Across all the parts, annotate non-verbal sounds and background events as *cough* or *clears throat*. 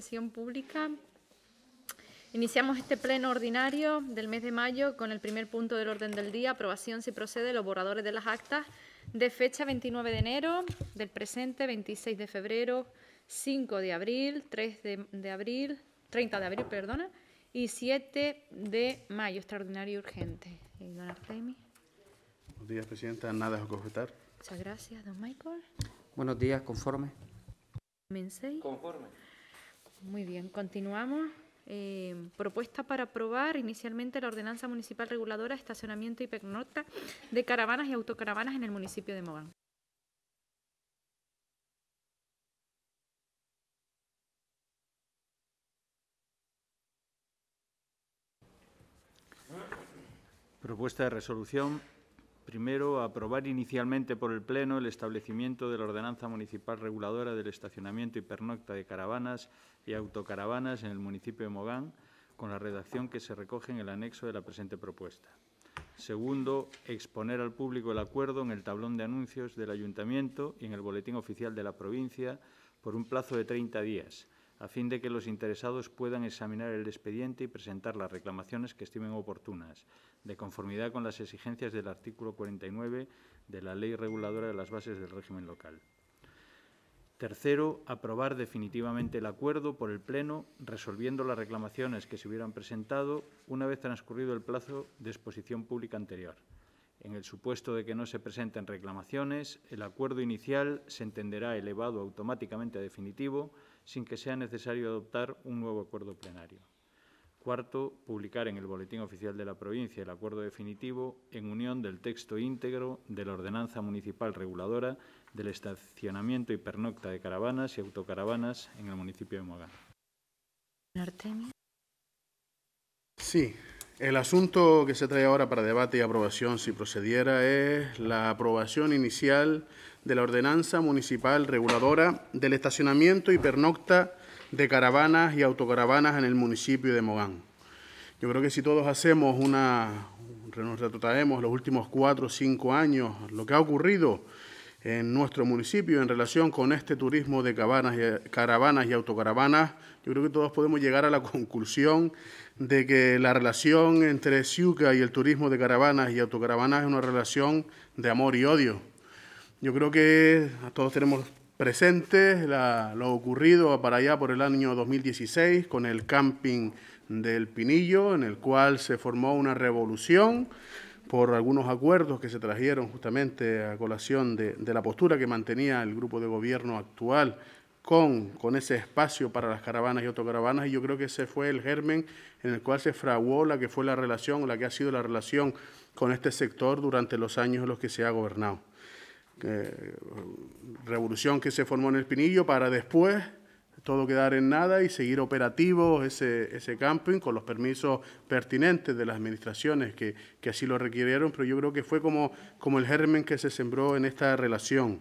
sesión pública. Iniciamos este pleno ordinario del mes de mayo con el primer punto del orden del día, aprobación si procede los borradores de las actas de fecha 29 de enero, del presente 26 de febrero, 5 de abril, 3 de, abril, 30 de abril, perdona, y 7 de mayo, extraordinario y urgente. Buenos días, Presidenta. Nada que objetar. Muchas gracias, don Michael. Buenos días, conforme. Conforme. Muy bien, continuamos. Eh, propuesta para aprobar inicialmente la ordenanza municipal reguladora de estacionamiento y pernocta de caravanas y autocaravanas en el municipio de Mogán. Propuesta de resolución Primero, aprobar inicialmente por el Pleno el establecimiento de la ordenanza municipal reguladora del estacionamiento y de caravanas y autocaravanas en el municipio de Mogán, con la redacción que se recoge en el anexo de la presente propuesta. Segundo, exponer al público el acuerdo en el tablón de anuncios del Ayuntamiento y en el Boletín Oficial de la provincia por un plazo de 30 días, a fin de que los interesados puedan examinar el expediente y presentar las reclamaciones que estimen oportunas de conformidad con las exigencias del artículo 49 de la Ley Reguladora de las Bases del Régimen Local. Tercero, aprobar definitivamente el acuerdo por el Pleno, resolviendo las reclamaciones que se hubieran presentado una vez transcurrido el plazo de exposición pública anterior. En el supuesto de que no se presenten reclamaciones, el acuerdo inicial se entenderá elevado automáticamente a definitivo sin que sea necesario adoptar un nuevo acuerdo plenario. Cuarto, publicar en el Boletín Oficial de la Provincia el acuerdo definitivo en unión del texto íntegro de la Ordenanza Municipal Reguladora del Estacionamiento y de Caravanas y Autocaravanas en el municipio de Mogán. Sí, el asunto que se trae ahora para debate y aprobación, si procediera, es la aprobación inicial de la Ordenanza Municipal Reguladora del Estacionamiento y Pernocta de caravanas y autocaravanas en el municipio de Mogán. Yo creo que si todos hacemos una, nos retrotraemos los últimos cuatro o cinco años, lo que ha ocurrido en nuestro municipio en relación con este turismo de caravanas y autocaravanas, yo creo que todos podemos llegar a la *laughs* conclusión de que la relación entre Ciuca y el turismo de caravanas y autocaravanas es una relación de amor y odio. Yo creo que todos tenemos presente lo ocurrido para allá por el año 2016 con el camping del Pinillo, en el cual se formó una revolución por algunos acuerdos que se trajeron justamente a colación de, la postura que mantenía el grupo de gobierno actual con, con, ese espacio para las caravanas y autocaravanas, y yo creo que ese fue el germen en el cual se fraguó la que fue la relación, la que ha sido la relación con este sector durante los años en los que se ha gobernado revolución que se formó en el Pinillo para después todo quedar en nada y seguir operativo ese, ese camping con los permisos pertinentes de las administraciones que, así lo requirieron, pero yo creo que fue como, como el germen que se sembró en esta relación.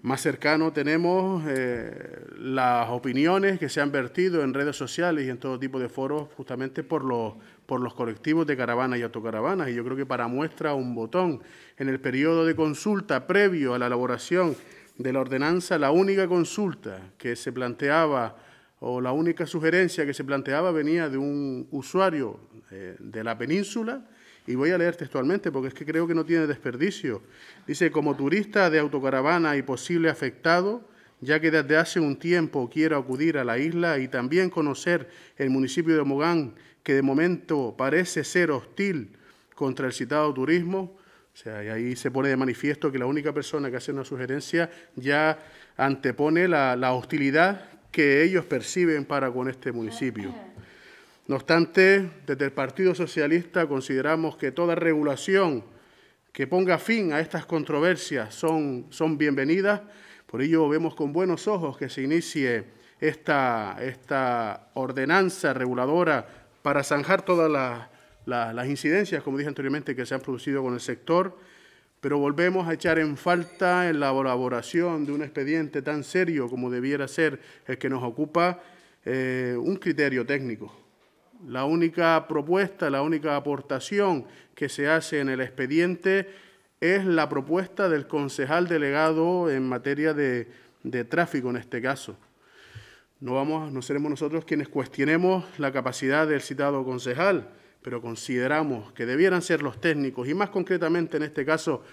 Más cercano tenemos eh, las opiniones que se han vertido en redes sociales y en todo tipo de foros justamente por los, por los colectivos de caravana y autocaravanas. Y yo creo que para muestra un botón, en el periodo de consulta previo a la elaboración de la ordenanza, la única consulta que se planteaba o la única sugerencia que se planteaba venía de un usuario eh, de la península, y voy a leer textualmente porque es que creo que no tiene desperdicio. Dice, como turista de autocaravana y posible afectado, ya que desde hace un tiempo quiero acudir a la isla y también conocer el municipio de Mogán que de momento parece ser hostil contra el citado turismo. O sea, y ahí se pone de manifiesto que la única persona que hace una sugerencia ya antepone la, la hostilidad que ellos perciben para con este municipio. No obstante, desde el Partido Socialista consideramos que toda regulación que ponga fin a estas controversias son, son bienvenidas. Por ello vemos con buenos ojos que se inicie esta, esta ordenanza reguladora para zanjar todas las incidencias, como dije anteriormente, que se han producido con el sector, pero volvemos a echar en falta en la elaboración de un expediente tan serio como debiera ser el que nos ocupa eh, un criterio técnico. La única propuesta, la única aportación que se hace en el expediente es la propuesta del concejal delegado en materia de tráfico en este caso. No, vamos, no seremos nosotros quienes cuestionemos la capacidad del citado concejal, pero consideramos que debieran ser los técnicos, y más concretamente en este caso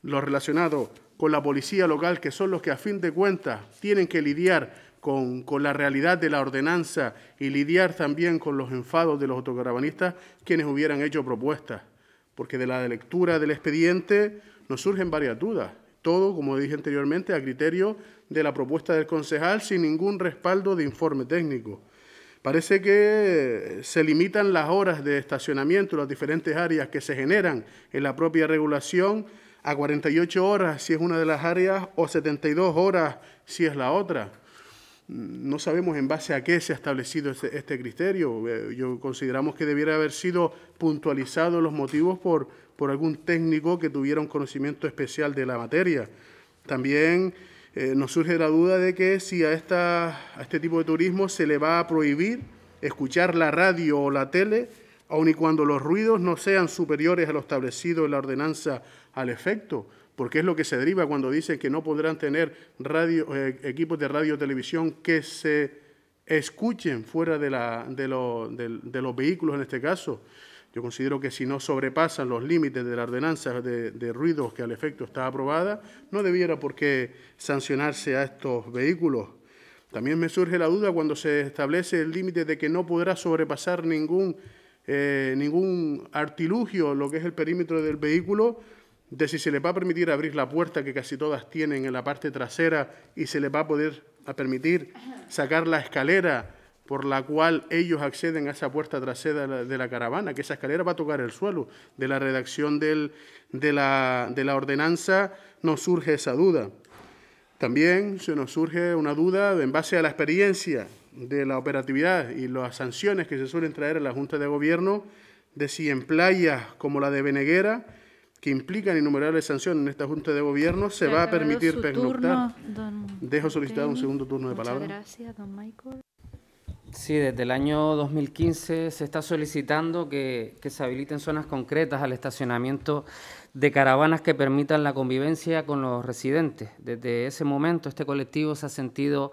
los relacionados con la policía local, que son los que a fin de cuentas tienen que lidiar con, con, la realidad de la ordenanza y lidiar también con los enfados de los autocaravanistas quienes hubieran hecho propuestas. Porque de la lectura del expediente nos surgen varias dudas. Todo, como dije anteriormente, a criterio de la propuesta del concejal sin ningún respaldo de informe técnico. Parece que se limitan las horas de estacionamiento las diferentes áreas que se generan en la propia regulación a 48 horas si es una de las áreas o 72 horas si es la otra. No sabemos en base a qué se ha establecido este, este criterio. Eh, yo consideramos que debiera haber sido puntualizado los motivos por, por algún técnico que tuviera un conocimiento especial de la materia. También eh, nos surge la duda de que si a, a este tipo de turismo se le va a prohibir escuchar la radio o la tele, aun y cuando los ruidos no sean superiores a lo establecido en la ordenanza al efecto, porque es lo que se deriva cuando dicen que no podrán tener eh, equipos de radio o televisión que se escuchen fuera de los vehículos en este caso. Yo considero que si no sobrepasan los límites de la ordenanza de, ruidos que al efecto está aprobada, no debiera por qué sancionarse a estos vehículos. También me surge la duda cuando se establece el límite de que no podrá sobrepasar ningún, eh, ningún artilugio, lo que es el perímetro del vehículo, de si se le va a permitir abrir la puerta que casi todas tienen en la parte trasera y se le va a poder permitir sacar la escalera por la cual ellos acceden a esa puerta trasera de la, caravana, que esa escalera va a tocar el suelo. De la redacción de, la, ordenanza nos surge esa duda. También se nos surge una duda en base a la experiencia de la operatividad y las sanciones que se suelen traer a la Junta de Gobierno, de si en playas como la de Beneguera, que implican innumerables sanciones en esta Junta de Gobierno, se, va a permitir pernoctar. Dejo solicitado un segundo turno de palabra. Gracias, don Michael. Sí, desde el año 2015 se está solicitando que, se habiliten zonas concretas al estacionamiento de caravanas que permitan la convivencia con los residentes. Desde ese momento este colectivo se ha sentido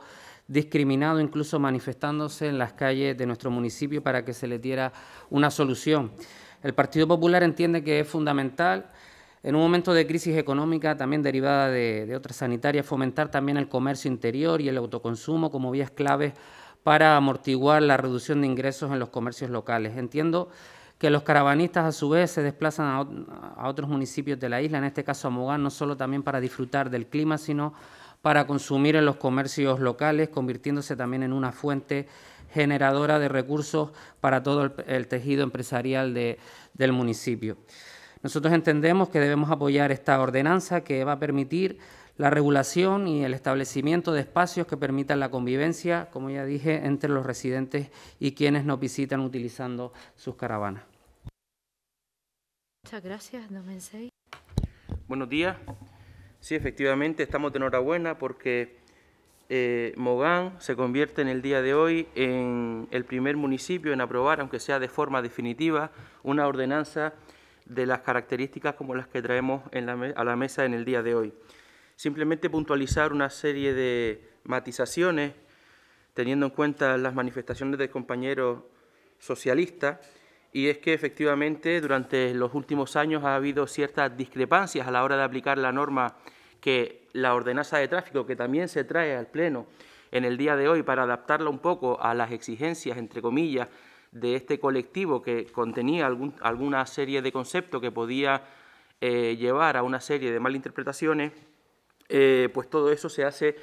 discriminado, incluso manifestándose en las calles de nuestro municipio para que se le diera una solución. El Partido Popular entiende que es fundamental en un momento de crisis económica también derivada de, de otras sanitarias, fomentar también el comercio interior y el autoconsumo como vías claves para amortiguar la reducción de ingresos en los comercios locales. Entiendo que los caravanistas a su vez se desplazan a, otros municipios de la isla, en este caso a Mogán, no solo también para disfrutar del clima, sino para consumir en los comercios locales, convirtiéndose también en una fuente generadora de recursos para todo el, tejido empresarial del municipio. Nosotros entendemos que debemos apoyar esta ordenanza que va a permitir la regulación y el establecimiento de espacios que permitan la convivencia, como ya dije, entre los residentes y quienes nos visitan utilizando sus caravanas. Muchas gracias, Domensei. Buenos días. Sí, efectivamente, estamos de enhorabuena porque eh, Mogán se convierte en el día de hoy en el primer municipio en aprobar, aunque sea de forma definitiva, una ordenanza de las características como las que traemos a la mesa en el día de hoy. Simplemente puntualizar una serie de matizaciones, teniendo en cuenta las manifestaciones del compañero socialista, y es que efectivamente durante los últimos años ha habido ciertas discrepancias a la hora de aplicar la norma que la ordenanza de tráfico, que también se trae al Pleno en el día de hoy para adaptarla un poco a las exigencias, entre comillas, de este colectivo que contenía alguna serie de conceptos que podía eh, llevar a una serie de malinterpretaciones, eh, pues todo eso se hace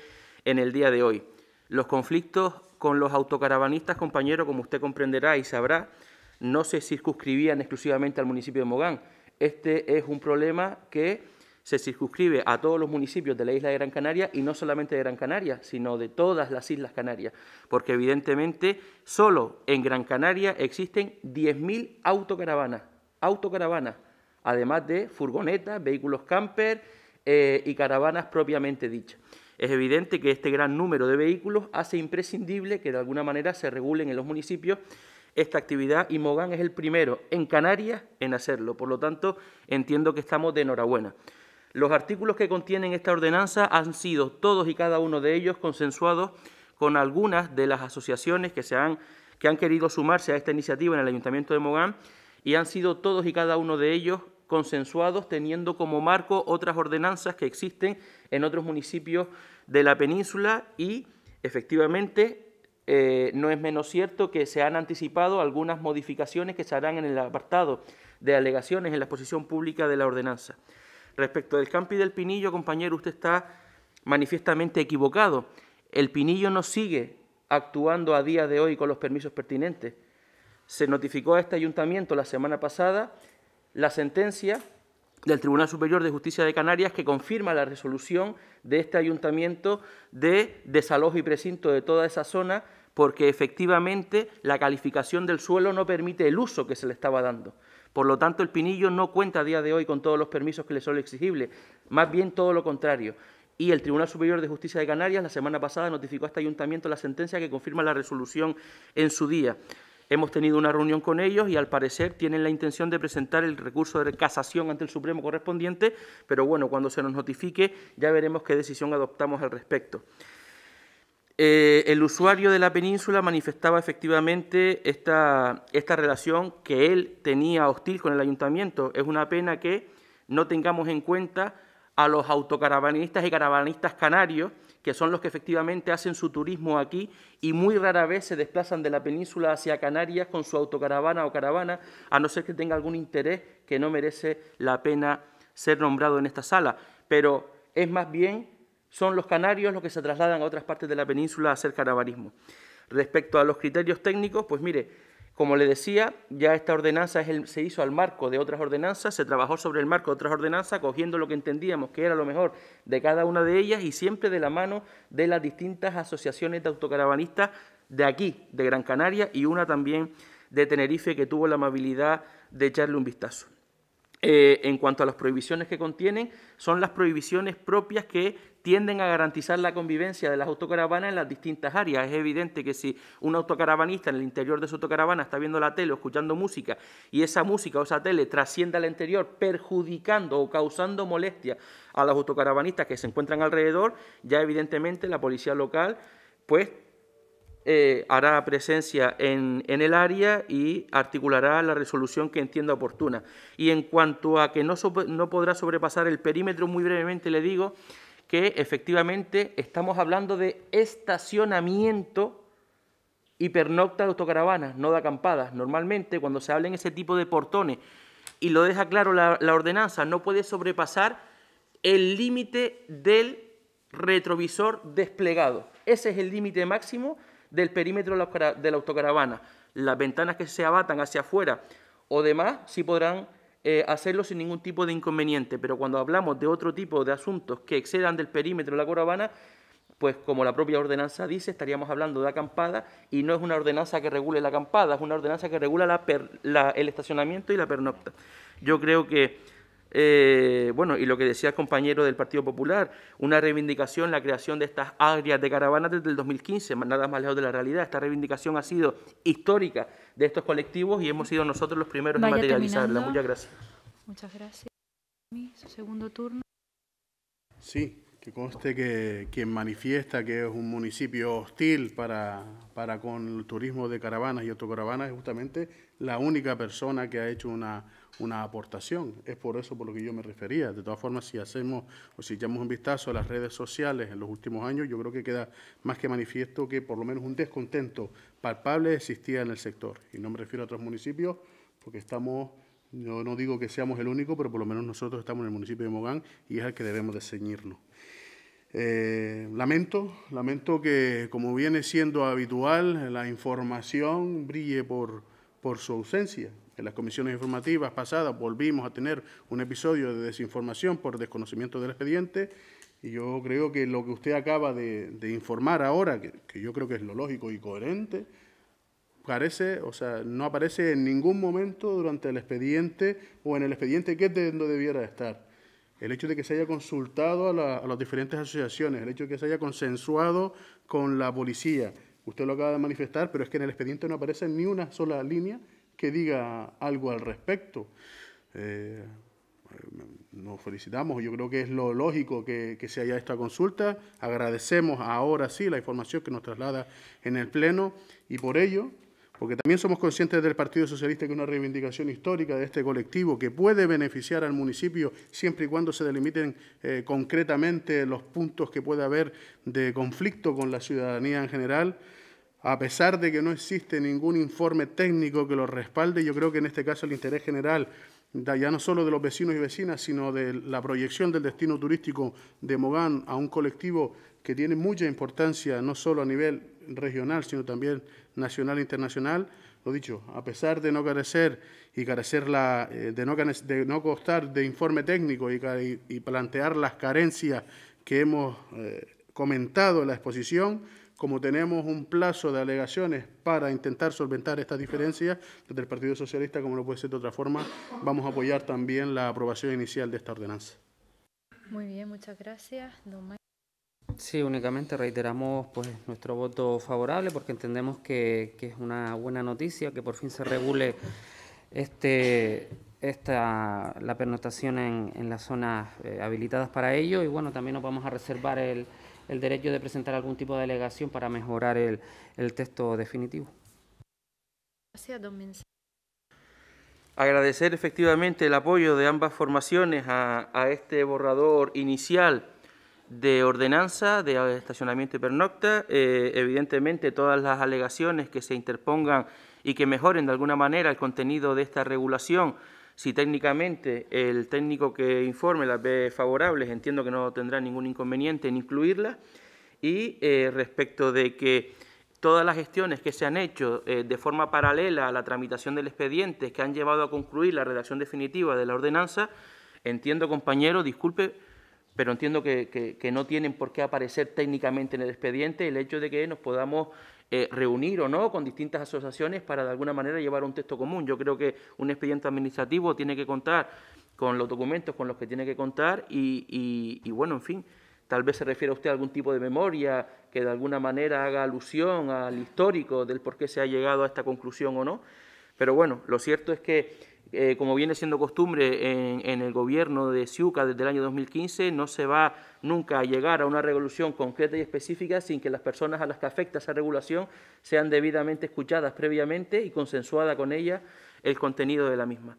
en el día de hoy. Los conflictos con los autocaravanistas, compañero, como usted comprenderá y sabrá, no se circunscribían exclusivamente al municipio de Mogán. Este es un problema que se circunscribe a todos los municipios de la isla de Gran Canaria y no solamente de Gran Canaria, sino de todas las islas canarias, porque evidentemente solo en Gran Canaria existen 10.000 autocaravanas, autocaravanas, además de furgonetas, vehículos camper, eh, y caravanas propiamente dichas. Es evidente que este gran número de vehículos hace imprescindible que de alguna manera se regulen en los municipios esta actividad y Mogán es el primero en Canarias en hacerlo. Por lo tanto, entiendo que estamos de enhorabuena. Los artículos que contienen esta ordenanza han sido todos y cada uno de ellos consensuados con algunas de las asociaciones que, se han, que han querido sumarse a esta iniciativa en el Ayuntamiento de Mogán y han sido todos y cada uno de ellos consensuados teniendo como marco otras ordenanzas que existen en otros municipios de la península y efectivamente eh, no es menos cierto que se han anticipado algunas modificaciones que se harán en el apartado de alegaciones en la exposición pública de la ordenanza. Respecto del campi del Pinillo, compañero, usted está manifiestamente equivocado. El Pinillo no sigue actuando a día de hoy con los permisos pertinentes. Se notificó a este ayuntamiento la semana pasada la sentencia del Tribunal Superior de Justicia de Canarias que confirma la resolución de este ayuntamiento de desalojo y precinto de toda esa zona porque efectivamente la calificación del suelo no permite el uso que se le estaba dando. Por lo tanto, el Pinillo no cuenta a día de hoy con todos los permisos que le son exigibles, más bien todo lo contrario. Y el Tribunal Superior de Justicia de Canarias la semana pasada notificó a este ayuntamiento la sentencia que confirma la resolución en su día. Hemos tenido una reunión con ellos y al parecer tienen la intención de presentar el recurso de casación ante el Supremo correspondiente, pero bueno, cuando se nos notifique ya veremos qué decisión adoptamos al respecto. Eh, el usuario de la península manifestaba efectivamente esta, esta relación que él tenía hostil con el ayuntamiento. Es una pena que no tengamos en cuenta a los autocaravanistas y caravanistas canarios que son los que efectivamente hacen su turismo aquí y muy rara vez se desplazan de la península hacia Canarias con su autocaravana o caravana, a no ser que tenga algún interés que no merece la pena ser nombrado en esta sala. Pero es más bien, son los canarios los que se trasladan a otras partes de la península a hacer caravanismo. Respecto a los criterios técnicos, pues mire, como le decía, ya esta ordenanza se hizo al marco de otras ordenanzas, se trabajó sobre el marco de otras ordenanzas, cogiendo lo que entendíamos que era lo mejor de cada una de ellas y siempre de la mano de las distintas asociaciones de autocaravanistas de aquí, de Gran Canaria, y una también de Tenerife que tuvo la amabilidad de echarle un vistazo. Eh, en cuanto a las prohibiciones que contienen, son las prohibiciones propias que tienden a garantizar la convivencia de las autocaravanas en las distintas áreas. Es evidente que si un autocaravanista en el interior de su autocaravana está viendo la tele o escuchando música y esa música o esa tele trasciende al interior perjudicando o causando molestia a los autocaravanistas que se encuentran alrededor, ya evidentemente la policía local pues eh, hará presencia en, el área y articulará la resolución que entienda oportuna. Y en cuanto a que no, podrá sobrepasar el perímetro, muy brevemente le digo que efectivamente estamos hablando de estacionamiento hipernocta de autocaravanas, no de acampadas. Normalmente cuando se habla en ese tipo de portones, y lo deja claro la ordenanza, no puede sobrepasar el límite del retrovisor desplegado. Ese es el límite máximo del perímetro de la autocaravana, las ventanas que se abatan hacia afuera o demás, sí podrán eh, hacerlo sin ningún tipo de inconveniente. Pero cuando hablamos de otro tipo de asuntos que excedan del perímetro de la caravana, pues como la propia ordenanza dice, estaríamos hablando de acampada y no es una ordenanza que regule la acampada, es una ordenanza que regula el estacionamiento y la pernocta. Yo creo que eh, bueno, y lo que decía el compañero del Partido Popular, una reivindicación, la creación de estas áreas de caravanas desde el 2015, nada más lejos de la realidad. Esta reivindicación ha sido histórica de estos colectivos y hemos sido nosotros los primeros en materializarla. Muchas gracias. Muchas gracias. segundo turno. Sí, que conste que quien manifiesta que es un municipio hostil para, para con el turismo de caravanas y autocaravanas es justamente la única persona que ha hecho una una aportación. Es por eso por lo que yo me refería. De todas formas, si hacemos o si echamos un vistazo a las redes sociales en los últimos años, yo creo que queda más que manifiesto que por lo menos un descontento palpable existía en el sector. Y no me refiero a otros municipios, porque estamos, yo no digo que seamos el único, pero por lo menos nosotros estamos en el municipio de Mogán y es al que debemos de ceñirnos. Eh, lamento, lamento que, como viene siendo habitual, la información brille por, por su ausencia. En las comisiones informativas pasadas volvimos a tener un episodio de desinformación por desconocimiento del expediente y yo creo que lo que usted acaba de, informar ahora, que, yo creo que es lo lógico y coherente, parece, o sea, no aparece en ningún momento durante el expediente o en el expediente que de, donde debiera estar. El hecho de que se haya consultado a, a las diferentes asociaciones, el hecho de que se haya consensuado con la policía, usted lo acaba de manifestar, pero es que en el expediente no aparece ni una sola línea que diga algo al respecto. Eh, nos felicitamos, yo creo que es lo lógico que, se haya esta consulta. Agradecemos ahora sí la información que nos traslada en el Pleno y por ello, porque también somos conscientes del Partido Socialista que una reivindicación histórica de este colectivo que puede beneficiar al municipio siempre y cuando se delimiten eh, concretamente los puntos que puede haber de conflicto con la ciudadanía en general a pesar de que no existe ningún informe técnico que lo respalde, yo creo que en este caso el interés general, ya no solo de los vecinos y vecinas, sino de la proyección del destino turístico de Mogán a un colectivo que tiene mucha importancia, no solo a nivel regional, sino también nacional e internacional, lo dicho, a pesar de no carecer y carecer eh, de, no, de costar de informe técnico y, y plantear las carencias que hemos eh, comentado en la exposición, como tenemos un plazo de alegaciones para intentar solventar esta diferencia, desde el Partido Socialista, como no puede ser de otra forma, vamos a apoyar también la aprobación inicial de esta ordenanza. Muy bien, muchas gracias. sí, únicamente reiteramos pues, nuestro voto favorable porque entendemos que, es una buena noticia que por fin se regule este, esta, la pernotación en, las zonas eh, habilitadas para ello y bueno, también nos vamos a reservar el el derecho de presentar algún tipo de alegación para mejorar el, texto definitivo. Gracias, don Agradecer efectivamente el apoyo de ambas formaciones a, este borrador inicial de ordenanza de estacionamiento hipernocta. Eh, evidentemente, todas las alegaciones que se interpongan y que mejoren de alguna manera el contenido de esta regulación si técnicamente el técnico que informe las ve favorables, entiendo que no tendrá ningún inconveniente en incluirlas. Y eh, respecto de que todas las gestiones que se han hecho eh, de forma paralela a la tramitación del expediente, que han llevado a concluir la redacción definitiva de la ordenanza, entiendo, compañero, disculpe, pero entiendo que, no tienen por qué aparecer técnicamente en el expediente el hecho de que nos podamos eh, reunir o no con distintas asociaciones para de alguna manera llevar un texto común. Yo creo que un expediente administrativo tiene que contar con los documentos con los que tiene que contar y, y bueno, en fin, tal vez se refiere a usted a algún tipo de memoria que de alguna manera haga alusión al histórico del por qué se ha llegado a esta conclusión o no. Pero bueno, lo cierto es que eh, como viene siendo costumbre en, el gobierno de Ciuca desde el año 2015, no se va nunca a llegar a una regulación concreta y específica sin que las personas a las que afecta esa regulación sean debidamente escuchadas previamente y consensuada con ella el contenido de la misma.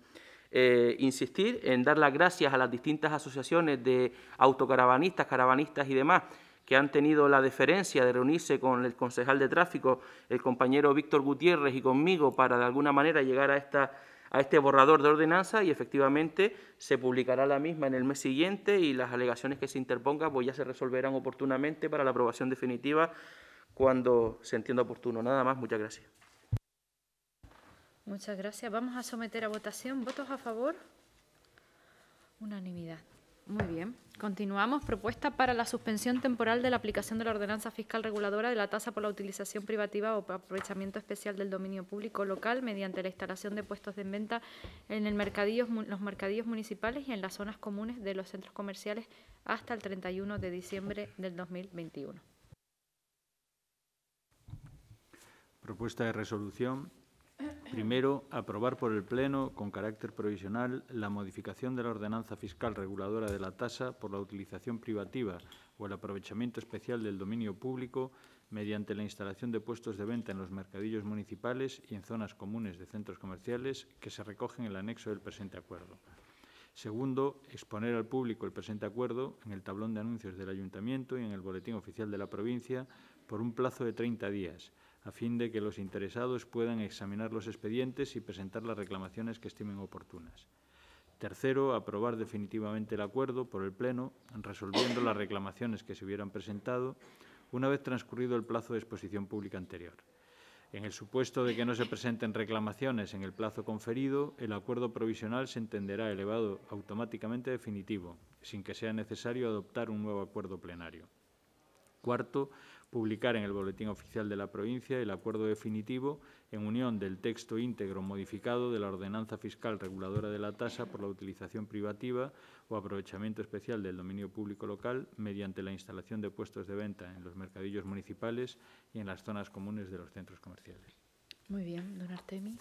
Eh, insistir en dar las gracias a las distintas asociaciones de autocaravanistas, caravanistas y demás que han tenido la deferencia de reunirse con el concejal de tráfico, el compañero Víctor Gutiérrez y conmigo para de alguna manera llegar a esta a este borrador de ordenanza y efectivamente se publicará la misma en el mes siguiente y las alegaciones que se interpongan pues ya se resolverán oportunamente para la aprobación definitiva cuando se entienda oportuno. Nada más, muchas gracias. Muchas gracias. Vamos a someter a votación. ¿Votos a favor? Unanimidad. Muy bien. Continuamos. Propuesta para la suspensión temporal de la aplicación de la ordenanza fiscal reguladora de la tasa por la utilización privativa o aprovechamiento especial del dominio público local mediante la instalación de puestos de venta en el los mercadillos municipales y en las zonas comunes de los centros comerciales hasta el 31 de diciembre del 2021. Propuesta de resolución Primero, aprobar por el Pleno, con carácter provisional, la modificación de la ordenanza fiscal reguladora de la tasa por la utilización privativa o el aprovechamiento especial del dominio público mediante la instalación de puestos de venta en los mercadillos municipales y en zonas comunes de centros comerciales que se recogen en el anexo del presente acuerdo. Segundo, exponer al público el presente acuerdo en el tablón de anuncios del Ayuntamiento y en el Boletín Oficial de la Provincia por un plazo de 30 días a fin de que los interesados puedan examinar los expedientes y presentar las reclamaciones que estimen oportunas. Tercero, aprobar definitivamente el acuerdo por el Pleno, resolviendo las reclamaciones que se hubieran presentado una vez transcurrido el plazo de exposición pública anterior. En el supuesto de que no se presenten reclamaciones en el plazo conferido, el acuerdo provisional se entenderá elevado automáticamente definitivo, sin que sea necesario adoptar un nuevo acuerdo plenario. Cuarto, publicar en el Boletín Oficial de la Provincia el acuerdo definitivo en unión del texto íntegro modificado de la Ordenanza Fiscal Reguladora de la Tasa por la utilización privativa o aprovechamiento especial del dominio público local mediante la instalación de puestos de venta en los mercadillos municipales y en las zonas comunes de los centros comerciales. Muy bien, don Artemi.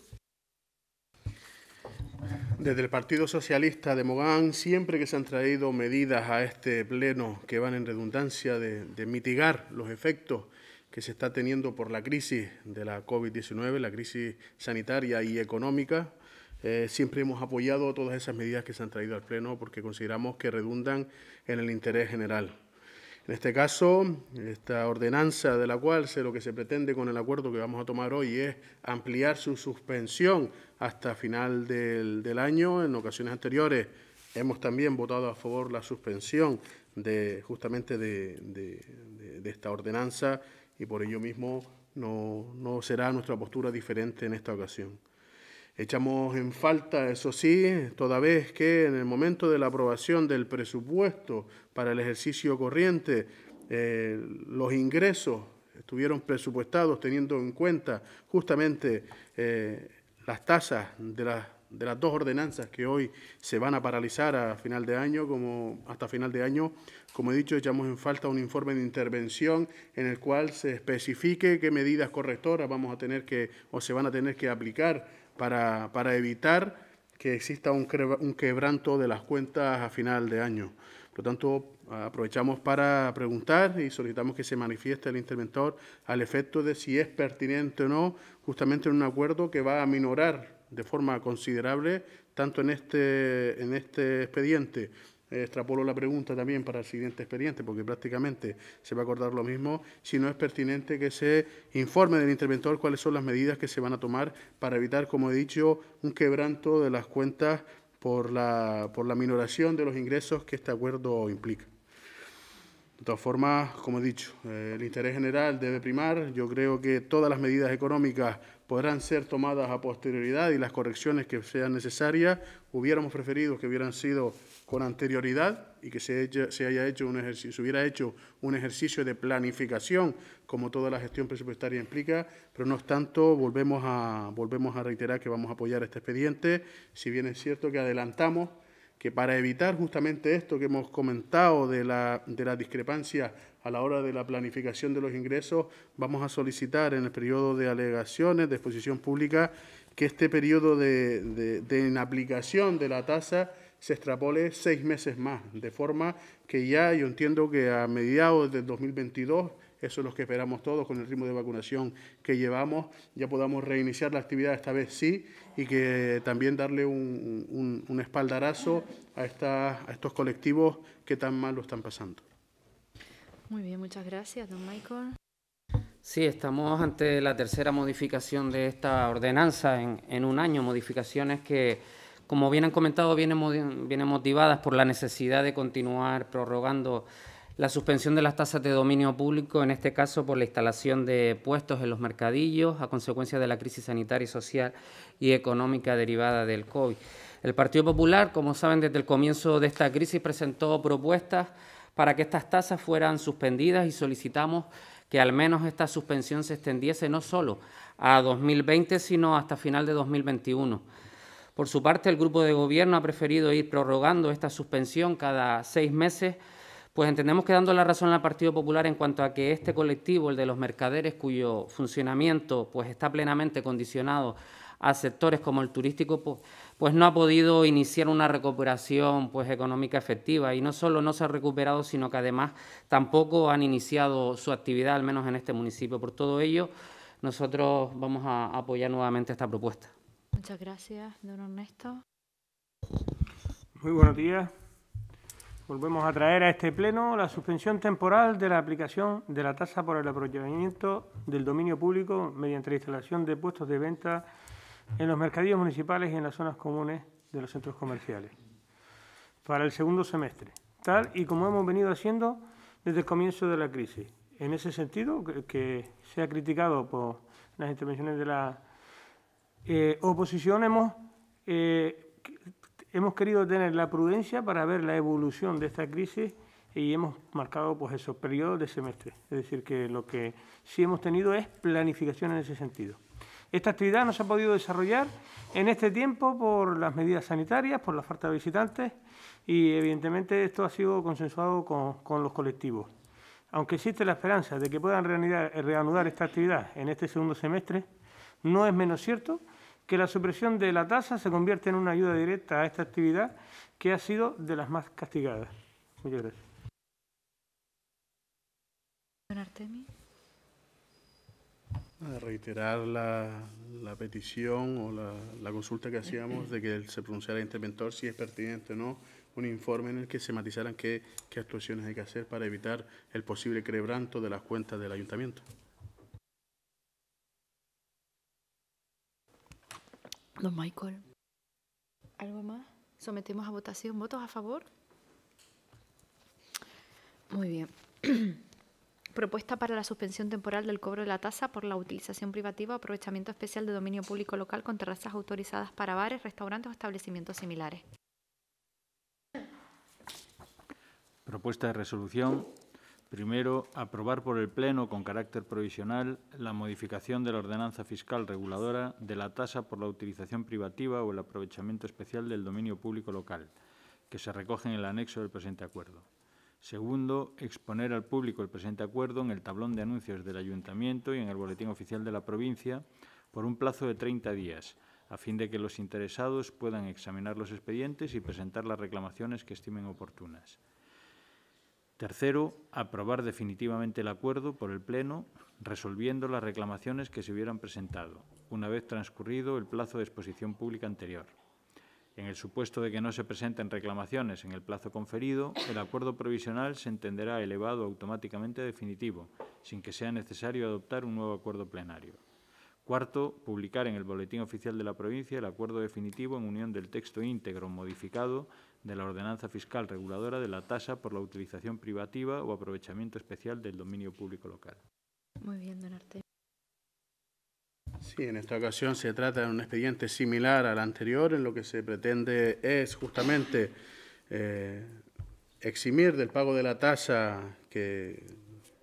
Desde el Partido Socialista de Mogán, siempre que se han traído medidas a este pleno que van en redundancia de, mitigar los efectos que se está teniendo por la crisis de la COVID-19, la crisis sanitaria y económica, eh, siempre hemos apoyado todas esas medidas que se han traído al Pleno porque consideramos que redundan en el interés general. En este caso, esta ordenanza de la cual sé lo que se pretende con el acuerdo que vamos a tomar hoy es ampliar su suspensión hasta final del, año. En ocasiones anteriores hemos también votado a favor la suspensión de justamente de, esta ordenanza y por ello mismo no, será nuestra postura diferente en esta ocasión. Echamos en falta, eso sí, toda vez que en el momento de la aprobación del presupuesto para el ejercicio corriente, eh, los ingresos estuvieron presupuestados teniendo en cuenta justamente eh, las tasas de, de las dos ordenanzas que hoy se van a paralizar a final de año, como, hasta final de año, como he dicho, echamos en falta un informe de intervención en el cual se especifique qué medidas correctoras vamos a tener que o se van a tener que aplicar para, evitar que exista un quebranto de las cuentas a final de año. Por lo tanto, ah, aprovechamos para preguntar y solicitamos que se manifieste el interventor al efecto de si es pertinente o no, justamente en un acuerdo que va a minorar de forma considerable, tanto en este, en este expediente eh, extrapolo la pregunta también para el siguiente expediente, porque prácticamente se va a acordar lo mismo, si no es pertinente que se informe del interventor cuáles son las medidas que se van a tomar para evitar, como he dicho, un quebranto de las cuentas por la, por la minoración de los ingresos que este acuerdo implica. De todas formas, como he dicho, eh, el interés general debe primar. Yo creo que todas las medidas económicas podrán ser tomadas a posterioridad y las correcciones que sean necesarias. Hubiéramos preferido que hubieran sido con anterioridad y que se, se haya hecho un se hubiera hecho un ejercicio de planificación, como toda la gestión presupuestaria implica, pero no obstante, volvemos a, volvemos a reiterar que vamos a apoyar este expediente, si bien es cierto que adelantamos que para evitar justamente esto que hemos comentado de la, de la discrepancia a la hora de la planificación de los ingresos, vamos a solicitar en el periodo de alegaciones de exposición pública que este periodo de, de, de inaplicación de la tasa se extrapole seis meses más, de forma que ya yo entiendo que a mediados del 2022 eso es lo que esperamos todos con el ritmo de vacunación que llevamos. Ya podamos reiniciar la actividad esta vez sí y que también darle un, espaldarazo a, esta, a estos colectivos que tan mal lo están pasando. Muy bien, muchas gracias, don Michael. Sí, estamos ante la tercera modificación de esta ordenanza en, un año, modificaciones que, como bien han comentado, vienen, vienen motivadas por la necesidad de continuar prorrogando la suspensión de las tasas de dominio público, en este caso por la instalación de puestos en los mercadillos a consecuencia de la crisis sanitaria, social y económica derivada del COVID. El Partido Popular, como saben, desde el comienzo de esta crisis presentó propuestas para que estas tasas fueran suspendidas y solicitamos que al menos esta suspensión se extendiese no solo a 2020, sino hasta final de 2021. Por su parte, el grupo de gobierno ha preferido ir prorrogando esta suspensión cada seis meses pues entendemos que dando la razón al Partido Popular en cuanto a que este colectivo, el de los mercaderes, cuyo funcionamiento pues está plenamente condicionado a sectores como el turístico, pues, pues no ha podido iniciar una recuperación pues, económica efectiva. Y no solo no se ha recuperado, sino que además tampoco han iniciado su actividad, al menos en este municipio. Por todo ello, nosotros vamos a apoyar nuevamente esta propuesta. Muchas gracias, don Ernesto. Muy buenos días. Volvemos a traer a este pleno la suspensión temporal de la aplicación de la tasa por el aprovechamiento del dominio público mediante la instalación de puestos de venta en los mercadillos municipales y en las zonas comunes de los centros comerciales para el segundo semestre, tal y como hemos venido haciendo desde el comienzo de la crisis. En ese sentido, que se ha criticado por las intervenciones de la eh, oposición, hemos eh, Hemos querido tener la prudencia para ver la evolución de esta crisis y hemos marcado pues esos periodos de semestre. Es decir, que lo que sí hemos tenido es planificación en ese sentido. Esta actividad no se ha podido desarrollar en este tiempo por las medidas sanitarias, por la falta de visitantes y evidentemente esto ha sido consensuado con, los colectivos. Aunque existe la esperanza de que puedan reanudar esta actividad en este segundo semestre, no es menos cierto que la supresión de la tasa se convierte en una ayuda directa a esta actividad que ha sido de las más castigadas. Muchas gracias. Don Artemi. A reiterar la, petición o la, consulta que hacíamos de que se pronunciara el interventor si es pertinente o no un informe en el que se matizaran qué, qué actuaciones hay que hacer para evitar el posible quebranto de las cuentas del ayuntamiento. Don Michael. ¿Algo más? Sometemos a votación. ¿Votos a favor? Muy bien. *clears throat* Propuesta para la suspensión temporal del cobro de la tasa por la utilización privativa o aprovechamiento especial de dominio público local con terrazas autorizadas para bares, restaurantes o establecimientos similares. Propuesta de resolución Primero, aprobar por el Pleno, con carácter provisional, la modificación de la ordenanza fiscal reguladora de la tasa por la utilización privativa o el aprovechamiento especial del dominio público local, que se recoge en el anexo del presente acuerdo. Segundo, exponer al público el presente acuerdo en el tablón de anuncios del Ayuntamiento y en el Boletín Oficial de la Provincia por un plazo de 30 días, a fin de que los interesados puedan examinar los expedientes y presentar las reclamaciones que estimen oportunas. Tercero, aprobar definitivamente el acuerdo por el Pleno, resolviendo las reclamaciones que se hubieran presentado, una vez transcurrido el plazo de exposición pública anterior. En el supuesto de que no se presenten reclamaciones en el plazo conferido, el acuerdo provisional se entenderá elevado automáticamente a definitivo, sin que sea necesario adoptar un nuevo acuerdo plenario. Cuarto, publicar en el Boletín Oficial de la Provincia el acuerdo definitivo en unión del texto íntegro modificado de la Ordenanza Fiscal Reguladora de la Tasa por la Utilización Privativa o Aprovechamiento Especial del Dominio Público Local. Muy bien, don Arte. Sí, en esta ocasión se trata de un expediente similar al anterior, en lo que se pretende es justamente eh, eximir del pago de la tasa que,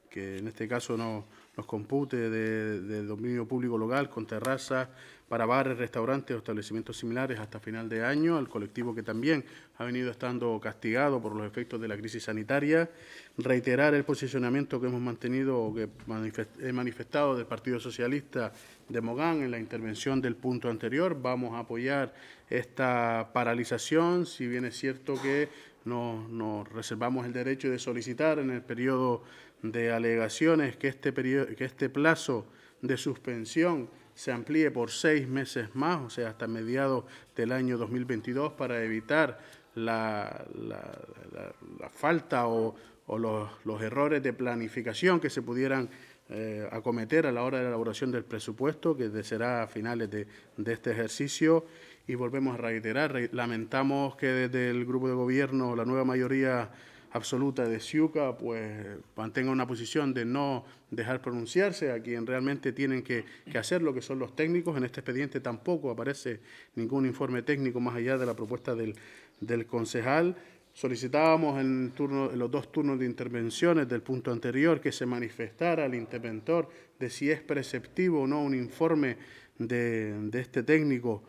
que en este caso no, nos compute de, dominio público local con terraza para bares, restaurantes o establecimientos similares hasta final de año, al colectivo que también ha venido estando castigado por los efectos de la crisis sanitaria, reiterar el posicionamiento que hemos mantenido o que he manifestado del Partido Socialista de Mogán en la intervención del punto anterior, vamos a apoyar esta paralización, si bien es cierto que nos, reservamos el derecho de solicitar en el periodo de alegaciones que este, este plazo de suspensión se amplíe por seis meses más, o sea, hasta mediados del año 2022, para evitar la, la, falta o, los, errores de planificación que se pudieran eh, acometer a la hora de la elaboración del presupuesto, que será a finales de, de este ejercicio. Y volvemos a reiterar, lamentamos que desde el grupo de gobierno, la nueva mayoría absoluta de SIUCA, pues mantenga una posición de no dejar pronunciarse a quien realmente tienen que, hacer lo que son los técnicos. En este expediente tampoco aparece ningún informe técnico más allá de la propuesta del, concejal. Solicitábamos en, turno, los dos turnos de intervenciones del punto anterior que se manifestara al interventor de si es preceptivo o no un informe de, de este técnico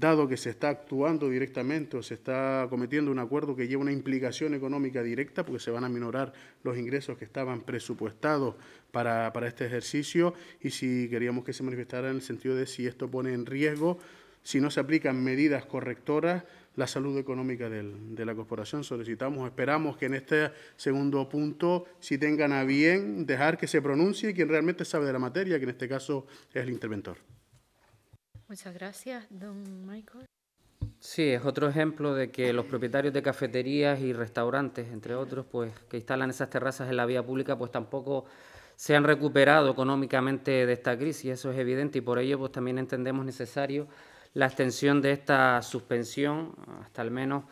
dado que se está actuando directamente o se está cometiendo un acuerdo que lleva una implicación económica directa, porque se van a minorar los ingresos que estaban presupuestados para, para este ejercicio, y si queríamos que se manifestara en el sentido de si esto pone en riesgo, si no se aplican medidas correctoras, la salud económica de la corporación. Solicitamos, esperamos que en este segundo punto, si tengan a bien, dejar que se pronuncie quien realmente sabe de la materia, que en este caso es el interventor. Muchas gracias, don Michael. Sí, es otro ejemplo de que los propietarios de cafeterías y restaurantes, entre otros, pues que instalan esas terrazas en la vía pública, pues tampoco se han recuperado económicamente de esta crisis, eso es evidente y por ello pues también entendemos necesario la extensión de esta suspensión hasta al menos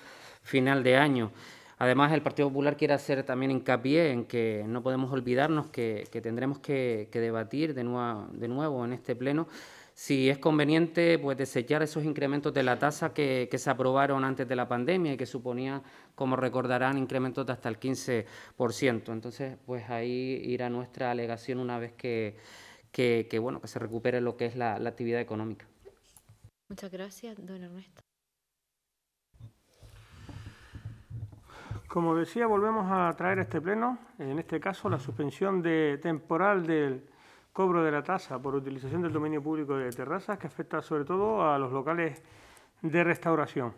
final de año. Además, el Partido Popular quiere hacer también hincapié en que no podemos olvidarnos que, tendremos que, debatir de, de nuevo en este pleno si es conveniente pues, desechar esos incrementos de la tasa que, se aprobaron antes de la pandemia y que suponía, como recordarán, incrementos de hasta el 15%. Entonces, pues ahí irá nuestra alegación una vez que, bueno, que se recupere lo que es la, actividad económica. Muchas gracias, don Ernesto. Como decía, volvemos a traer este pleno, en este caso la suspensión de temporal del cobro de la tasa por utilización del dominio público de terrazas que afecta sobre todo a los locales de restauración.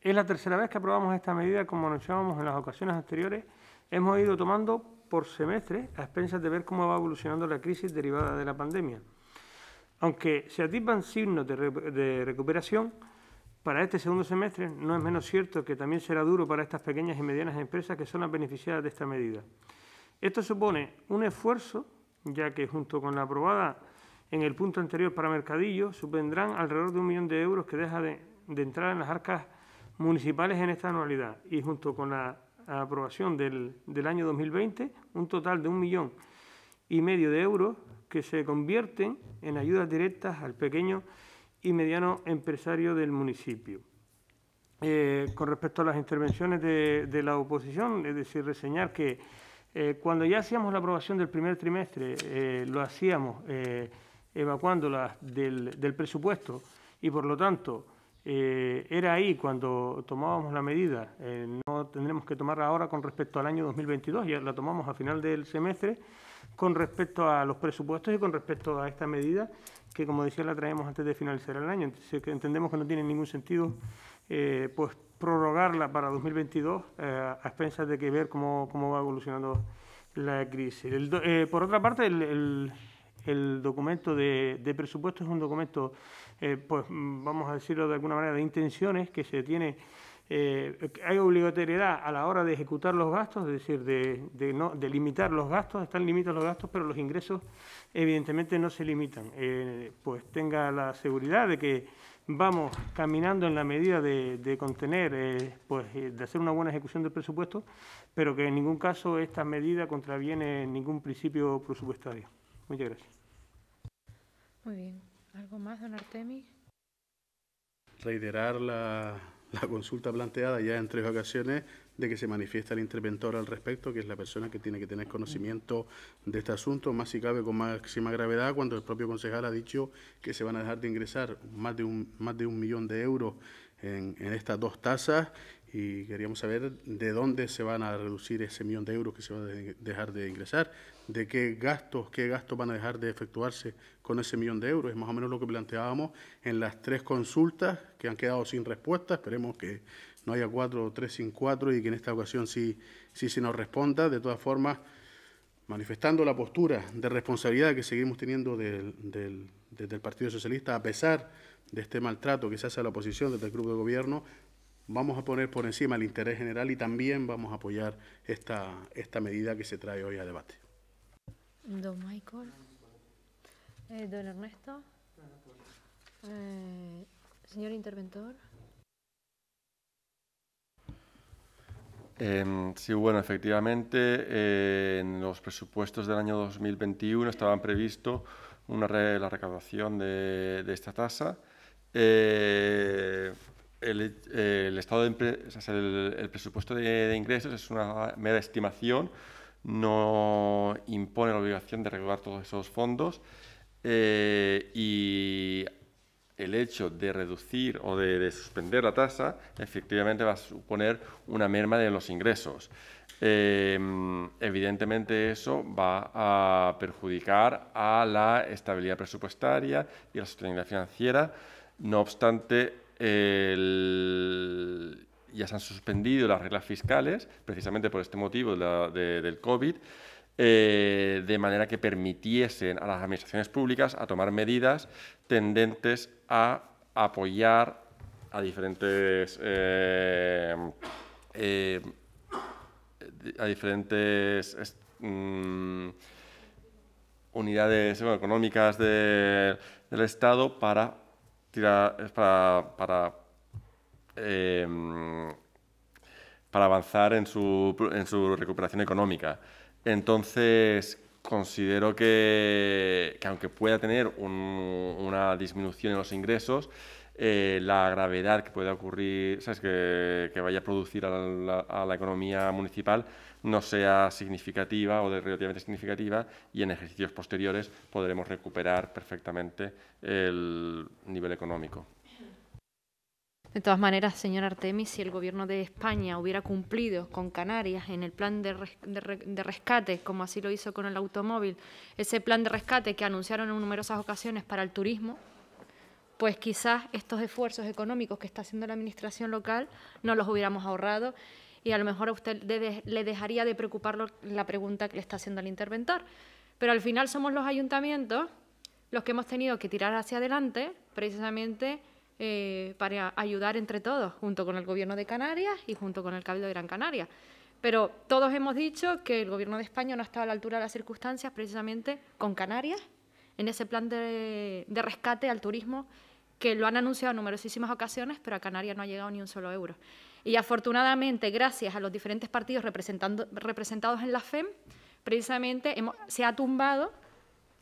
Es la tercera vez que aprobamos esta medida, como anunciábamos en las ocasiones anteriores, hemos ido tomando por semestre a expensas de ver cómo va evolucionando la crisis derivada de la pandemia. Aunque se atipan signos de, de recuperación, para este segundo semestre no es menos cierto que también será duro para estas pequeñas y medianas empresas que son las beneficiadas de esta medida. Esto supone un esfuerzo ya que junto con la aprobada en el punto anterior para Mercadillo supondrán alrededor de un millón de euros que deja de, entrar en las arcas municipales en esta anualidad y junto con la aprobación del, año 2020 un total de un millón y medio de euros que se convierten en ayudas directas al pequeño y mediano empresario del municipio. Eh, con respecto a las intervenciones de, de la oposición, es decir, reseñar que eh, cuando ya hacíamos la aprobación del primer trimestre, eh, lo hacíamos eh, evacuándolas del, del, presupuesto y por lo tanto era ahí cuando tomábamos la medida. no tendremos que tomarla ahora con respecto al año 2022, ya la tomamos a final del semestre con respecto a los presupuestos y con respecto a esta medida que, como decía, la traemos antes de finalizar el año. Entonces, entendemos que no tiene ningún sentido pues, prorrogarla para 2022 eh, a expensas de que ver cómo, cómo va evolucionando la crisis. Eh, por otra parte, el, documento de, presupuesto es un documento, eh, pues vamos a decirlo de alguna manera, de intenciones que se tiene. hay obligatoriedad a la hora de ejecutar los gastos, es decir, de, no, de limitar los gastos, están limitados los gastos, pero los ingresos evidentemente no se limitan. pues tenga la seguridad de que vamos caminando en la medida de, contener, eh, pues, eh, de hacer una buena ejecución del presupuesto, pero que en ningún caso esta medida contraviene ningún principio presupuestario. Muchas gracias. Muy bien. ¿Algo más, don Artemis? Reiterar la, la consulta planteada ya en tres ocasiones que se manifiesta el interventor al respecto, que es la persona que tiene que tener conocimiento de este asunto, más si cabe con máxima gravedad, cuando el propio concejal ha dicho que se van a dejar de ingresar más de un, más de un millón de euros en, estas dos tasas y queríamos saber de dónde se van a reducir ese millón de euros que se va a dejar de ingresar, de qué gastos, qué gastos van a dejar de efectuarse con ese millón de euros. Es más o menos lo que planteábamos en las tres consultas que han quedado sin respuesta. Esperemos que no haya cuatro, o tres sin cuatro y que en esta ocasión sí, sí se nos responda. De todas formas, manifestando la postura de responsabilidad que seguimos teniendo del, desde el Partido Socialista, a pesar de este maltrato que se hace a la oposición desde el grupo de gobierno, vamos a poner por encima el interés general y también vamos a apoyar esta, esta medida que se trae hoy a debate. Don Michael. Eh, don Ernesto. Eh, señor interventor. Em, sí, bueno, efectivamente, eh, en los presupuestos del año 2021 estaban previsto una la recaudación de, esta tasa. Eh, el, estado de, el, presupuesto de, ingresos es una mera estimación, no impone la obligación de recaudar todos esos fondos eh, y el hecho de reducir o de, suspender la tasa efectivamente va a suponer una merma de los ingresos. Em, evidentemente eso va a perjudicar a la estabilidad presupuestaria y a la sostenibilidad financiera. No obstante, ya se han suspendido las reglas fiscales precisamente por este motivo del COVID. Eh, de manera que permitiesen a las administraciones públicas a tomar medidas tendentes a apoyar a diferentes eh, eh, a diferentes mm, unidades económicas del Estado para para, para, avanzar en su recuperación económica. Entonces, considero que, aunque pueda tener una disminución en los ingresos, eh, la gravedad que pueda ocurrir, ¿sabes? Que, vaya a producir a la, economía municipal no sea significativa o de, relativamente significativa y en ejercicios posteriores podremos recuperar perfectamente el nivel económico. De todas maneras, señor Artemis, si el gobierno de España hubiera cumplido con Canarias en el plan de, rescate, como así lo hizo con el automóvil, ese plan de rescate que anunciaron en numerosas ocasiones para el turismo, pues quizás estos esfuerzos económicos que está haciendo la Administración local no los hubiéramos ahorrado y a lo mejor a usted le dejaría de preocupar la pregunta que le está haciendo el interventor. Pero al final somos los ayuntamientos los que hemos tenido que tirar hacia adelante precisamente eh, para ayudar entre todos, junto con el Gobierno de Canarias y junto con el Cabildo de Gran Canaria. Pero todos hemos dicho que el Gobierno de España no ha estado a la altura de las circunstancias precisamente con Canarias, en ese plan de, rescate al turismo que lo han anunciado en numerosísimas ocasiones, pero a Canarias no ha llegado ni un solo euro. Y afortunadamente, gracias a los diferentes partidos representados en la FEM, precisamente se ha tumbado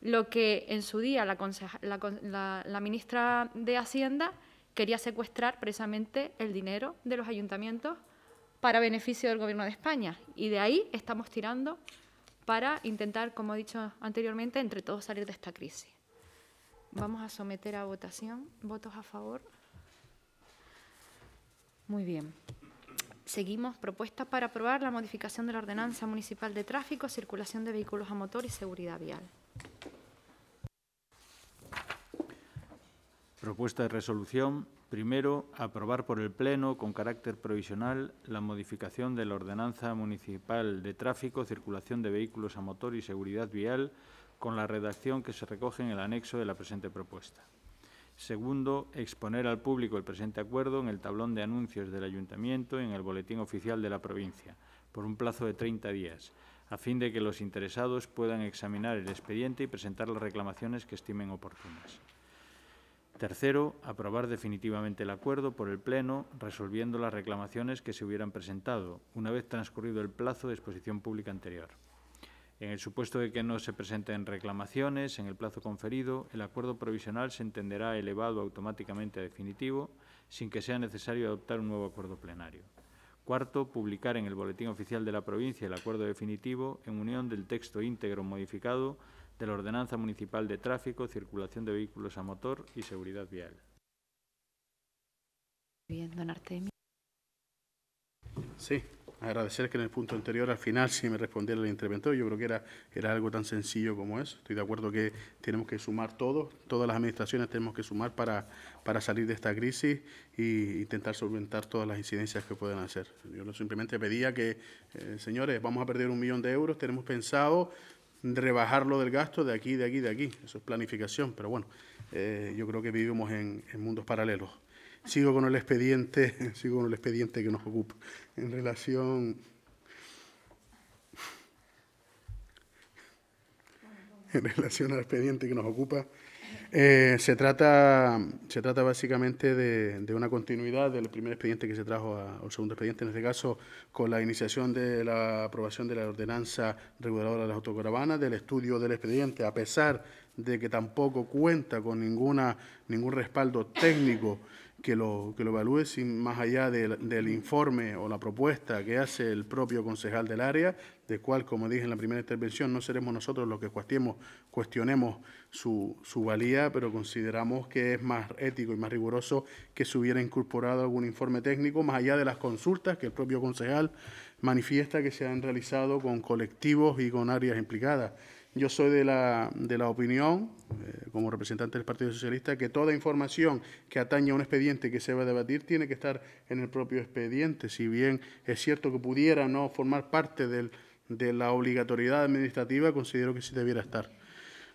lo que en su día la ministra de Hacienda quería secuestrar precisamente el dinero de los ayuntamientos para beneficio del Gobierno de España. Y de ahí estamos tirando para intentar, como he dicho anteriormente, entre todos salir de esta crisis. Vamos a someter a votación. ¿Votos a favor? Muy bien. Seguimos. Propuestas para aprobar la modificación de la Ordenanza Municipal de Tráfico, Circulación de Vehículos a Motor y Seguridad Vial. Propuesta de resolución. Primero, aprobar por el Pleno, con carácter provisional, la modificación de la Ordenanza Municipal de Tráfico, Circulación de Vehículos a Motor y Seguridad Vial, con la redacción que se recoge en el anexo de la presente propuesta. Segundo, exponer al público el presente acuerdo en el tablón de anuncios del Ayuntamiento y en el Boletín Oficial de la provincia, por un plazo de 30 días, a fin de que los interesados puedan examinar el expediente y presentar las reclamaciones que estimen oportunas. Tercero, aprobar definitivamente el acuerdo por el Pleno, resolviendo las reclamaciones que se hubieran presentado, una vez transcurrido el plazo de exposición pública anterior. En el supuesto de que no se presenten reclamaciones en el plazo conferido, el acuerdo provisional se entenderá elevado automáticamente a definitivo, sin que sea necesario adoptar un nuevo acuerdo plenario. Cuarto, publicar en el Boletín Oficial de la Provincia el acuerdo definitivo en unión del texto íntegro modificado de la Ordenanza Municipal de Tráfico, Circulación de Vehículos a Motor y Seguridad Vial. Bien, don Artemio. Sí, agradecer que en el punto anterior, al final, sí me respondiera el interventor. Yo creo que era, era algo tan sencillo como eso. Estoy de acuerdo que tenemos que sumar todos, todas las administraciones tenemos que sumar para, para salir de esta crisis e intentar solventar todas las incidencias que puedan hacer. Yo simplemente pedía que, eh, señores, vamos a perder un millón de euros, tenemos pensado rebajar lo del gasto de aquí, de aquí, de aquí. Eso es planificación, pero bueno, eh, yo creo que vivimos en, en, mundos paralelos. Sigo con el expediente, *laughs* sigo con el expediente que nos ocupa en relación. En relación al expediente que nos ocupa, eh, se, trata, básicamente de, una continuidad del primer expediente que se trajo, al o el segundo expediente en este caso, con la iniciación de la aprobación de la ordenanza reguladora de las autocaravanas, del estudio del expediente, a pesar de que tampoco cuenta con ninguna, ningún respaldo técnico que lo, evalúe sin, más allá del, informe o la propuesta que hace el propio concejal del área, de cual, como dije en la primera intervención, no seremos nosotros los que cuestionemos, su, su valía, pero consideramos que es más ético y más riguroso que se hubiera incorporado algún informe técnico, más allá de las consultas que el propio concejal manifiesta que se han realizado con colectivos y con áreas implicadas. Yo soy de la, de la opinión, eh, como representante del Partido Socialista, que toda información que atañe a un expediente que se va a debatir tiene que estar en el propio expediente. Si bien es cierto que pudiera no formar parte de la obligatoriedad administrativa, considero que sí debiera estar.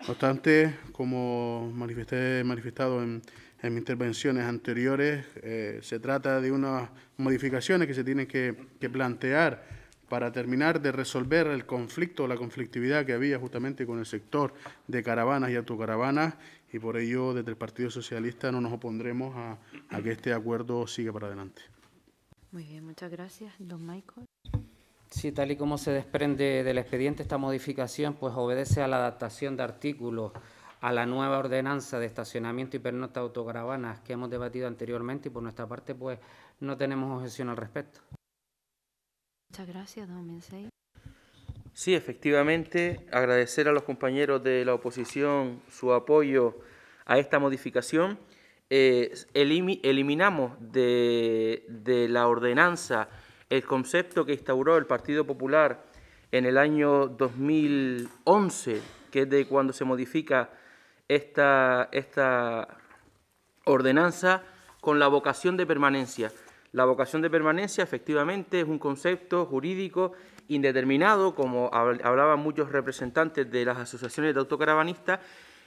No obstante, como manifesté, manifestado en, en mis intervenciones anteriores, eh, se trata de unas modificaciones que se tienen que, que plantear para terminar de resolver el conflicto, la conflictividad que había justamente con el sector de caravanas y autocaravanas, y por ello desde el Partido Socialista no nos opondremos a, que este acuerdo siga para adelante. Muy bien, muchas gracias, don Michael. Sí, tal y como se desprende del expediente, esta modificación pues obedece a la adaptación de artículos a la nueva ordenanza de estacionamiento y pernocta autocaravanas que hemos debatido anteriormente y por nuestra parte pues no tenemos objeción al respecto. Muchas gracias, don Sí, efectivamente, agradecer a los compañeros de la oposición su apoyo a esta modificación. Eh, eliminamos de, la ordenanza el concepto que instauró el Partido Popular en el año 2011, que es de cuando se modifica esta, esta ordenanza, con la vocación de permanencia. La vocación de permanencia efectivamente es un concepto jurídico indeterminado, como hablaban muchos representantes de las asociaciones de autocaravanistas,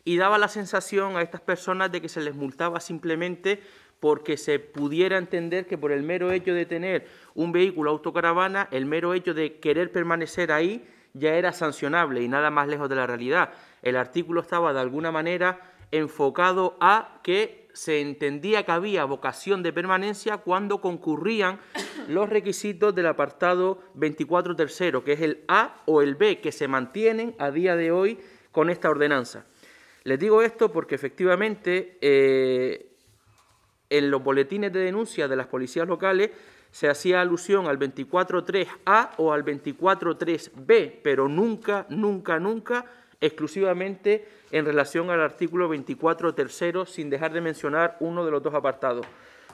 y daba la sensación a estas personas de que se les multaba simplemente porque se pudiera entender que por el mero hecho de tener un vehículo autocaravana, el mero hecho de querer permanecer ahí, ya era sancionable y nada más lejos de la realidad. El artículo estaba de alguna manera enfocado a que se entendía que había vocación de permanencia cuando concurrían los requisitos del apartado 24 tercero, que es el A o el B, que se mantienen a día de hoy con esta ordenanza. Les digo esto porque efectivamente eh, en los boletines de denuncia de las policías locales se hacía alusión al 24.3a o al 24.3b, pero nunca, nunca, nunca exclusivamente en relación al artículo 24 tercero, sin dejar de mencionar uno de los dos apartados.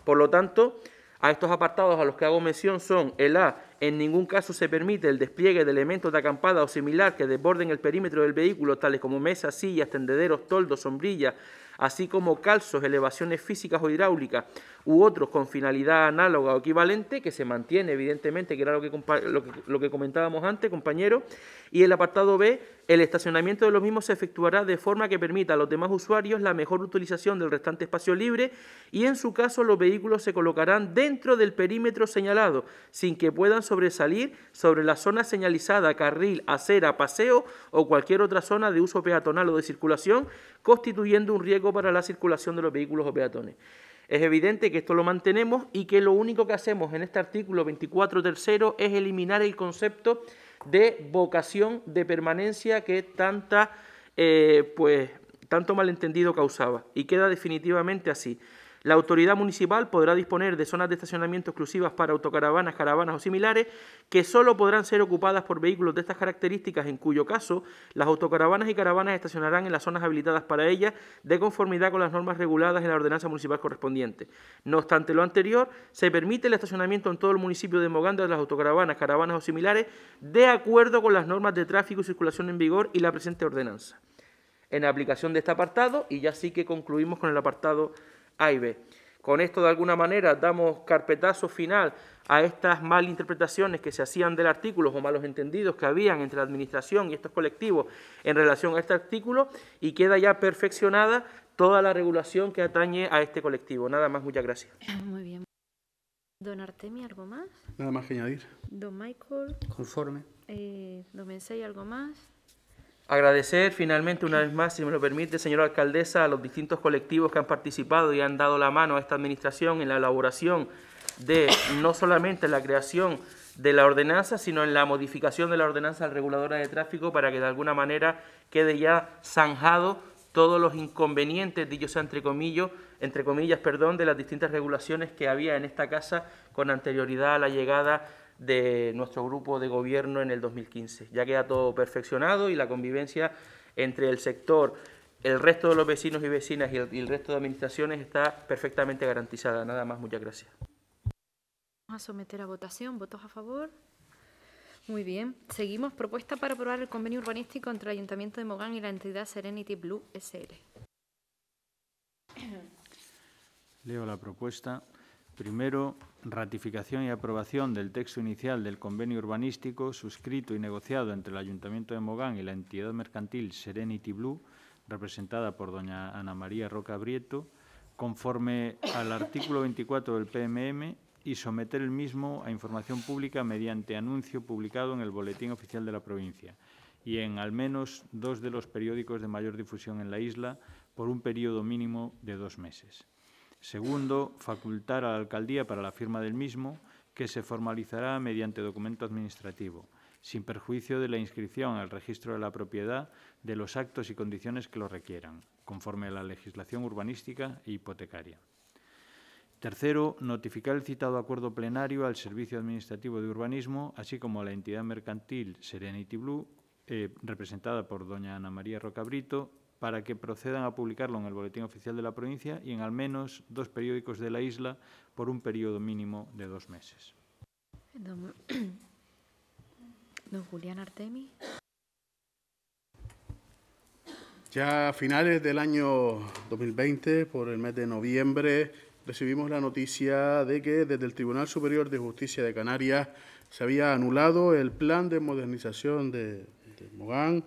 Por lo tanto, a estos apartados a los que hago mención son el A, en ningún caso se permite el despliegue de elementos de acampada o similar que desborden el perímetro del vehículo, tales como mesas, sillas, tendederos, toldos, sombrillas, así como calzos, elevaciones físicas o hidráulicas, u otros con finalidad análoga o equivalente, que se mantiene evidentemente, que era lo que, comentábamos antes, compañero y el apartado B, el estacionamiento de los mismos se efectuará de forma que permita a los demás usuarios la mejor utilización del restante espacio libre y en su caso los vehículos se colocarán dentro del perímetro señalado, sin que puedan sobresalir sobre la zona señalizada, carril, acera, paseo o cualquier otra zona de uso peatonal o de circulación, constituyendo un riesgo para la circulación de los vehículos o peatones. Es evidente que esto lo mantenemos y que lo único que hacemos en este artículo 24 tercero es eliminar el concepto de vocación de permanencia que tanta, eh, pues, tanto malentendido causaba. Y queda definitivamente así. La autoridad municipal podrá disponer de zonas de estacionamiento exclusivas para autocaravanas, caravanas o similares que solo podrán ser ocupadas por vehículos de estas características, en cuyo caso las autocaravanas y caravanas estacionarán en las zonas habilitadas para ellas de conformidad con las normas reguladas en la ordenanza municipal correspondiente. No obstante lo anterior, se permite el estacionamiento en todo el municipio de Moganda de las autocaravanas, caravanas o similares de acuerdo con las normas de tráfico y circulación en vigor y la presente ordenanza. En aplicación de este apartado, y ya sí que concluimos con el apartado a Con esto, de alguna manera, damos carpetazo final a estas malinterpretaciones que se hacían del artículo o malos entendidos que habían entre la administración y estos colectivos en relación a este artículo y queda ya perfeccionada toda la regulación que atañe a este colectivo. Nada más, muchas gracias. *coughs* Muy bien. Don Artemi, ¿algo más? Nada más que añadir. Don Michael. Conforme. Eh, don Mensei, ¿algo más? Agradecer finalmente una vez más, si me lo permite, señora alcaldesa, a los distintos colectivos que han participado y han dado la mano a esta administración en la elaboración de no solamente la creación de la ordenanza, sino en la modificación de la ordenanza reguladora de tráfico para que de alguna manera quede ya zanjado todos los inconvenientes, dicho entre comillas, entre comillas, perdón, de las distintas regulaciones que había en esta casa con anterioridad a la llegada de nuestro grupo de gobierno en el 2015. Ya queda todo perfeccionado y la convivencia entre el sector, el resto de los vecinos y vecinas y el, resto de administraciones está perfectamente garantizada. Nada más, muchas gracias. Vamos a someter a votación. ¿Votos a favor? Muy bien. Seguimos. Propuesta para aprobar el convenio urbanístico entre el Ayuntamiento de Mogán y la entidad Serenity Blue SL. Leo la propuesta. Primero, ratificación y aprobación del texto inicial del convenio urbanístico suscrito y negociado entre el Ayuntamiento de Mogán y la entidad mercantil Serenity Blue, representada por doña Ana María Roca Brieto, conforme al artículo 24 del PMM y someter el mismo a información pública mediante anuncio publicado en el Boletín Oficial de la Provincia y en al menos dos de los periódicos de mayor difusión en la isla por un periodo mínimo de dos meses. Segundo, facultar a la Alcaldía para la firma del mismo, que se formalizará mediante documento administrativo, sin perjuicio de la inscripción al registro de la propiedad de los actos y condiciones que lo requieran, conforme a la legislación urbanística e hipotecaria. Tercero, notificar el citado acuerdo plenario al Servicio Administrativo de Urbanismo, así como a la entidad mercantil Serenity Blue, eh, representada por doña Ana María Rocabrito, para que procedan a publicarlo en el Boletín Oficial de la Provincia y en al menos dos periódicos de la isla por un periodo mínimo de dos meses. Don, *coughs* Julián Artemi. Ya a finales del año 2020, por el mes de noviembre, recibimos la noticia de que desde el Tribunal Superior de Justicia de Canarias se había anulado el plan de modernización de, de Mogán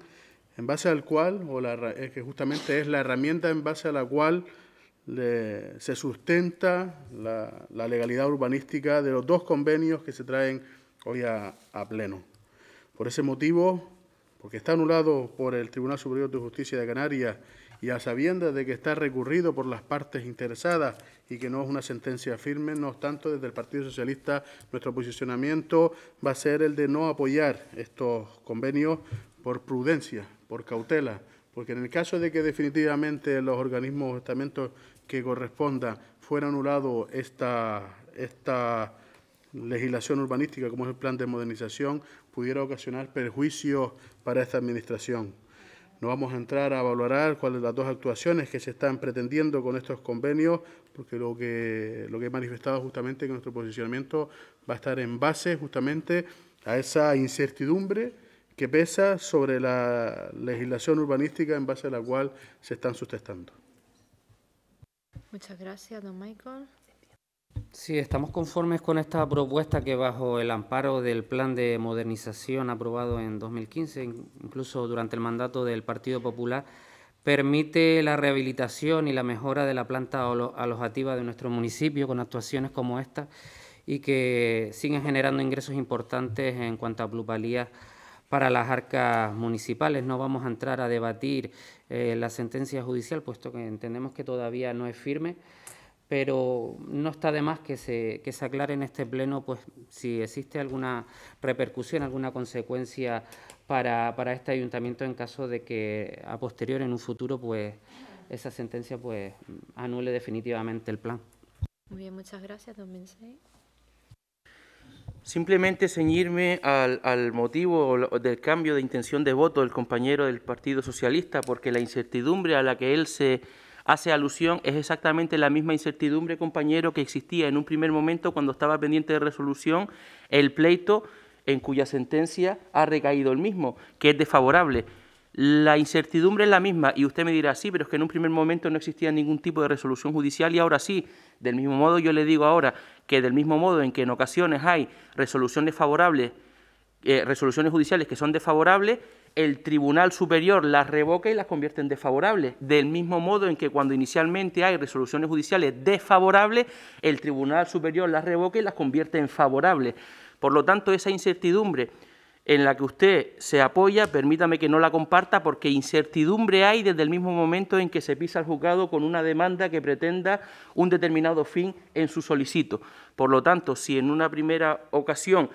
en base al cual, o la, eh, que justamente es la herramienta en base a la cual se sustenta la, legalidad urbanística de los dos convenios que se traen hoy a, a pleno. Por ese motivo, porque está anulado por el Tribunal Superior de Justicia de Canarias y a sabiendas de que está recurrido por las partes interesadas y que no es una sentencia firme, no obstante, desde el Partido Socialista nuestro posicionamiento va a ser el de no apoyar estos convenios por prudencia, por cautela, porque en el caso de que definitivamente los organismos o estamentos que correspondan fuera anulado esta, esta legislación urbanística, como es el plan de modernización, pudiera ocasionar perjuicios para esta administración. No vamos a entrar a valorar cuáles las dos actuaciones que se están pretendiendo con estos convenios, porque lo que, lo que he manifestado justamente que nuestro posicionamiento va a estar en base justamente a esa incertidumbre que pesa sobre la legislación urbanística en base a la cual se están sustentando. Muchas gracias, don Michael. Sí, estamos conformes con esta propuesta que bajo el amparo del plan de modernización aprobado en 2015, incluso durante el mandato del Partido Popular, permite la rehabilitación y la mejora de la planta alojativa de nuestro municipio con actuaciones como esta y que siguen generando ingresos importantes en cuanto a pluralías para las arcas municipales. No vamos a entrar a debatir eh, la sentencia judicial, puesto que entendemos que todavía no es firme, pero no está de más que se, aclare en este pleno pues, si existe alguna repercusión, alguna consecuencia para, este ayuntamiento en caso de que a posterior, en un futuro, pues esa sentencia pues anule definitivamente el plan. Muy bien, muchas gracias, don Mensei. Simplemente ceñirme al, al, motivo del cambio de intención de voto del compañero del Partido Socialista, porque la incertidumbre a la que él se hace alusión es exactamente la misma incertidumbre, compañero, que existía en un primer momento cuando estaba pendiente de resolución el pleito en cuya sentencia ha recaído el mismo, que es desfavorable. La incertidumbre es la misma y usted me dirá, sí, pero es que en un primer momento no existía ningún tipo de resolución judicial y ahora sí. Del mismo modo yo le digo ahora que del mismo modo en que en ocasiones hay resoluciones favorables, eh, resoluciones judiciales que son desfavorables, el Tribunal Superior las revoca y las convierte en desfavorables. Del mismo modo en que cuando inicialmente hay resoluciones judiciales desfavorables, el Tribunal Superior las revoca y las convierte en favorables. Por lo tanto, esa incertidumbre en la que usted se apoya, permítame que no la comparta porque incertidumbre hay desde el mismo momento en que se pisa el juzgado con una demanda que pretenda un determinado fin en su solicito. Por lo tanto, si en una primera ocasión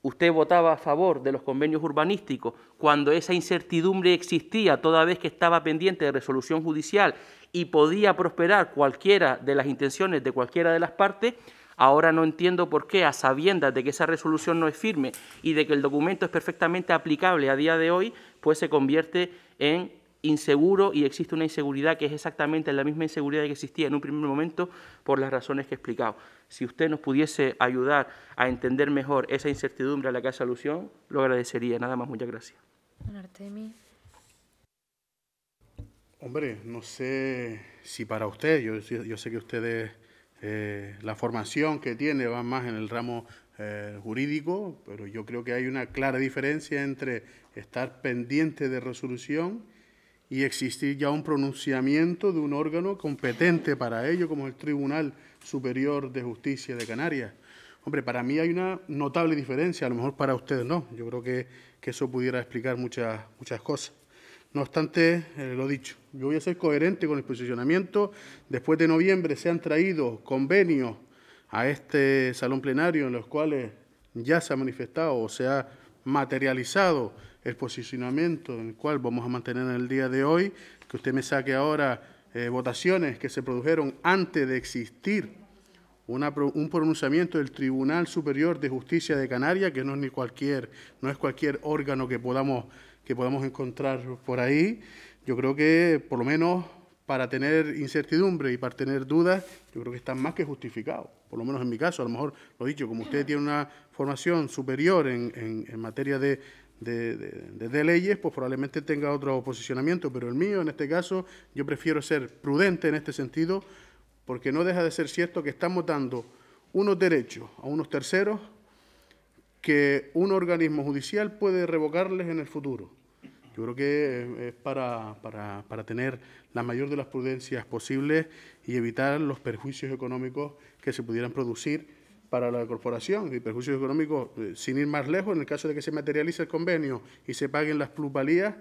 usted votaba a favor de los convenios urbanísticos cuando esa incertidumbre existía toda vez que estaba pendiente de resolución judicial y podía prosperar cualquiera de las intenciones de cualquiera de las partes, Ahora no entiendo por qué, a sabiendas de que esa resolución no es firme y de que el documento es perfectamente aplicable a día de hoy, pues se convierte en inseguro y existe una inseguridad que es exactamente la misma inseguridad que existía en un primer momento por las razones que he explicado. Si usted nos pudiese ayudar a entender mejor esa incertidumbre a la que hace alusión, lo agradecería. Nada más, muchas gracias. Hombre, no sé si para usted, yo, sé que ustedes... Eh, la formación que tiene va más en el ramo eh, jurídico, pero yo creo que hay una clara diferencia entre estar pendiente de resolución y existir ya un pronunciamiento de un órgano competente para ello, como el Tribunal Superior de Justicia de Canarias. Hombre, para mí hay una notable diferencia, a lo mejor para ustedes no. Yo creo que, que eso pudiera explicar muchas, muchas cosas. No obstante, eh, lo dicho, yo voy a ser coherente con el posicionamiento. Después de noviembre se han traído convenios a este salón plenario en los cuales ya se ha manifestado o se ha materializado el posicionamiento en el cual vamos a mantener en el día de hoy, que usted me saque ahora eh, votaciones que se produjeron antes de existir un pronunciamiento del Tribunal Superior de Justicia de Canarias, que no es, ni cualquier, no es cualquier órgano que podamos que podamos encontrar por ahí. Yo creo que por lo menos para tener incertidumbre y para tener dudas, yo creo que están más que justificados. Por lo menos en mi caso, a lo mejor lo dicho, como usted tiene una formación superior en, materia de, de, leyes, pues probablemente tenga otro posicionamiento, pero el mío, en este caso, yo prefiero ser prudente en este sentido, porque no deja de ser cierto que estamos dando unos derechos a unos terceros que un organismo judicial puede revocarles en el futuro. Yo creo que es para, para, para tener la mayor de las prudencias posibles y evitar los perjuicios económicos que se pudieran producir para la corporación y perjuicios económicos, eh, sin ir más lejos, en el caso de que se materialice el convenio y se paguen las plusvalías,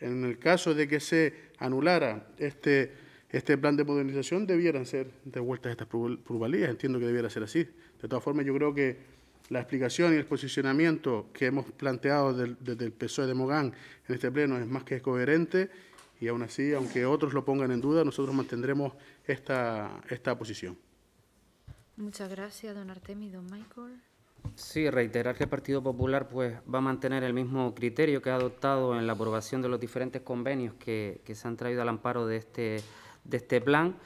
en el caso de que se anulara este, este plan de modernización, debieran ser devueltas estas plusvalías. Entiendo que debiera ser así. De todas formas, yo creo que la explicación y el posicionamiento que hemos planteado desde el PSOE de Mogán en este pleno es más que coherente y aún así, aunque otros lo pongan en duda, nosotros mantendremos esta, esta posición. Muchas gracias, don Artemi, don Michael. Sí, reiterar que el Partido Popular pues, va a mantener el mismo criterio que ha adoptado en la aprobación de los diferentes convenios que, que se han traído al amparo de este, de este plan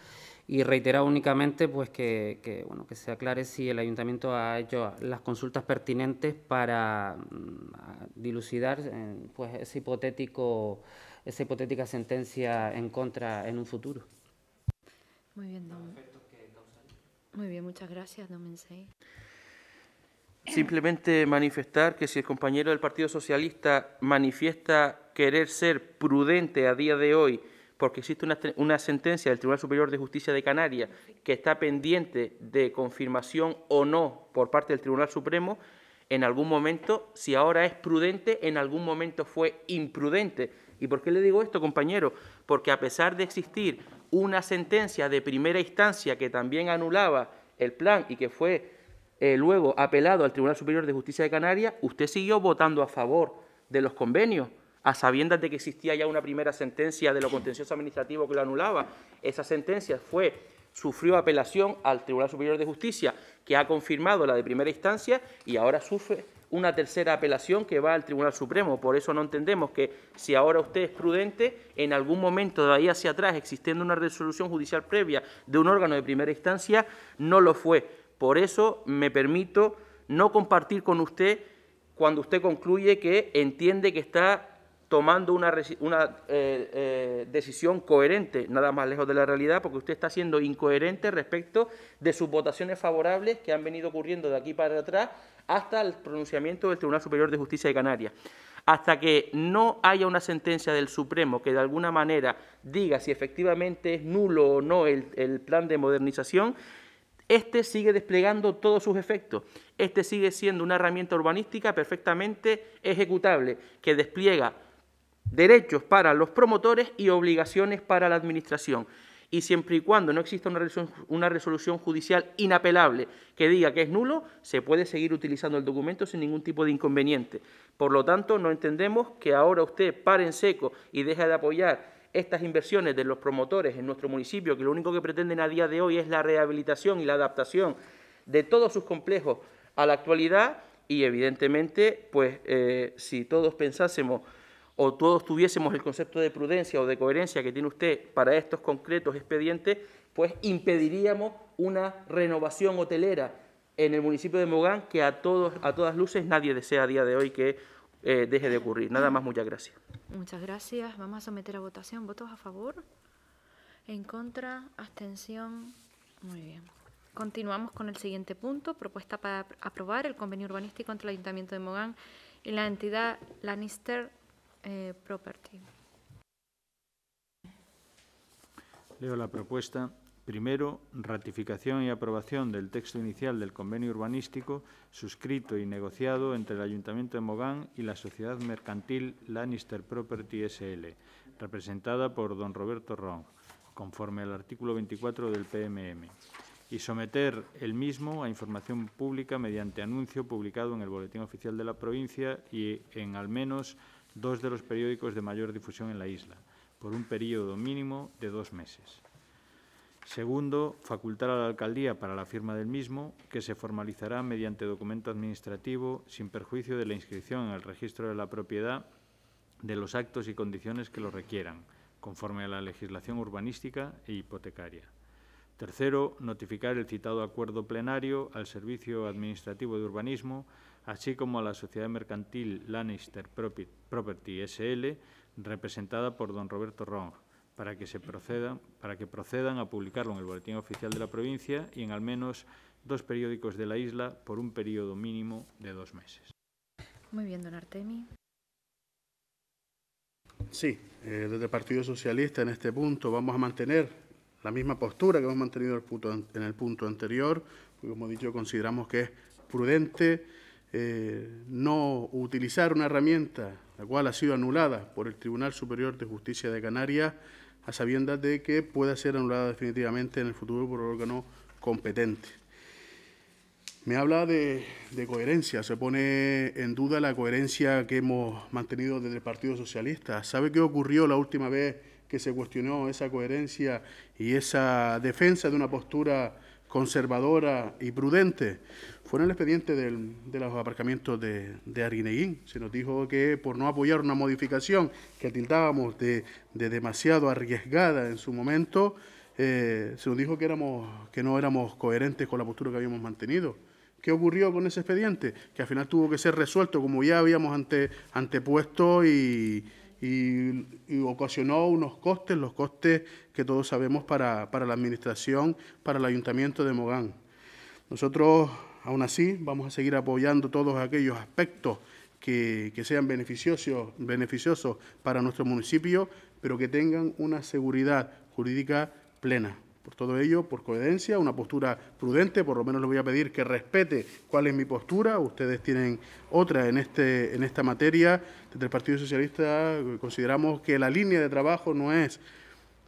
y reiterar únicamente pues que, bueno, que se aclare si el ayuntamiento ha hecho las consultas pertinentes para mm, dilucidar eh, pues ese hipotético esa hipotética sentencia en contra en un futuro. Muy bien, don. Muy bien, muchas gracias, don Mensei. Simplemente manifestar que si el compañero del Partido Socialista manifiesta querer ser prudente a día de hoy porque existe una, sentencia del Tribunal Superior de Justicia de Canarias que está pendiente de confirmación o no por parte del Tribunal Supremo, en algún momento, si ahora es prudente, en algún momento fue imprudente. ¿Y por qué le digo esto, compañero? Porque a pesar de existir una sentencia de primera instancia que también anulaba el plan y que fue eh, luego apelado al Tribunal Superior de Justicia de Canarias, usted siguió votando a favor de los convenios a sabiendas de que existía ya una primera sentencia de lo contencioso administrativo que lo anulaba. Esa sentencia fue sufrió apelación al Tribunal Superior de Justicia, que ha confirmado la de primera instancia y ahora sufre una tercera apelación que va al Tribunal Supremo. Por eso no entendemos que si ahora usted es prudente, en algún momento de ahí hacia atrás, existiendo una resolución judicial previa de un órgano de primera instancia, no lo fue. Por eso me permito no compartir con usted cuando usted concluye que entiende que está tomando una, una eh, eh, decisión coherente, nada más lejos de la realidad, porque usted está siendo incoherente respecto de sus votaciones favorables que han venido ocurriendo de aquí para atrás hasta el pronunciamiento del Tribunal Superior de Justicia de Canarias. Hasta que no haya una sentencia del Supremo que de alguna manera diga si efectivamente es nulo o no el, el plan de modernización, este sigue desplegando todos sus efectos. Este sigue siendo una herramienta urbanística perfectamente ejecutable que despliega derechos para los promotores y obligaciones para la Administración. Y siempre y cuando no exista una resolución, judicial inapelable que diga que es nulo, se puede seguir utilizando el documento sin ningún tipo de inconveniente. Por lo tanto, no entendemos que ahora usted pare en seco y deje de apoyar estas inversiones de los promotores en nuestro municipio, que lo único que pretenden a día de hoy es la rehabilitación y la adaptación de todos sus complejos a la actualidad. Y evidentemente, pues eh, si todos pensásemos o todos tuviésemos el concepto de prudencia o de coherencia que tiene usted para estos concretos expedientes, pues impediríamos una renovación hotelera en el municipio de Mogán que a, todos, a todas luces nadie desea a día de hoy que eh, deje de ocurrir. Nada más, muchas gracias. Muchas gracias. Vamos a someter a votación. ¿Votos a favor? ¿En contra? ¿Abstención? Muy bien. Continuamos con el siguiente punto, propuesta para aprobar el convenio urbanístico entre el Ayuntamiento de Mogán y la entidad Lannister eh, property. Leo la propuesta. Primero, ratificación y aprobación del texto inicial del convenio urbanístico suscrito y negociado entre el Ayuntamiento de Mogán y la sociedad mercantil Lannister Property SL, representada por don Roberto Ron, conforme al artículo 24 del PMM, y someter el mismo a información pública mediante anuncio publicado en el Boletín Oficial de la Provincia y en al menos dos de los periódicos de mayor difusión en la isla, por un periodo mínimo de dos meses. Segundo, facultar a la alcaldía para la firma del mismo, que se formalizará mediante documento administrativo sin perjuicio de la inscripción en el registro de la propiedad de los actos y condiciones que lo requieran, conforme a la legislación urbanística e hipotecaria. Tercero, notificar el citado acuerdo plenario al Servicio Administrativo de Urbanismo así como a la sociedad mercantil Lannister Property SL, representada por don Roberto Rong, para que, se procedan, para que procedan a publicarlo en el Boletín Oficial de la provincia y en al menos dos periódicos de la isla por un periodo mínimo de dos meses. Muy bien, don Artemi. Sí, eh, desde el Partido Socialista en este punto vamos a mantener la misma postura que hemos mantenido el punto, en el punto anterior, porque como he dicho consideramos que es prudente eh, no utilizar una herramienta la cual ha sido anulada por el Tribunal Superior de Justicia de Canarias a sabiendas de que pueda ser anulada definitivamente en el futuro por el órgano competente. Me habla de, de, coherencia, se pone en duda la coherencia que hemos mantenido desde el Partido Socialista. ¿Sabe qué ocurrió la última vez que se cuestionó esa coherencia y esa defensa de una postura conservadora y prudente? Fue en el expediente de los aparcamientos de, de Se nos dijo que por no apoyar una modificación que tildábamos de, demasiado arriesgada en su momento, eh, se nos dijo que, éramos, que no éramos coherentes con la postura que habíamos mantenido. ¿Qué ocurrió con ese expediente? Que al final tuvo que ser resuelto, como ya habíamos ante, antepuesto y, y, ocasionó unos costes, los costes que todos sabemos para, para la Administración, para el Ayuntamiento de Mogán. Nosotros aún así, vamos a seguir apoyando todos aquellos aspectos que, sean beneficiosos, beneficiosos para nuestro municipio, pero que tengan una seguridad jurídica plena. Por todo ello, por coherencia, una postura prudente, por lo menos le voy a pedir que respete cuál es mi postura. Ustedes tienen otra en, este, en esta materia. Desde el Partido Socialista consideramos que la línea de trabajo no es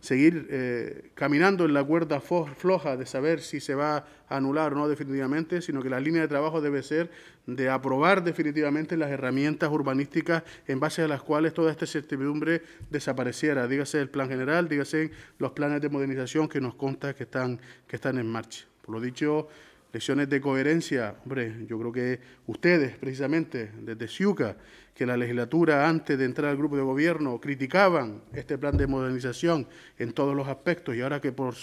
seguir eh, caminando en la cuerda floja de saber si se va a anular o no definitivamente, sino que la línea de trabajo debe ser de aprobar definitivamente las herramientas urbanísticas en base a las cuales toda esta certidumbre desapareciera, dígase el plan general, dígase los planes de modernización que nos consta que están, que están en marcha. Por lo dicho, lecciones de coherencia, hombre, yo creo que ustedes precisamente desde Ciuca, que la legislatura, antes de entrar al grupo de gobierno, criticaban este plan de modernización en todos los aspectos y ahora que por,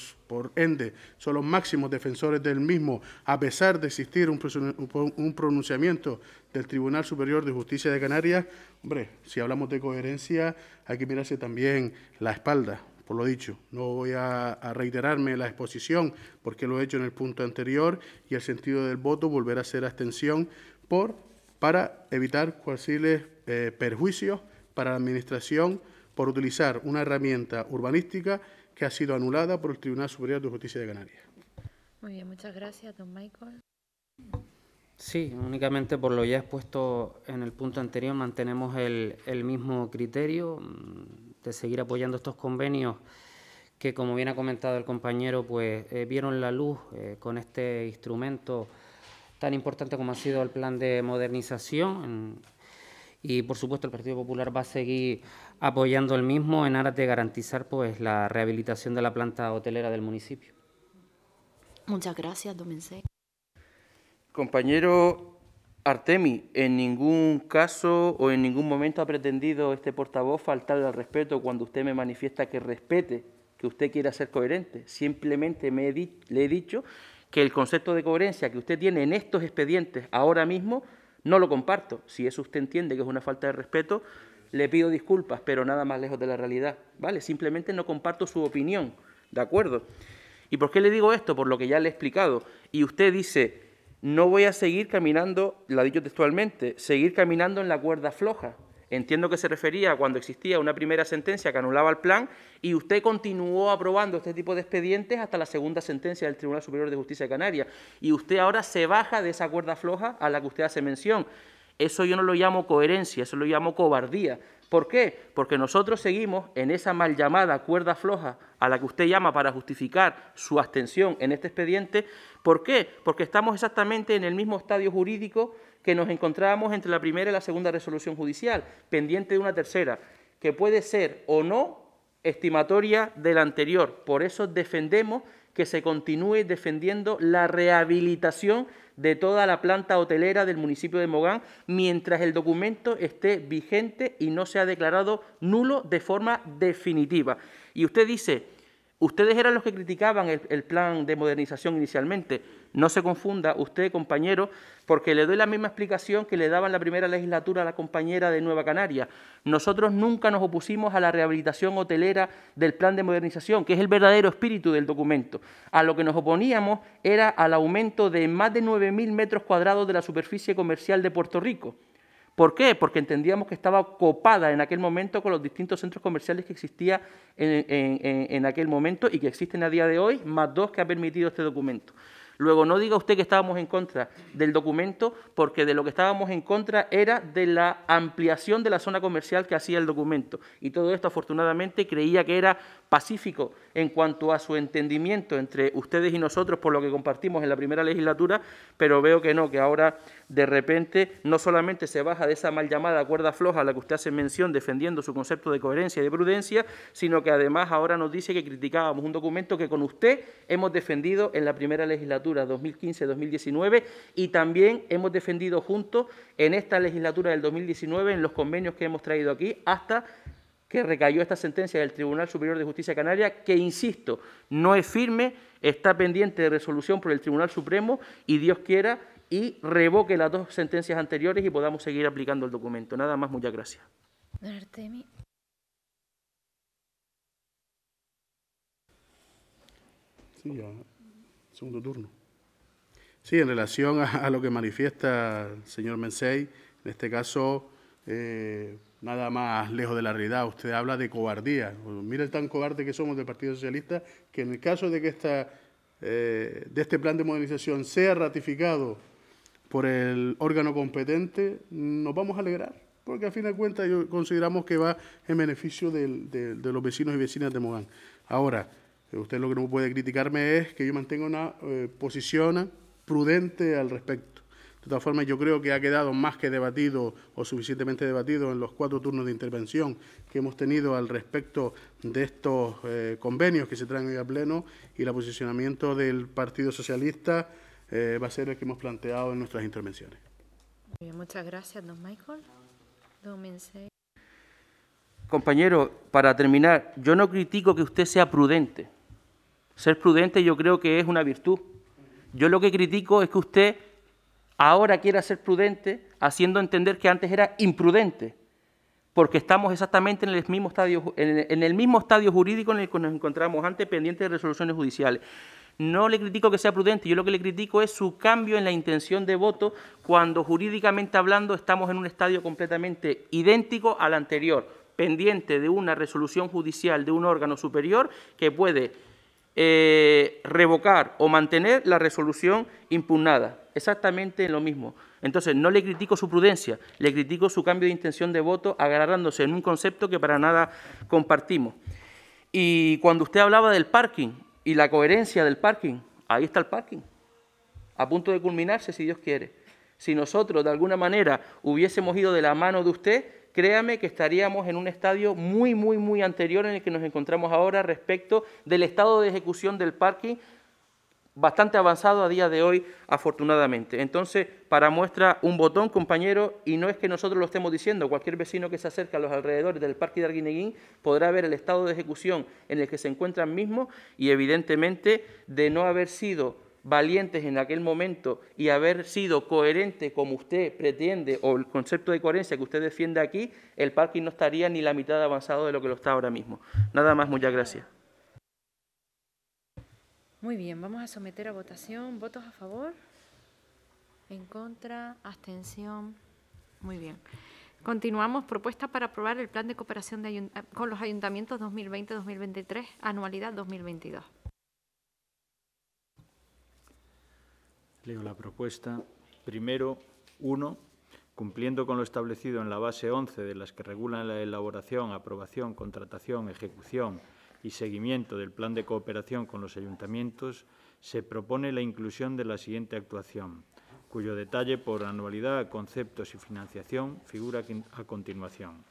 ende son los máximos defensores del mismo, a pesar de existir un, pronunciamiento del Tribunal Superior de Justicia de Canarias, hombre, si hablamos de coherencia, hay que mirarse también la espalda. Por lo dicho, no voy a, reiterarme la exposición porque lo he hecho en el punto anterior y el sentido del voto volverá a ser abstención por para evitar posibles eh, perjuicios para la Administración por utilizar una herramienta urbanística que ha sido anulada por el Tribunal Superior de Justicia de Canarias. Muy bien, muchas gracias, don Michael. Sí, únicamente por lo ya expuesto en el punto anterior mantenemos el, mismo criterio mm, de seguir apoyando estos convenios que, como bien ha comentado el compañero, pues eh, vieron la luz eh, con este instrumento tan importante como ha sido el plan de modernización. Y por supuesto el Partido Popular va a seguir apoyando el mismo en aras de garantizar pues, la rehabilitación de la planta hotelera del municipio. Muchas gracias, Domense. Compañero Artemi, en ningún caso o en ningún momento ha pretendido este portavoz faltarle al respeto cuando usted me manifiesta que respete, que usted quiera ser coherente. Simplemente me le he dicho que el concepto de coherencia que usted tiene en estos expedientes ahora mismo no lo comparto. Si eso usted entiende que es una falta de respeto, le pido disculpas, pero nada más lejos de la realidad, ¿vale? Simplemente no comparto su opinión, ¿de acuerdo? ¿Y por qué le digo esto? Por lo que ya le he explicado. Y usted dice, no voy a seguir caminando, lo ha dicho textualmente, seguir caminando en la cuerda floja. Entiendo que se refería cuando existía una primera sentencia que anulaba el plan y usted continuó aprobando este tipo de expedientes hasta la segunda sentencia del Tribunal Superior de Justicia de Canarias. Y usted ahora se baja de esa cuerda floja a la que usted hace mención. Eso yo no lo llamo coherencia, eso lo llamo cobardía. ¿Por qué? Porque nosotros seguimos en esa mal llamada cuerda floja a la que usted llama para justificar su abstención en este expediente. ¿Por qué? Porque estamos exactamente en el mismo estadio jurídico que nos encontrábamos entre la primera y la segunda resolución judicial, pendiente de una tercera, que puede ser o no estimatoria de la anterior. Por eso defendemos que se continúe defendiendo la rehabilitación de toda la planta hotelera del municipio de Mogán mientras el documento esté vigente y no sea declarado nulo de forma definitiva. Y usted dice, Ustedes eran los que criticaban el, plan de modernización inicialmente. No se confunda usted, compañero, porque le doy la misma explicación que le daba en la primera legislatura a la compañera de Nueva Canaria. Nosotros nunca nos opusimos a la rehabilitación hotelera del plan de modernización, que es el verdadero espíritu del documento. A lo que nos oponíamos era al aumento de más de 9.000 metros cuadrados de la superficie comercial de Puerto Rico. ¿Por qué? Porque entendíamos que estaba copada en aquel momento con los distintos centros comerciales que existía en, en, aquel momento y que existen a día de hoy, más dos que ha permitido este documento. Luego, no diga usted que estábamos en contra del documento, porque de lo que estábamos en contra era de la ampliación de la zona comercial que hacía el documento. Y todo esto, afortunadamente, creía que era pacífico en cuanto a su entendimiento entre ustedes y nosotros por lo que compartimos en la primera legislatura, pero veo que no, que ahora de repente no solamente se baja de esa mal llamada cuerda floja a la que usted hace mención defendiendo su concepto de coherencia y de prudencia, sino que además ahora nos dice que criticábamos un documento que con usted hemos defendido en la primera legislatura 2015-2019 y también hemos defendido juntos en esta legislatura del 2019 en los convenios que hemos traído aquí hasta que recayó esta sentencia del Tribunal Superior de Justicia Canaria, que, insisto, no es firme, está pendiente de resolución por el Tribunal Supremo y Dios quiera y revoque las dos sentencias anteriores y podamos seguir aplicando el documento. Nada más, muchas gracias. Sí, segundo turno. Sí, en relación a, lo que manifiesta el señor Mensei, en este caso... Eh, nada más lejos de la realidad. Usted habla de cobardía. Mire el tan cobarde que somos del Partido Socialista, que en el caso de que esta, eh, de este plan de modernización sea ratificado por el órgano competente, nos vamos a alegrar, porque a fin de cuentas yo consideramos que va en beneficio de, los vecinos y vecinas de Mogán. Ahora, usted lo que no puede criticarme es que yo mantengo una eh, posición prudente al respecto. De todas formas, yo creo que ha quedado más que debatido o suficientemente debatido en los cuatro turnos de intervención que hemos tenido al respecto de estos eh, convenios que se traen hoy a pleno y el posicionamiento del Partido Socialista eh, va a ser el que hemos planteado en nuestras intervenciones. muchas gracias, don Michael. Compañero, para terminar, yo no critico que usted sea prudente. Ser prudente yo creo que es una virtud. Yo lo que critico es que usted ahora quiera ser prudente, haciendo entender que antes era imprudente, porque estamos exactamente en el mismo estadio, en el mismo estadio jurídico en el que nos encontramos antes, pendiente de resoluciones judiciales. No le critico que sea prudente, yo lo que le critico es su cambio en la intención de voto cuando jurídicamente hablando estamos en un estadio completamente idéntico al anterior, pendiente de una resolución judicial de un órgano superior que puede eh, revocar o mantener la resolución impugnada. Exactamente lo mismo. Entonces, no le critico su prudencia, le critico su cambio de intención de voto agarrándose en un concepto que para nada compartimos. Y cuando usted hablaba del parking y la coherencia del parking, ahí está el parking, a punto de culminarse si Dios quiere. Si nosotros de alguna manera hubiésemos ido de la mano de usted, créame que estaríamos en un estadio muy, muy, muy anterior en el que nos encontramos ahora respecto del estado de ejecución del parking, bastante avanzado a día de hoy, afortunadamente. Entonces, para muestra un botón, compañero, y no es que nosotros lo estemos diciendo, cualquier vecino que se acerque a los alrededores del Parque de Arguineguín podrá ver el estado de ejecución en el que se encuentran mismos y evidentemente de no haber sido valientes en aquel momento y haber sido coherente como usted pretende o el concepto de coherencia que usted defiende aquí, el parking no estaría ni la mitad avanzado de lo que lo está ahora mismo. Nada más, muchas gracias. Muy bien, vamos a someter a votación. ¿Votos a favor? ¿En contra? ¿Abstención? Muy bien. Continuamos. Propuesta para aprobar el Plan de Cooperación de con los Ayuntamientos 2020-2023, anualidad 2022. Leo la propuesta. Primero, uno, cumpliendo con lo establecido en la base 11 de las que regulan la elaboración, aprobación, contratación, ejecución y seguimiento del plan de cooperación con los ayuntamientos, se propone la inclusión de la siguiente actuación, cuyo detalle por anualidad, conceptos y financiación figura a continuación.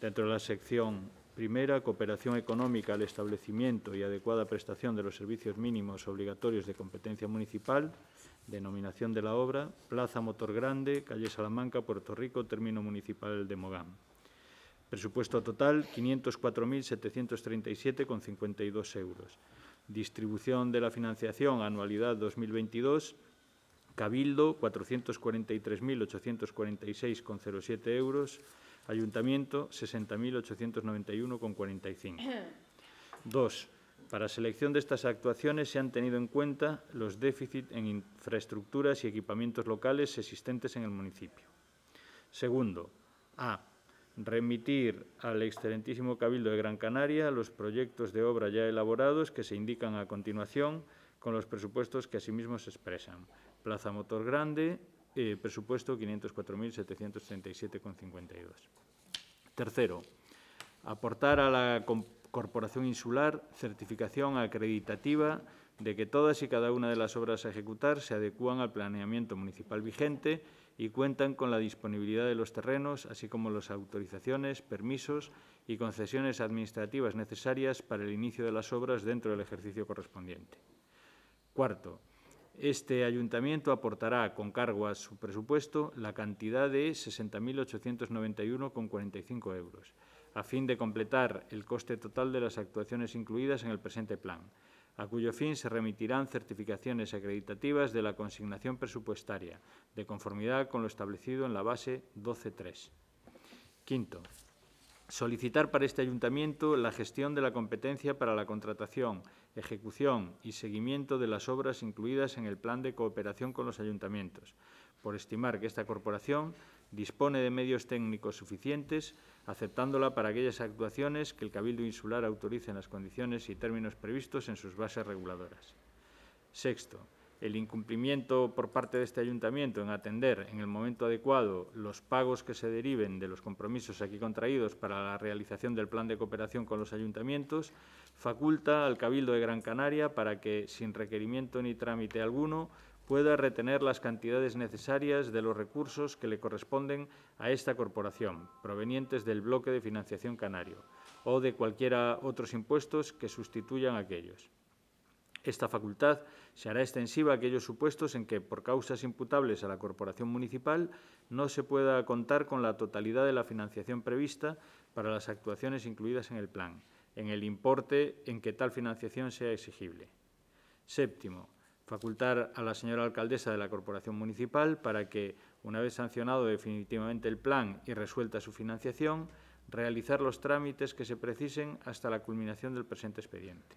Dentro de la sección Primera, cooperación económica al establecimiento y adecuada prestación de los servicios mínimos obligatorios de competencia municipal, denominación de la obra, Plaza Motor Grande, calle Salamanca, Puerto Rico, término municipal de Mogán. Presupuesto total 504.737,52 euros. Distribución de la financiación anualidad 2022. Cabildo 443.846,07 euros. Ayuntamiento 60.891,45. Dos, para selección de estas actuaciones se han tenido en cuenta los déficits en infraestructuras y equipamientos locales existentes en el municipio. Segundo, A. Remitir al excelentísimo Cabildo de Gran Canaria los proyectos de obra ya elaborados que se indican a continuación con los presupuestos que asimismo se expresan. Plaza Motor Grande, eh, presupuesto 504.737,52. Tercero, aportar a la Corporación Insular certificación acreditativa de que todas y cada una de las obras a ejecutar se adecúan al planeamiento municipal vigente y cuentan con la disponibilidad de los terrenos, así como las autorizaciones, permisos y concesiones administrativas necesarias para el inicio de las obras dentro del ejercicio correspondiente. Cuarto, este ayuntamiento aportará con cargo a su presupuesto la cantidad de 60.891,45 euros, a fin de completar el coste total de las actuaciones incluidas en el presente plan, a cuyo fin se remitirán certificaciones acreditativas de la consignación presupuestaria, de conformidad con lo establecido en la base 12.3. Quinto, solicitar para este ayuntamiento la gestión de la competencia para la contratación ejecución y seguimiento de las obras incluidas en el plan de cooperación con los ayuntamientos, por estimar que esta corporación dispone de medios técnicos suficientes, aceptándola para aquellas actuaciones que el Cabildo Insular autorice en las condiciones y términos previstos en sus bases reguladoras. Sexto, el incumplimiento por parte de este ayuntamiento en atender en el momento adecuado los pagos que se deriven de los compromisos aquí contraídos para la realización del plan de cooperación con los ayuntamientos, faculta al Cabildo de Gran Canaria para que, sin requerimiento ni trámite alguno, pueda retener las cantidades necesarias de los recursos que le corresponden a esta corporación, provenientes del bloque de financiación canario, o de cualquiera otros impuestos que sustituyan aquellos. Esta facultad se hará extensiva a aquellos supuestos en que, por causas imputables a la Corporación Municipal, no se pueda contar con la totalidad de la financiación prevista para las actuaciones incluidas en el plan, en el importe en que tal financiación sea exigible. Séptimo, facultar a la señora alcaldesa de la Corporación Municipal para que, una vez sancionado definitivamente el plan y resuelta su financiación, realizar los trámites que se precisen hasta la culminación del presente expediente.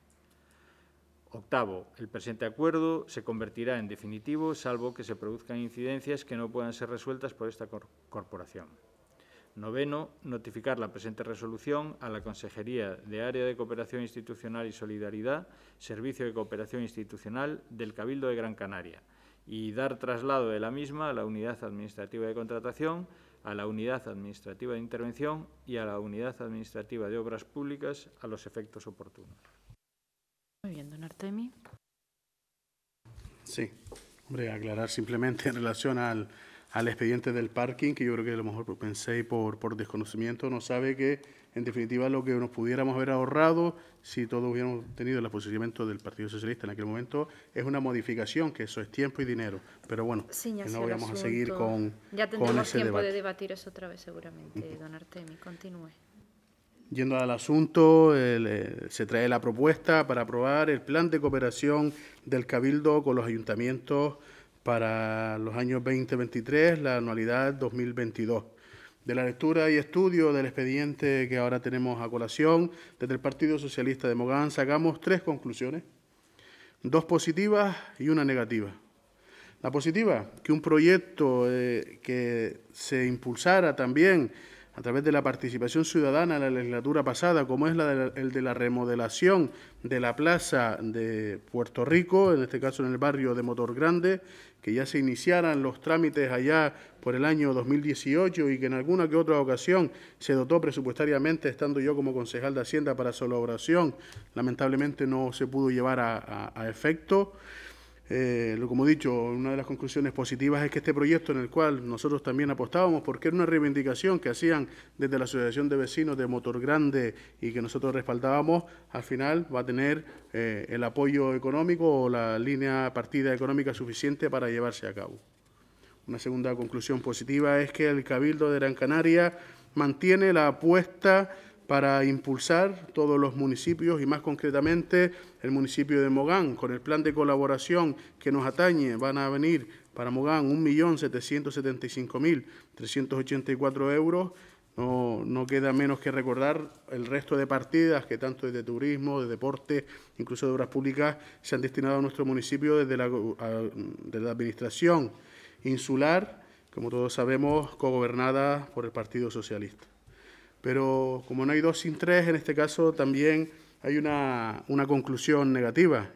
Octavo, el presente acuerdo se convertirá en definitivo, salvo que se produzcan incidencias que no puedan ser resueltas por esta corporación. Noveno, notificar la presente resolución a la Consejería de Área de Cooperación Institucional y Solidaridad, Servicio de Cooperación Institucional del Cabildo de Gran Canaria y dar traslado de la misma a la Unidad Administrativa de Contratación, a la Unidad Administrativa de Intervención y a la Unidad Administrativa de Obras Públicas a los efectos oportunos. Muy bien, don Artemi. Sí, hombre, aclarar simplemente en relación al, al expediente del parking, que yo creo que a lo mejor pensé por, por desconocimiento, no sabe que en definitiva lo que nos pudiéramos haber ahorrado si todos hubiéramos tenido el posicionamiento del Partido Socialista en aquel momento es una modificación, que eso es tiempo y dinero. Pero bueno, no vamos a seguir con... Ya tendremos tiempo de debatir eso otra vez seguramente, *laughs* don Artemi. Continúe. Yendo al asunto, eh, se trae la propuesta para aprobar el plan de cooperación del Cabildo con los ayuntamientos para los años 2023, la anualidad 2022. De la lectura y estudio del expediente que ahora tenemos a colación, desde el Partido Socialista de Mogán sacamos tres conclusiones, dos positivas y una negativa. La positiva, que un proyecto eh, que se impulsara también a través de la participación ciudadana en la legislatura pasada, como es la de la, el de la remodelación de la plaza de Puerto Rico, en este caso en el barrio de Motor Grande, que ya se iniciaran los trámites allá por el año 2018 y que en alguna que otra ocasión se dotó presupuestariamente, estando yo como concejal de Hacienda para su elaboración, lamentablemente no se pudo llevar a efecto. Eh, como he dicho, una de las conclusiones positivas es que este proyecto en el cual nosotros también apostábamos, porque era una reivindicación que hacían desde la Asociación de Vecinos de Motor Grande y que nosotros respaldábamos, al final va a tener eh, el apoyo económico o la línea partida económica suficiente para llevarse a cabo. Una segunda conclusión positiva es que el Cabildo de Gran Canaria mantiene la apuesta para impulsar todos los municipios y más concretamente el municipio de Mogán, con el plan de colaboración que nos atañe, van a venir para Mogán 1.775.384 euros. No, queda menos que recordar el resto de partidas que tanto desde turismo, de deporte, incluso de obras públicas, se han destinado a nuestro municipio desde la, desde la administración insular, como todos sabemos, cogobernada por el Partido Socialista. Pero como no hay dos sin tres, en este caso también hay una, conclusión negativa.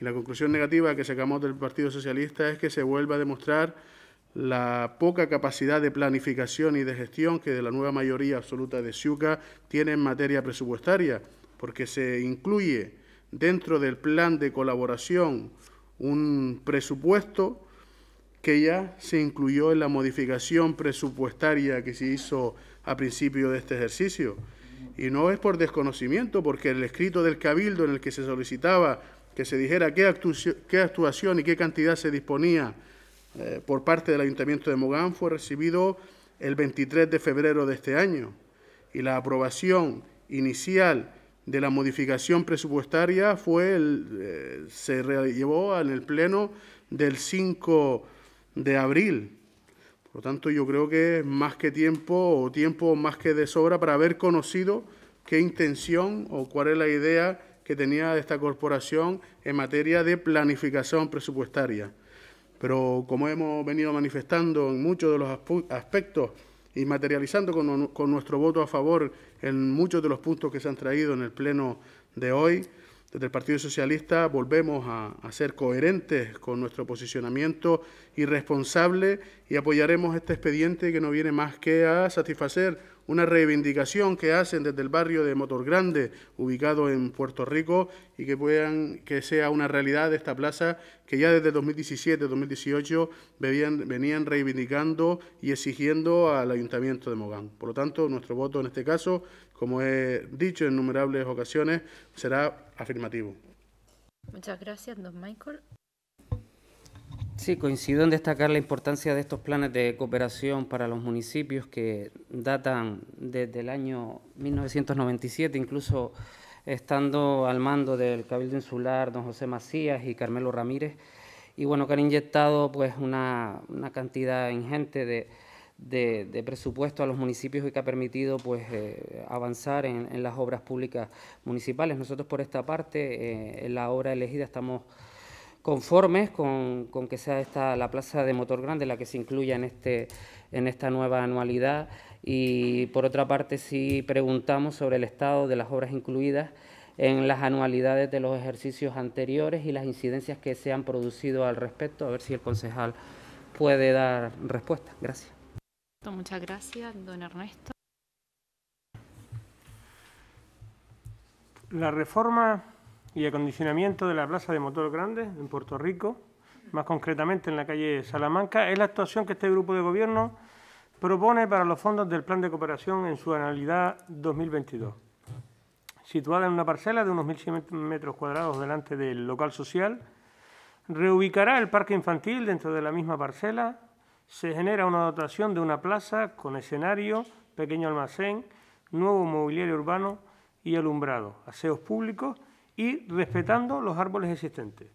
Y la conclusión negativa que sacamos del Partido Socialista es que se vuelva a demostrar la poca capacidad de planificación y de gestión que de la nueva mayoría absoluta de SIUCA tiene en materia presupuestaria, porque se incluye dentro del plan de colaboración un presupuesto que ya se incluyó en la modificación presupuestaria que se hizo a principio de este ejercicio. Y no es por desconocimiento, porque el escrito del cabildo en el que se solicitaba que se dijera qué, actuación y qué cantidad se disponía eh, por parte del Ayuntamiento de Mogán fue recibido el 23 de febrero de este año y la aprobación inicial de la modificación presupuestaria fue eh, se llevó en el Pleno del 5 de abril por lo tanto, yo creo que es más que tiempo, o tiempo más que de sobra, para haber conocido qué intención o cuál es la idea que tenía esta corporación en materia de planificación presupuestaria. Pero como hemos venido manifestando en muchos de los aspectos y materializando con nuestro voto a favor en muchos de los puntos que se han traído en el Pleno de hoy, desde el Partido Socialista volvemos a, ser coherentes con nuestro posicionamiento irresponsable y apoyaremos este expediente que no viene más que a satisfacer una reivindicación que hacen desde el barrio de Motor Grande, ubicado en Puerto Rico, y que, sea una realidad esta plaza que ya desde 2017-2018 venían, venían reivindicando y exigiendo al Ayuntamiento de Mogán. Por lo tanto, nuestro voto en este caso como he dicho en innumerables ocasiones, será afirmativo. Muchas gracias, don Michael. Sí, coincido en destacar la importancia de estos planes de cooperación para los municipios que datan desde el año 1997, incluso estando al mando del Cabildo Insular, don José Macías y Carmelo Ramírez, y bueno, que han inyectado pues una, una cantidad ingente de, de, presupuesto a los municipios y que ha permitido pues, eh, avanzar en, las obras públicas municipales. Nosotros por esta parte, eh, en la obra elegida estamos conformes con, que sea esta la plaza de Motor Grande la que se incluya en, este, en esta nueva anualidad y por otra parte si preguntamos sobre el estado de las obras incluidas en las anualidades de los ejercicios anteriores y las incidencias que se han producido al respecto, a ver si el concejal puede dar respuesta. Gracias. Muchas gracias, don Ernesto. La reforma y acondicionamiento de la Plaza de Motor Grande en Puerto Rico, más concretamente en la calle Salamanca, es la actuación que este grupo de gobierno propone para los fondos del Plan de Cooperación en su anualidad 2022. Situada en una parcela de unos 1.100 metros cuadrados delante del local social, reubicará el parque infantil dentro de la misma parcela, se genera una dotación de una plaza con escenario, pequeño almacén, nuevo mobiliario urbano y alumbrado, aseos públicos y respetando los árboles existentes.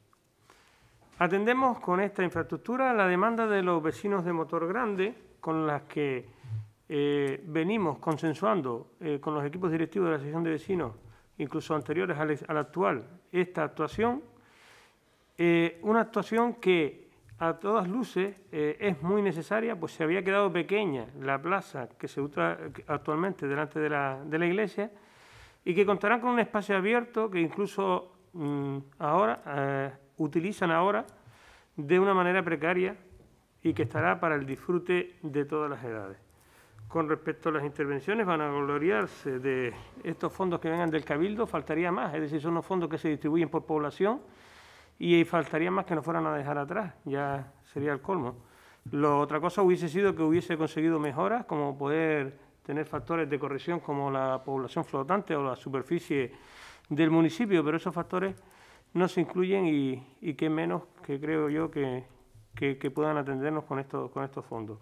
Atendemos con esta infraestructura la demanda de los vecinos de Motor Grande, con las que eh, venimos consensuando eh, con los equipos directivos de la sesión de vecinos, incluso anteriores a actual, esta actuación. Eh, una actuación que a todas luces eh, es muy necesaria, pues se había quedado pequeña la plaza que se usa actualmente delante de la, iglesia y que contarán con un espacio abierto que incluso mm, ahora eh, utilizan ahora de una manera precaria y que estará para el disfrute de todas las edades. Con respecto a las intervenciones, van a gloriarse de estos fondos que vengan del Cabildo, faltaría más, es decir, son los fondos que se distribuyen por población y faltaría más que nos fueran a dejar atrás, ya sería el colmo. Lo, otra cosa hubiese sido que hubiese conseguido mejoras, como poder tener factores de corrección como la población flotante o la superficie del municipio, pero esos factores no se incluyen y, qué menos que creo yo que, puedan atendernos con, estos, con estos fondos.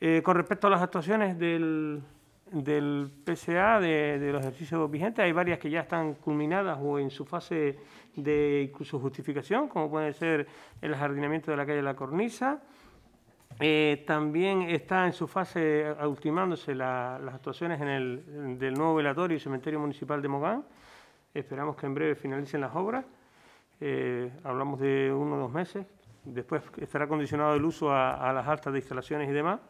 Eh, con respecto a las actuaciones del, del PSA, de, los ejercicios vigentes, hay varias que ya están culminadas o en su fase de incluso justificación, como puede ser el ajardinamiento de la calle La Cornisa. Eh, también está en su fase ultimándose las actuaciones en el, del nuevo velatorio y cementerio municipal de Mogán. Esperamos que en breve finalicen las obras. Eh, hablamos de uno o dos meses. Después estará condicionado el uso a las altas de instalaciones y demás.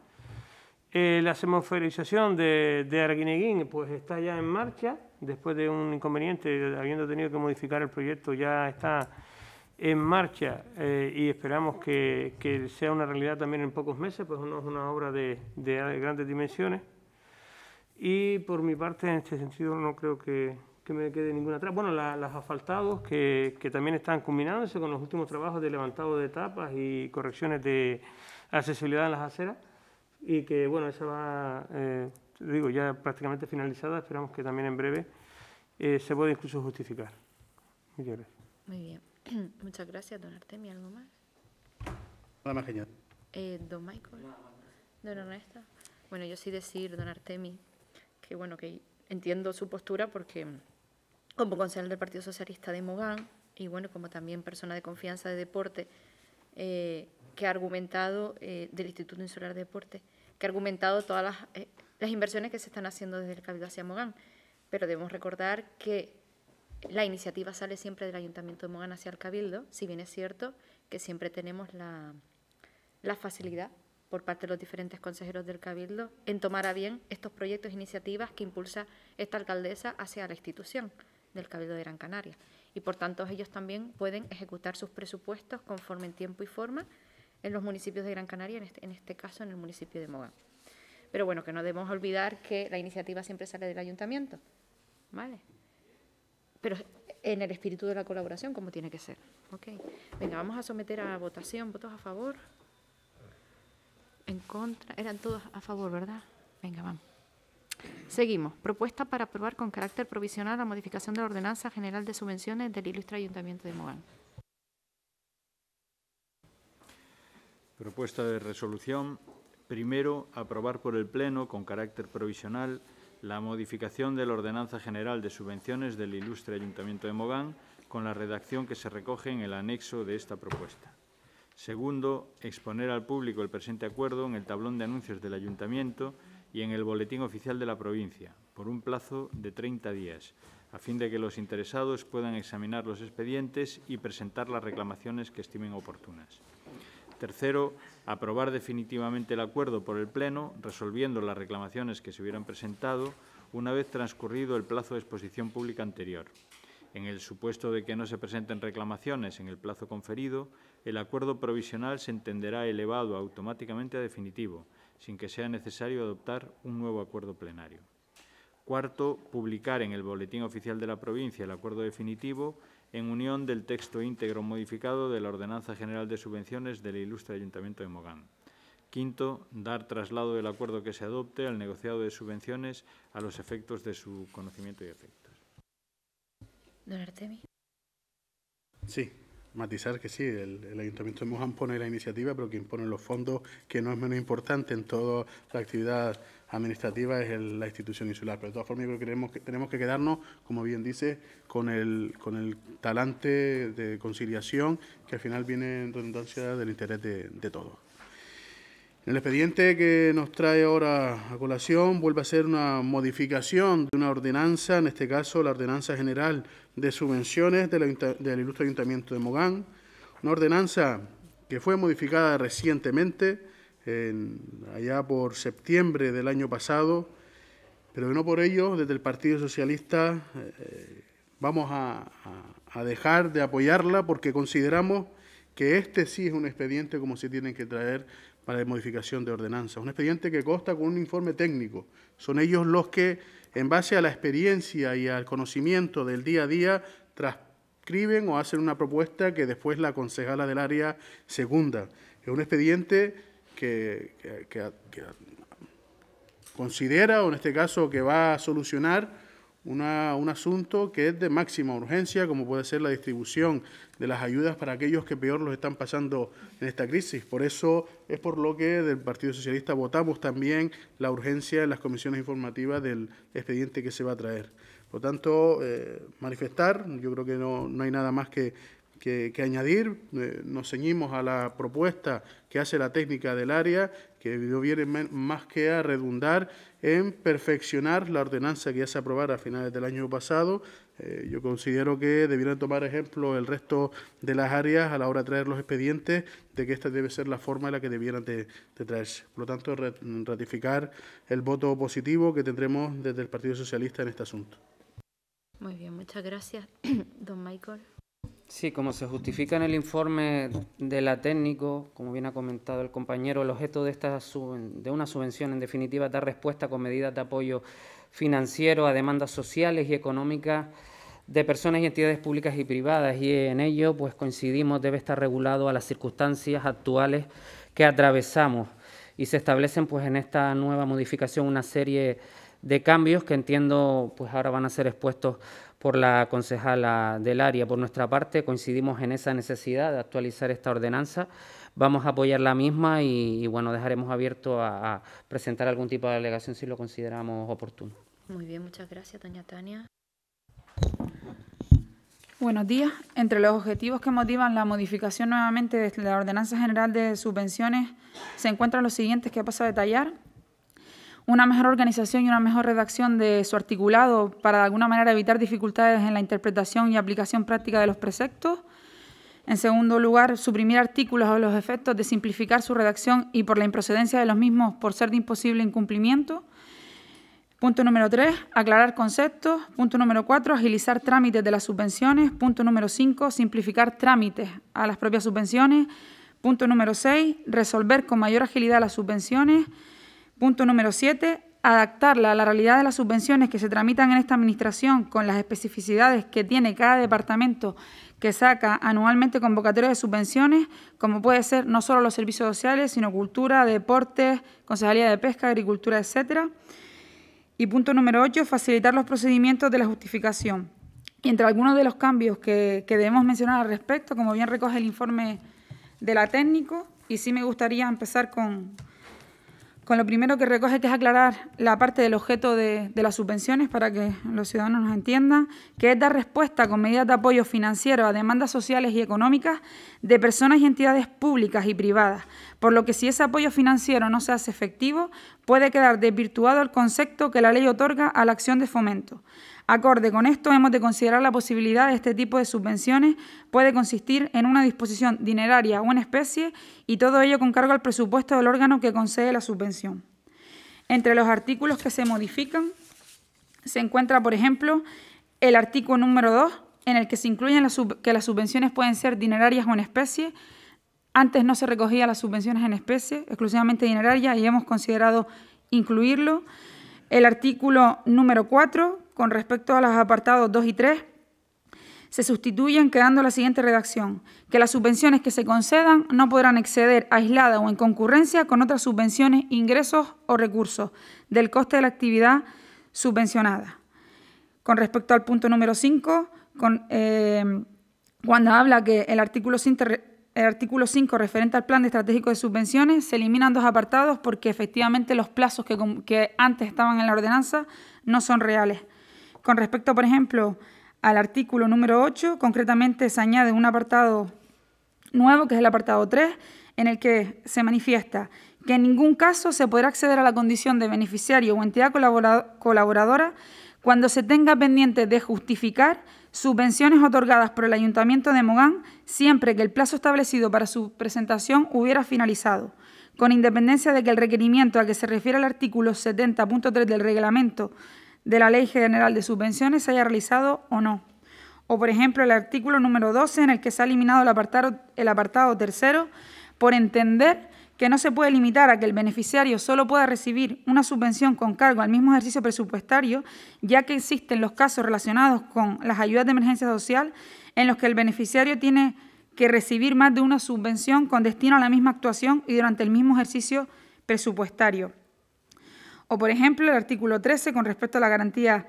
Eh, la semaforización de, de Arguineguín pues está ya en marcha, después de un inconveniente, habiendo tenido que modificar el proyecto, ya está en marcha eh, y esperamos que, sea una realidad también en pocos meses, pues no es una obra de, grandes dimensiones. Y por mi parte, en este sentido, no creo que, me quede ninguna atrás. Bueno, las asfaltados que, también están combinándose con los últimos trabajos de levantado de etapas y correcciones de accesibilidad en las aceras y que, bueno, esa va, eh, digo, ya prácticamente finalizada, esperamos que también en breve eh, se pueda incluso justificar. Muchas gracias. Muy bien. *clears throat* Muchas gracias, don Artemi, ¿Algo más? Nada más, señor. Eh, don Michael. Don Ernesto. Bueno, yo sí decir, don Artemi, que bueno, que entiendo su postura porque mm, como concejal del Partido Socialista de Mogán y bueno, como también persona de confianza de deporte, eh, que ha argumentado eh, del Instituto Insular de Deportes, que ha argumentado todas eh, las, inversiones que se están haciendo desde el Cabildo hacia Mogán. Pero debemos recordar que la iniciativa sale siempre del Ayuntamiento de Mogán hacia el Cabildo, si bien es cierto que siempre tenemos la, la facilidad por parte de los diferentes consejeros del Cabildo en tomar a bien estos proyectos e iniciativas que impulsa esta alcaldesa hacia la institución del Cabildo de Gran Canaria. Y por tanto ellos también pueden ejecutar sus presupuestos conforme en tiempo y forma en los municipios de Gran Canaria, en este, en este caso en el municipio de Mogán. Pero bueno, que no debemos olvidar que la iniciativa siempre sale del ayuntamiento, ¿vale? Pero en el espíritu de la colaboración, como tiene que ser. Ok. Venga, vamos a someter a votación. ¿Votos a favor? ¿En contra? Eran todos a favor, ¿verdad? Venga, vamos. Seguimos. Propuesta para aprobar con carácter provisional la modificación de la Ordenanza General de Subvenciones del Ilustre Ayuntamiento de Mogán. Propuesta de resolución. Primero, aprobar por el Pleno, con carácter provisional, la modificación de la Ordenanza General de Subvenciones del Ilustre Ayuntamiento de Mogán, con la redacción que se recoge en el anexo de esta propuesta. Segundo, exponer al público el presente acuerdo en el tablón de anuncios del Ayuntamiento y en el Boletín Oficial de la Provincia, por un plazo de 30 días, a fin de que los interesados puedan examinar los expedientes y presentar las reclamaciones que estimen oportunas. Tercero, aprobar definitivamente el acuerdo por el Pleno, resolviendo las reclamaciones que se hubieran presentado una vez transcurrido el plazo de exposición pública anterior. En el supuesto de que no se presenten reclamaciones en el plazo conferido, el acuerdo provisional se entenderá elevado automáticamente a definitivo, sin que sea necesario adoptar un nuevo acuerdo plenario. Cuarto, publicar en el Boletín Oficial de la Provincia el acuerdo definitivo en unión del texto íntegro modificado de la Ordenanza General de Subvenciones del Ilustre Ayuntamiento de Mogán. Quinto, dar traslado del acuerdo que se adopte al negociado de subvenciones a los efectos de su conocimiento y efectos. Don Artemi. Sí, matizar que sí, el, Ayuntamiento de Mogán pone la iniciativa, pero quien pone los fondos, que no es menos importante en toda la actividad administrativa es la institución insular. Pero de todas formas, yo creo que tenemos que, quedarnos, como bien dice, con el, con el talante de conciliación que al final viene en redundancia del interés de, de todos. El expediente que nos trae ahora a colación vuelve a ser una modificación de una ordenanza, en este caso la Ordenanza General de Subvenciones del, del Ilustre Ayuntamiento de Mogán, una ordenanza que fue modificada recientemente allá por septiembre del año pasado, pero no por ello, desde el Partido Socialista eh, vamos a, dejar de apoyarla porque consideramos que este sí es un expediente como se tienen que traer para la modificación de ordenanza. Un expediente que consta con un informe técnico. Son ellos los que, en base a la experiencia y al conocimiento del día a día, transcriben o hacen una propuesta que después la concejala del área segunda. Es un expediente que, considera, o en este caso que va a solucionar una, un asunto que es de máxima urgencia, como puede ser la distribución de las ayudas para aquellos que peor los están pasando en esta crisis. Por eso es por lo que del Partido Socialista votamos también la urgencia en las comisiones informativas del expediente que se va a traer. Por lo tanto, eh, manifestar, yo creo que no, no hay nada más que que, añadir. Eh, nos ceñimos a la propuesta que hace la técnica del área, que viene más que a redundar en perfeccionar la ordenanza que ya se aprobara a finales del año pasado. Eh, yo considero que debieran tomar ejemplo el resto de las áreas a la hora de traer los expedientes, de que esta debe ser la forma en la que debieran de, de traerse. Por lo tanto, ratificar el voto positivo que tendremos desde el Partido Socialista en este asunto. Muy bien, muchas gracias, *clears throat* don Michael. Sí, como se justifica en el informe de la técnico, como bien ha comentado el compañero, el objeto de, esta de una subvención en definitiva es dar respuesta con medidas de apoyo financiero a demandas sociales y económicas de personas y entidades públicas y privadas y en ello pues coincidimos debe estar regulado a las circunstancias actuales que atravesamos y se establecen pues en esta nueva modificación una serie de cambios que entiendo pues ahora van a ser expuestos por la concejala del área. Por nuestra parte, coincidimos en esa necesidad de actualizar esta ordenanza. Vamos a apoyar la misma y, bueno, dejaremos abierto a, a, presentar algún tipo de alegación si lo consideramos oportuno. Muy bien, muchas gracias, doña Tania. Buenos días. Entre los objetivos que motivan la modificación nuevamente de la Ordenanza General de Subvenciones se encuentran los siguientes que paso a detallar una mejor organización y una mejor redacción de su articulado para de alguna manera evitar dificultades en la interpretación y aplicación práctica de los preceptos. En segundo lugar, suprimir artículos o los efectos de simplificar su redacción y por la improcedencia de los mismos por ser de imposible incumplimiento. Punto número tres, aclarar conceptos. Punto número cuatro, agilizar trámites de las subvenciones. Punto número cinco, simplificar trámites a las propias subvenciones. Punto número seis, resolver con mayor agilidad las subvenciones. Punto número siete, Adaptarla a la realidad de las subvenciones que se tramitan en esta administración con las especificidades que tiene cada departamento que saca anualmente convocatorias de subvenciones, como puede ser no solo los servicios sociales, sino cultura, deportes, Consejería de pesca, agricultura, etcétera. Y punto número ocho, facilitar los procedimientos de la justificación. Y entre algunos de los cambios que, que, debemos mencionar al respecto, como bien recoge el informe de la técnico, y sí me gustaría empezar con, con lo primero que recoge, que es aclarar la parte del objeto de, las subvenciones para que los ciudadanos nos entiendan, que es dar respuesta con medidas de apoyo financiero a demandas sociales y económicas de personas y entidades públicas y privadas, por lo que si ese apoyo financiero no se hace efectivo, puede quedar desvirtuado el concepto que la ley otorga a la acción de fomento. Acorde con esto, hemos de considerar la posibilidad de este tipo de subvenciones puede consistir en una disposición dineraria o en especie y todo ello con cargo al presupuesto del órgano que concede la subvención. Entre los artículos que se modifican se encuentra, por ejemplo, el artículo número 2, en el que se incluyen que las subvenciones pueden ser dinerarias o en especie. Antes no se recogían las subvenciones en especie, exclusivamente dinerarias, y hemos considerado incluirlo. El artículo número 4, con respecto a los apartados 2 y 3 se sustituyen quedando la siguiente redacción, que las subvenciones que se concedan no podrán exceder aislada o en concurrencia con otras subvenciones, ingresos o recursos del coste de la actividad subvencionada. Con respecto al punto número 5, cuando eh, habla que el artículo 5 el artículo 5 referente al plan estratégico de subvenciones se eliminan dos apartados porque efectivamente los plazos que, antes estaban en la ordenanza no son reales con respecto, por ejemplo, al artículo número 8, concretamente se añade un apartado nuevo, que es el apartado 3, en el que se manifiesta que en ningún caso se podrá acceder a la condición de beneficiario o entidad colaboradora cuando se tenga pendiente de justificar subvenciones otorgadas por el Ayuntamiento de Mogán siempre que el plazo establecido para su presentación hubiera finalizado, con independencia de que el requerimiento a que se refiere el artículo 70.3 del reglamento de la Ley General de Subvenciones se haya realizado o no. O, por ejemplo, el artículo número 12 en el que se ha eliminado el apartado, el apartado tercero por entender que no se puede limitar a que el beneficiario solo pueda recibir una subvención con cargo al mismo ejercicio presupuestario, ya que existen los casos relacionados con las ayudas de emergencia social en los que el beneficiario tiene que recibir más de una subvención con destino a la misma actuación y durante el mismo ejercicio presupuestario. O, por ejemplo, el artículo 13 con respecto a la garantía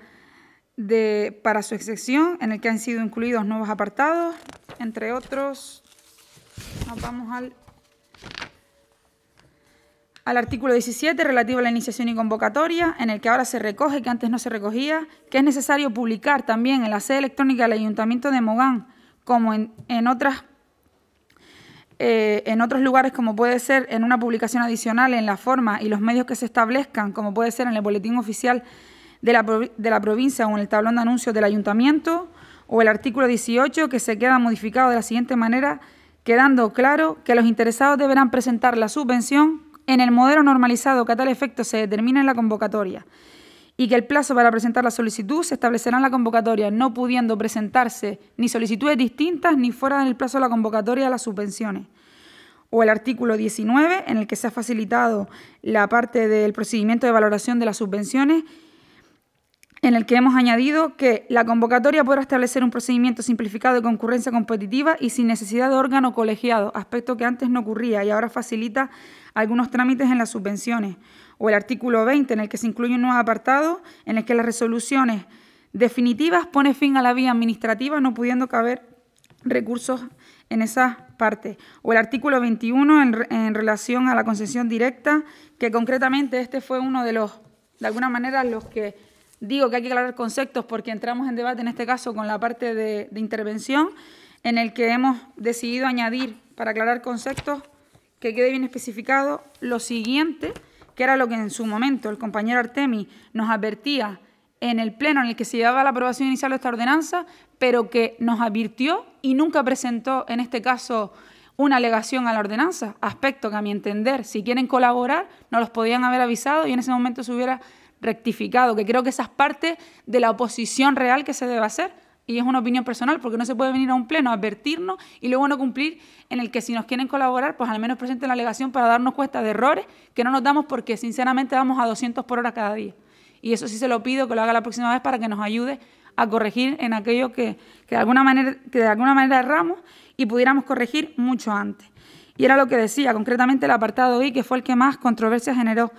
de, para su excepción, en el que han sido incluidos nuevos apartados, entre otros. Nos vamos al, al artículo 17 relativo a la iniciación y convocatoria, en el que ahora se recoge, que antes no se recogía, que es necesario publicar también en la sede electrónica del Ayuntamiento de Mogán, como en, en otras eh, en otros lugares, como puede ser en una publicación adicional, en la forma y los medios que se establezcan, como puede ser en el boletín oficial de la, de la provincia o en el tablón de anuncios del ayuntamiento, o el artículo 18, que se queda modificado de la siguiente manera, quedando claro que los interesados deberán presentar la subvención en el modelo normalizado que a tal efecto se determina en la convocatoria y que el plazo para presentar la solicitud se establecerá en la convocatoria, no pudiendo presentarse ni solicitudes distintas ni fuera del plazo de la convocatoria de las subvenciones. O el artículo 19, en el que se ha facilitado la parte del procedimiento de valoración de las subvenciones en el que hemos añadido que la convocatoria podrá establecer un procedimiento simplificado de concurrencia competitiva y sin necesidad de órgano colegiado, aspecto que antes no ocurría y ahora facilita algunos trámites en las subvenciones, o el artículo 20, en el que se incluye un nuevo apartado en el que las resoluciones definitivas pone fin a la vía administrativa, no pudiendo caber recursos en esa parte. O el artículo 21 en relación a la concesión directa, que concretamente este fue uno de los, de alguna manera, los que digo que hay que aclarar conceptos porque entramos en debate en este caso con la parte de, intervención, en el que hemos decidido añadir, para aclarar conceptos, que quede bien especificado lo siguiente, que era lo que en su momento el compañero Artemi nos advertía en el pleno en el que se llevaba la aprobación inicial de esta ordenanza, pero que nos advirtió y nunca presentó, en este caso, una alegación a la ordenanza, aspecto que a mi entender, si quieren colaborar, nos los podían haber avisado y en ese momento se hubiera rectificado, que creo que esa es parte de la oposición real que se debe hacer. Y es una opinión personal, porque no se puede venir a un pleno a advertirnos y luego no cumplir, en el que si nos quieren colaborar, pues al menos presenten la alegación para darnos cuenta de errores que no nos damos porque sinceramente vamos a 200 por hora cada día. Y eso sí se lo pido que lo haga la próxima vez para que nos ayude a corregir en aquello que, de, alguna manera, que de alguna manera erramos y pudiéramos corregir mucho antes. Y era lo que decía, concretamente el apartado I, que fue el que más controversia generó.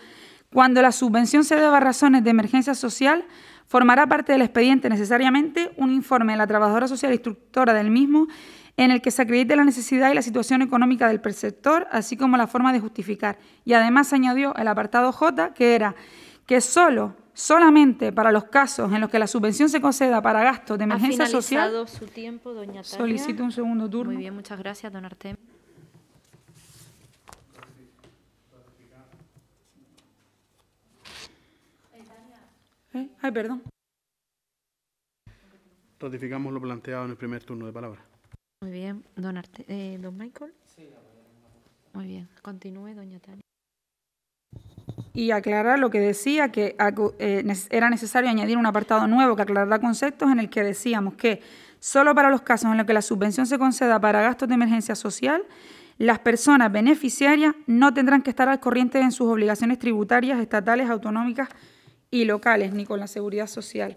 Cuando la subvención se deba a razones de emergencia social, formará parte del expediente necesariamente un informe de la trabajadora social instructora del mismo en el que se acredite la necesidad y la situación económica del preceptor, así como la forma de justificar. Y además añadió el apartado J, que era que solo, solamente para los casos en los que la subvención se conceda para gastos de emergencia ha finalizado Su tiempo, doña Solicito un segundo turno. Muy bien, muchas gracias, don Artemio. Ay, perdón. Ratificamos lo planteado en el primer turno de palabra. Muy bien, don, eh, don Michael. Muy bien, continúe, doña Tania. Y aclarar lo que decía, que eh, era necesario añadir un apartado nuevo que aclarará conceptos en el que decíamos que solo para los casos en los que la subvención se conceda para gastos de emergencia social, las personas beneficiarias no tendrán que estar al corriente en sus obligaciones tributarias, estatales, autonómicas y locales, ni con la seguridad social.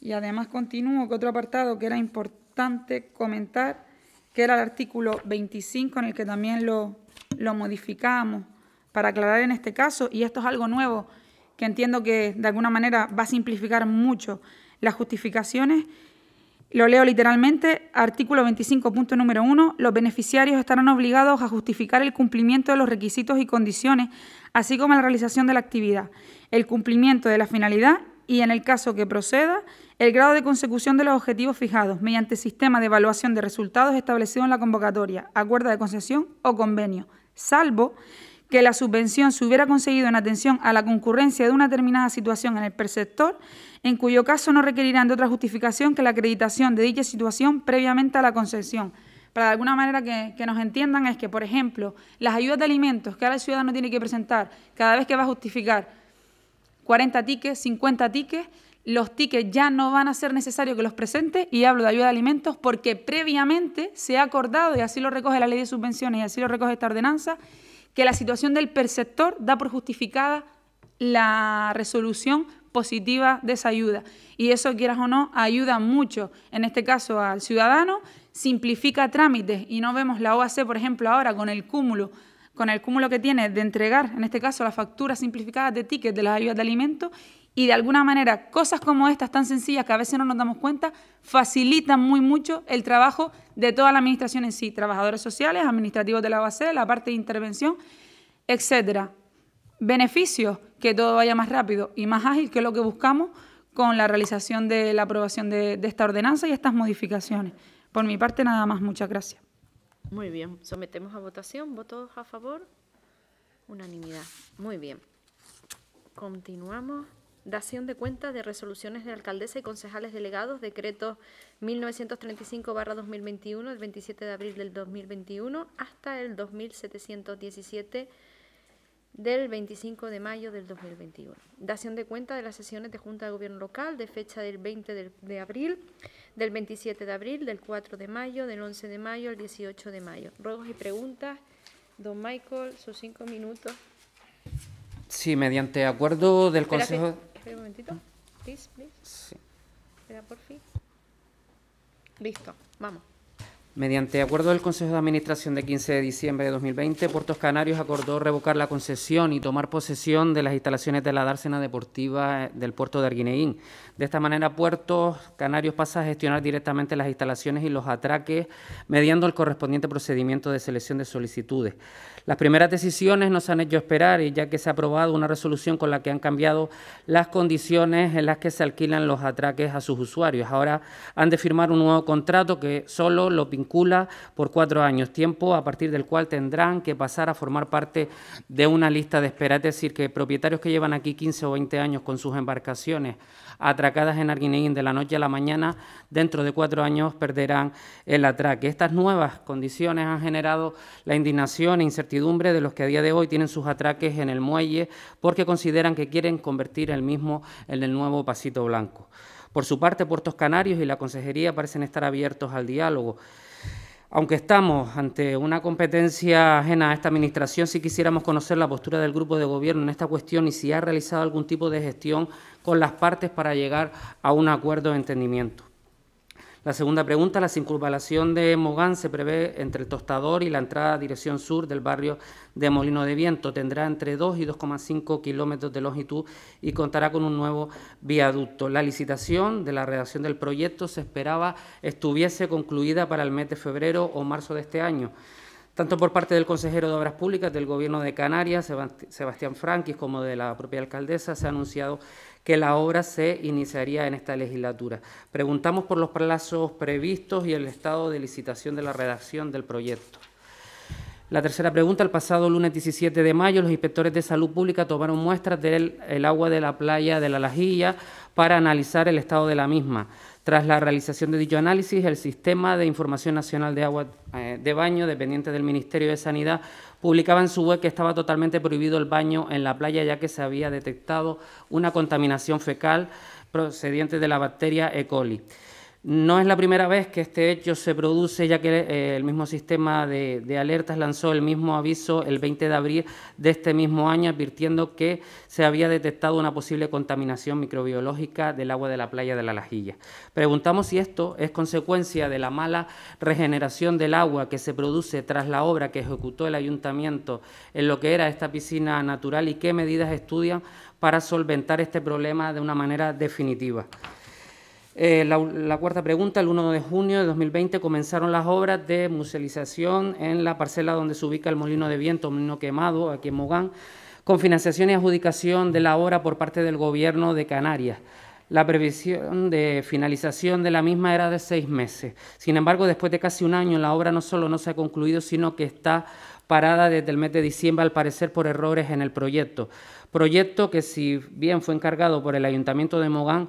Y además continúo que otro apartado que era importante comentar, que era el artículo 25, en el que también lo, lo modificamos para aclarar en este caso, y esto es algo nuevo que entiendo que de alguna manera va a simplificar mucho las justificaciones lo leo literalmente, artículo 25, punto número los beneficiarios estarán obligados a justificar el cumplimiento de los requisitos y condiciones, así como la realización de la actividad, el cumplimiento de la finalidad y, en el caso que proceda, el grado de consecución de los objetivos fijados mediante sistema de evaluación de resultados establecido en la convocatoria, acuerdo de concesión o convenio, salvo que la subvención se hubiera conseguido en atención a la concurrencia de una determinada situación en el perceptor en cuyo caso no requerirán de otra justificación que la acreditación de dicha situación previamente a la concesión. Para de alguna manera que, nos entiendan es que, por ejemplo, las ayudas de alimentos que ahora el ciudadano tiene que presentar cada vez que va a justificar 40 tickets, 50 tickets, los tickets ya no van a ser necesarios que los presente y hablo de ayuda de alimentos porque previamente se ha acordado, y así lo recoge la ley de subvenciones y así lo recoge esta ordenanza, que la situación del perceptor da por justificada la resolución positiva de esa ayuda. Y eso, quieras o no, ayuda mucho, en este caso al ciudadano, simplifica trámites y no vemos la OAC, por ejemplo, ahora con el cúmulo con el cúmulo que tiene de entregar, en este caso, las facturas simplificadas de tickets de las ayudas de alimento y de alguna manera cosas como estas tan sencillas que a veces no nos damos cuenta facilitan muy mucho el trabajo de toda la administración en sí, trabajadores sociales, administrativos de la OAC, la parte de intervención, etcétera beneficios, que todo vaya más rápido y más ágil, que lo que buscamos con la realización de la aprobación de, esta ordenanza y estas modificaciones. Por mi parte, nada más. Muchas gracias. Muy bien. Sometemos a votación. ¿Votos a favor? Unanimidad. Muy bien. Continuamos. Dación de cuentas de resoluciones de alcaldesa y concejales delegados, decreto 1935-2021, el 27 de abril del 2021, hasta el 2717 del 25 de mayo del 2021. Dación de cuenta de las sesiones de Junta de Gobierno Local de fecha del 20 de, abril, del 27 de abril, del 4 de mayo, del 11 de mayo al 18 de mayo. Ruegos y preguntas. Don Michael, sus cinco minutos. Sí, mediante acuerdo del Consejo... Espera un momentito. Please, Sí. Espera, por fin. Listo, vamos. Mediante acuerdo del Consejo de Administración de 15 de diciembre de 2020, Puertos Canarios acordó revocar la concesión y tomar posesión de las instalaciones de la dársena deportiva eh, del puerto de Arguineín. De esta manera, Puertos Canarios pasa a gestionar directamente las instalaciones y los atraques mediando el correspondiente procedimiento de selección de solicitudes. Las primeras decisiones nos han hecho esperar y ya que se ha aprobado una resolución con la que han cambiado las condiciones en las que se alquilan los atraques a sus usuarios. Ahora han de firmar un nuevo contrato que solo lo vincula por cuatro años, tiempo a partir del cual tendrán que pasar a formar parte de una lista de espera. Es decir, que propietarios que llevan aquí 15 o 20 años con sus embarcaciones atracadas en Arguineguín de la noche a la mañana, dentro de cuatro años perderán el atraque. Estas nuevas condiciones han generado la indignación e incertidumbre de los que a día de hoy tienen sus atraques en el muelle porque consideran que quieren convertir el mismo en el nuevo pasito blanco. Por su parte, Puertos Canarios y la Consejería parecen estar abiertos al diálogo. Aunque estamos ante una competencia ajena a esta Administración, sí quisiéramos conocer la postura del Grupo de Gobierno en esta cuestión y si ha realizado algún tipo de gestión con las partes para llegar a un acuerdo de entendimiento. La segunda pregunta, la circunvalación de Mogán se prevé entre el Tostador y la entrada a dirección sur del barrio de Molino de Viento. Tendrá entre 2 y 2,5 kilómetros de longitud y contará con un nuevo viaducto. La licitación de la redacción del proyecto se esperaba estuviese concluida para el mes de febrero o marzo de este año. Tanto por parte del consejero de Obras Públicas del Gobierno de Canarias, Sebastián Franquis, como de la propia alcaldesa, se ha anunciado que la obra se iniciaría en esta legislatura. Preguntamos por los plazos previstos y el estado de licitación de la redacción del proyecto. La tercera pregunta, el pasado lunes 17 de mayo, los inspectores de salud pública tomaron muestras del agua de la playa de la Lajilla para analizar el estado de la misma. Tras la realización de dicho análisis, el Sistema de Información Nacional de Agua eh, de Baño, dependiente del Ministerio de Sanidad, publicaba en su web que estaba totalmente prohibido el baño en la playa ya que se había detectado una contaminación fecal procedente de la bacteria E. coli. No es la primera vez que este hecho se produce, ya que eh, el mismo sistema de, de, alertas lanzó el mismo aviso el 20 de abril de este mismo año, advirtiendo que se había detectado una posible contaminación microbiológica del agua de la playa de la Lajilla. Preguntamos si esto es consecuencia de la mala regeneración del agua que se produce tras la obra que ejecutó el ayuntamiento en lo que era esta piscina natural y qué medidas estudian para solventar este problema de una manera definitiva. Eh, la, la, cuarta pregunta, el 1 de junio de 2020 comenzaron las obras de musealización en la parcela donde se ubica el molino de viento, molino quemado, aquí en Mogán, con financiación y adjudicación de la obra por parte del Gobierno de Canarias. La previsión de finalización de la misma era de seis meses. Sin embargo, después de casi un año, la obra no solo no se ha concluido, sino que está parada desde el mes de diciembre, al parecer por errores en el proyecto. Proyecto que, si bien fue encargado por el Ayuntamiento de Mogán,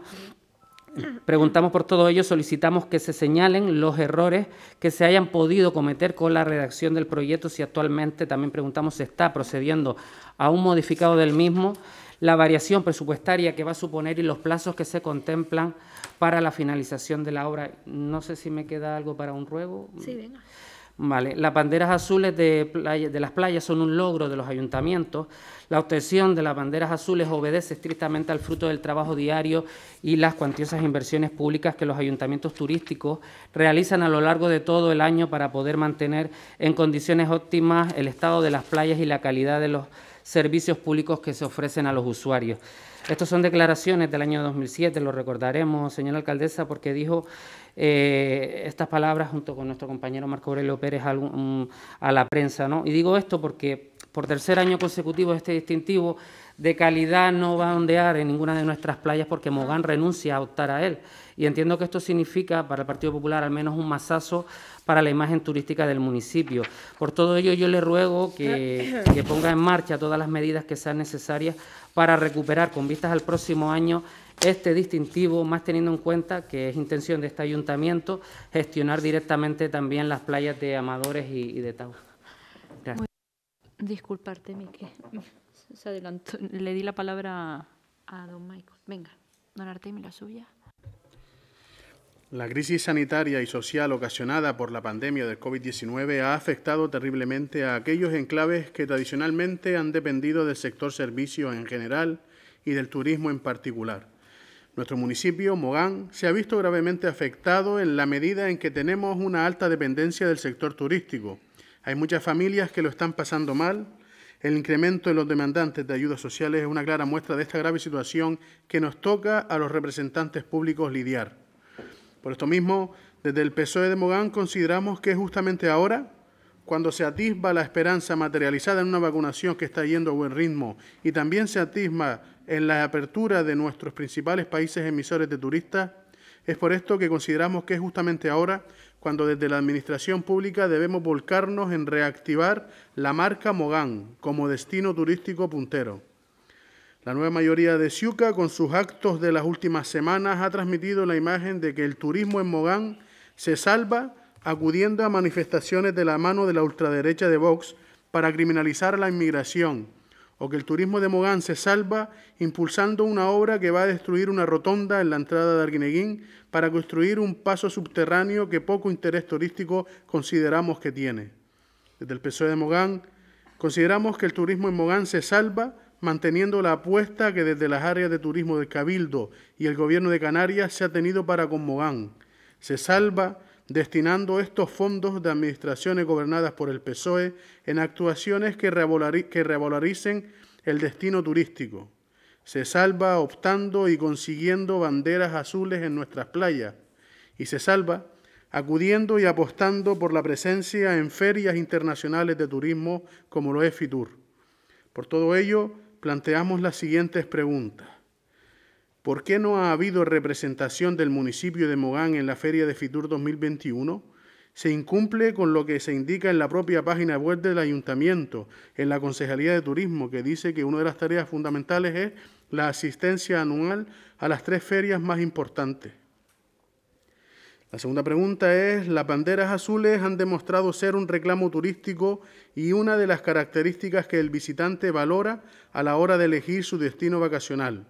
Preguntamos por todo ello, solicitamos que se señalen los errores que se hayan podido cometer con la redacción del proyecto, si actualmente también preguntamos si está procediendo a un modificado del mismo, la variación presupuestaria que va a suponer y los plazos que se contemplan para la finalización de la obra. No sé si me queda algo para un ruego. Sí, venga. Las banderas azules de, de, las playas son un logro de los ayuntamientos. La obtención de las banderas azules obedece estrictamente al fruto del trabajo diario y las cuantiosas inversiones públicas que los ayuntamientos turísticos realizan a lo largo de todo el año para poder mantener en condiciones óptimas el estado de las playas y la calidad de los servicios públicos que se ofrecen a los usuarios. Estas son declaraciones del año 2007, lo recordaremos, señora alcaldesa, porque dijo eh, estas palabras junto con nuestro compañero Marco Aurelio Pérez a, mm, a la prensa. ¿no? Y digo esto porque por tercer año consecutivo este distintivo de calidad no va a ondear en ninguna de nuestras playas porque Mogán renuncia a optar a él y entiendo que esto significa para el Partido Popular al menos un masazo para la imagen turística del municipio. Por todo ello, yo le ruego *coughs* que, ponga en marcha todas las medidas que sean necesarias para recuperar con vistas al próximo año este distintivo, más teniendo en cuenta que es intención de este ayuntamiento gestionar directamente también las playas de Amadores y, de Tau. Gracias. Disculparte, que Se adelantó. Le di la palabra a don Michael. Venga, don Artemi, la suya. La crisis sanitaria y social ocasionada por la pandemia del COVID-19 ha afectado terriblemente a aquellos enclaves que tradicionalmente han dependido del sector servicios en general y del turismo en particular. Nuestro municipio, Mogán, se ha visto gravemente afectado en la medida en que tenemos una alta dependencia del sector turístico. Hay muchas familias que lo están pasando mal. El incremento en los demandantes de ayudas sociales es una clara muestra de esta grave situación que nos toca a los representantes públicos lidiar. Por esto mismo, desde el PSOE de Mogán consideramos que es justamente ahora, cuando se atisba la esperanza materializada en una vacunación que está yendo a buen ritmo y también se atisba en la apertura de nuestros principales países emisores de turistas, es por esto que consideramos que es justamente ahora cuando desde la Administración Pública debemos volcarnos en reactivar la marca Mogán como destino turístico puntero. La nueva mayoría de SIUCA, con sus actos de las últimas semanas, ha transmitido la imagen de que el turismo en Mogán se salva acudiendo a manifestaciones de la mano de la ultraderecha de Vox para criminalizar la inmigración, o que el turismo de Mogán se salva impulsando una obra que va a destruir una rotonda en la entrada de Arguineguín para construir un paso subterráneo que poco interés turístico consideramos que tiene. Desde el PSOE de Mogán, consideramos que el turismo en Mogán se salva manteniendo la apuesta que desde las áreas de turismo del Cabildo y el Gobierno de Canarias se ha tenido para con Se salva destinando estos fondos de administraciones gobernadas por el PSOE en actuaciones que, revaloricen el destino turístico. Se salva optando y consiguiendo banderas azules en nuestras playas. Y se salva acudiendo y apostando por la presencia en ferias internacionales de turismo como lo es FITUR. Por todo ello, planteamos las siguientes preguntas. ¿Por qué no ha habido representación del municipio de Mogán en la Feria de Fitur 2021? Se incumple con lo que se indica en la propia página web del ayuntamiento, en la Concejalía de Turismo, que dice que una de las tareas fundamentales es la asistencia anual a las tres ferias más importantes. La segunda pregunta es, las banderas azules han demostrado ser un reclamo turístico y una de las características que el visitante valora a la hora de elegir su destino vacacional.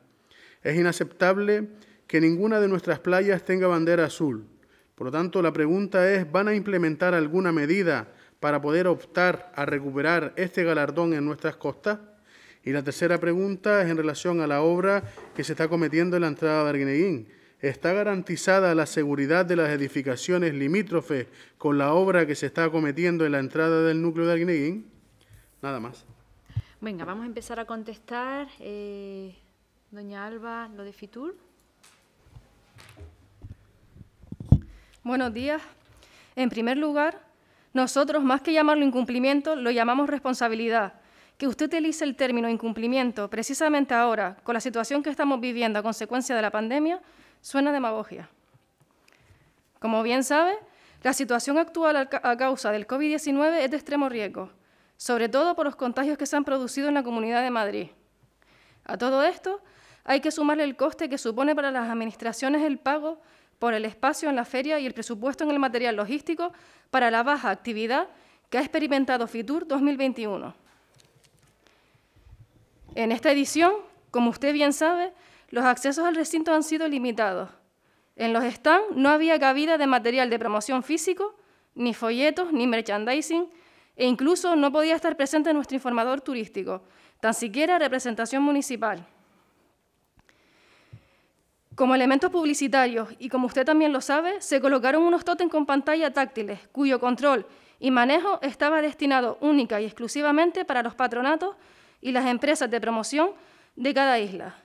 Es inaceptable que ninguna de nuestras playas tenga bandera azul. Por lo tanto, la pregunta es, ¿van a implementar alguna medida para poder optar a recuperar este galardón en nuestras costas? Y la tercera pregunta es en relación a la obra que se está cometiendo en la entrada de Arguineguín está garantizada la seguridad de las edificaciones limítrofes con la obra que se está acometiendo en la entrada del núcleo de Alguineguín? Nada más. Venga, vamos a empezar a contestar. Eh, doña Alba, lo de FITUR. Buenos días. En primer lugar, nosotros, más que llamarlo incumplimiento, lo llamamos responsabilidad. Que usted utilice el término incumplimiento precisamente ahora, con la situación que estamos viviendo a consecuencia de la pandemia, Suena demagogia. Como bien sabe, la situación actual a causa del COVID-19 es de extremo riesgo, sobre todo por los contagios que se han producido en la Comunidad de Madrid. A todo esto, hay que sumarle el coste que supone para las administraciones el pago por el espacio en la feria y el presupuesto en el material logístico para la baja actividad que ha experimentado FITUR 2021. En esta edición, como usted bien sabe, los accesos al recinto han sido limitados. En los stands no había cabida de material de promoción físico, ni folletos, ni merchandising, e incluso no podía estar presente nuestro informador turístico, tan siquiera representación municipal. Como elementos publicitarios, y como usted también lo sabe, se colocaron unos totens con pantalla táctiles, cuyo control y manejo estaba destinado única y exclusivamente para los patronatos y las empresas de promoción de cada isla.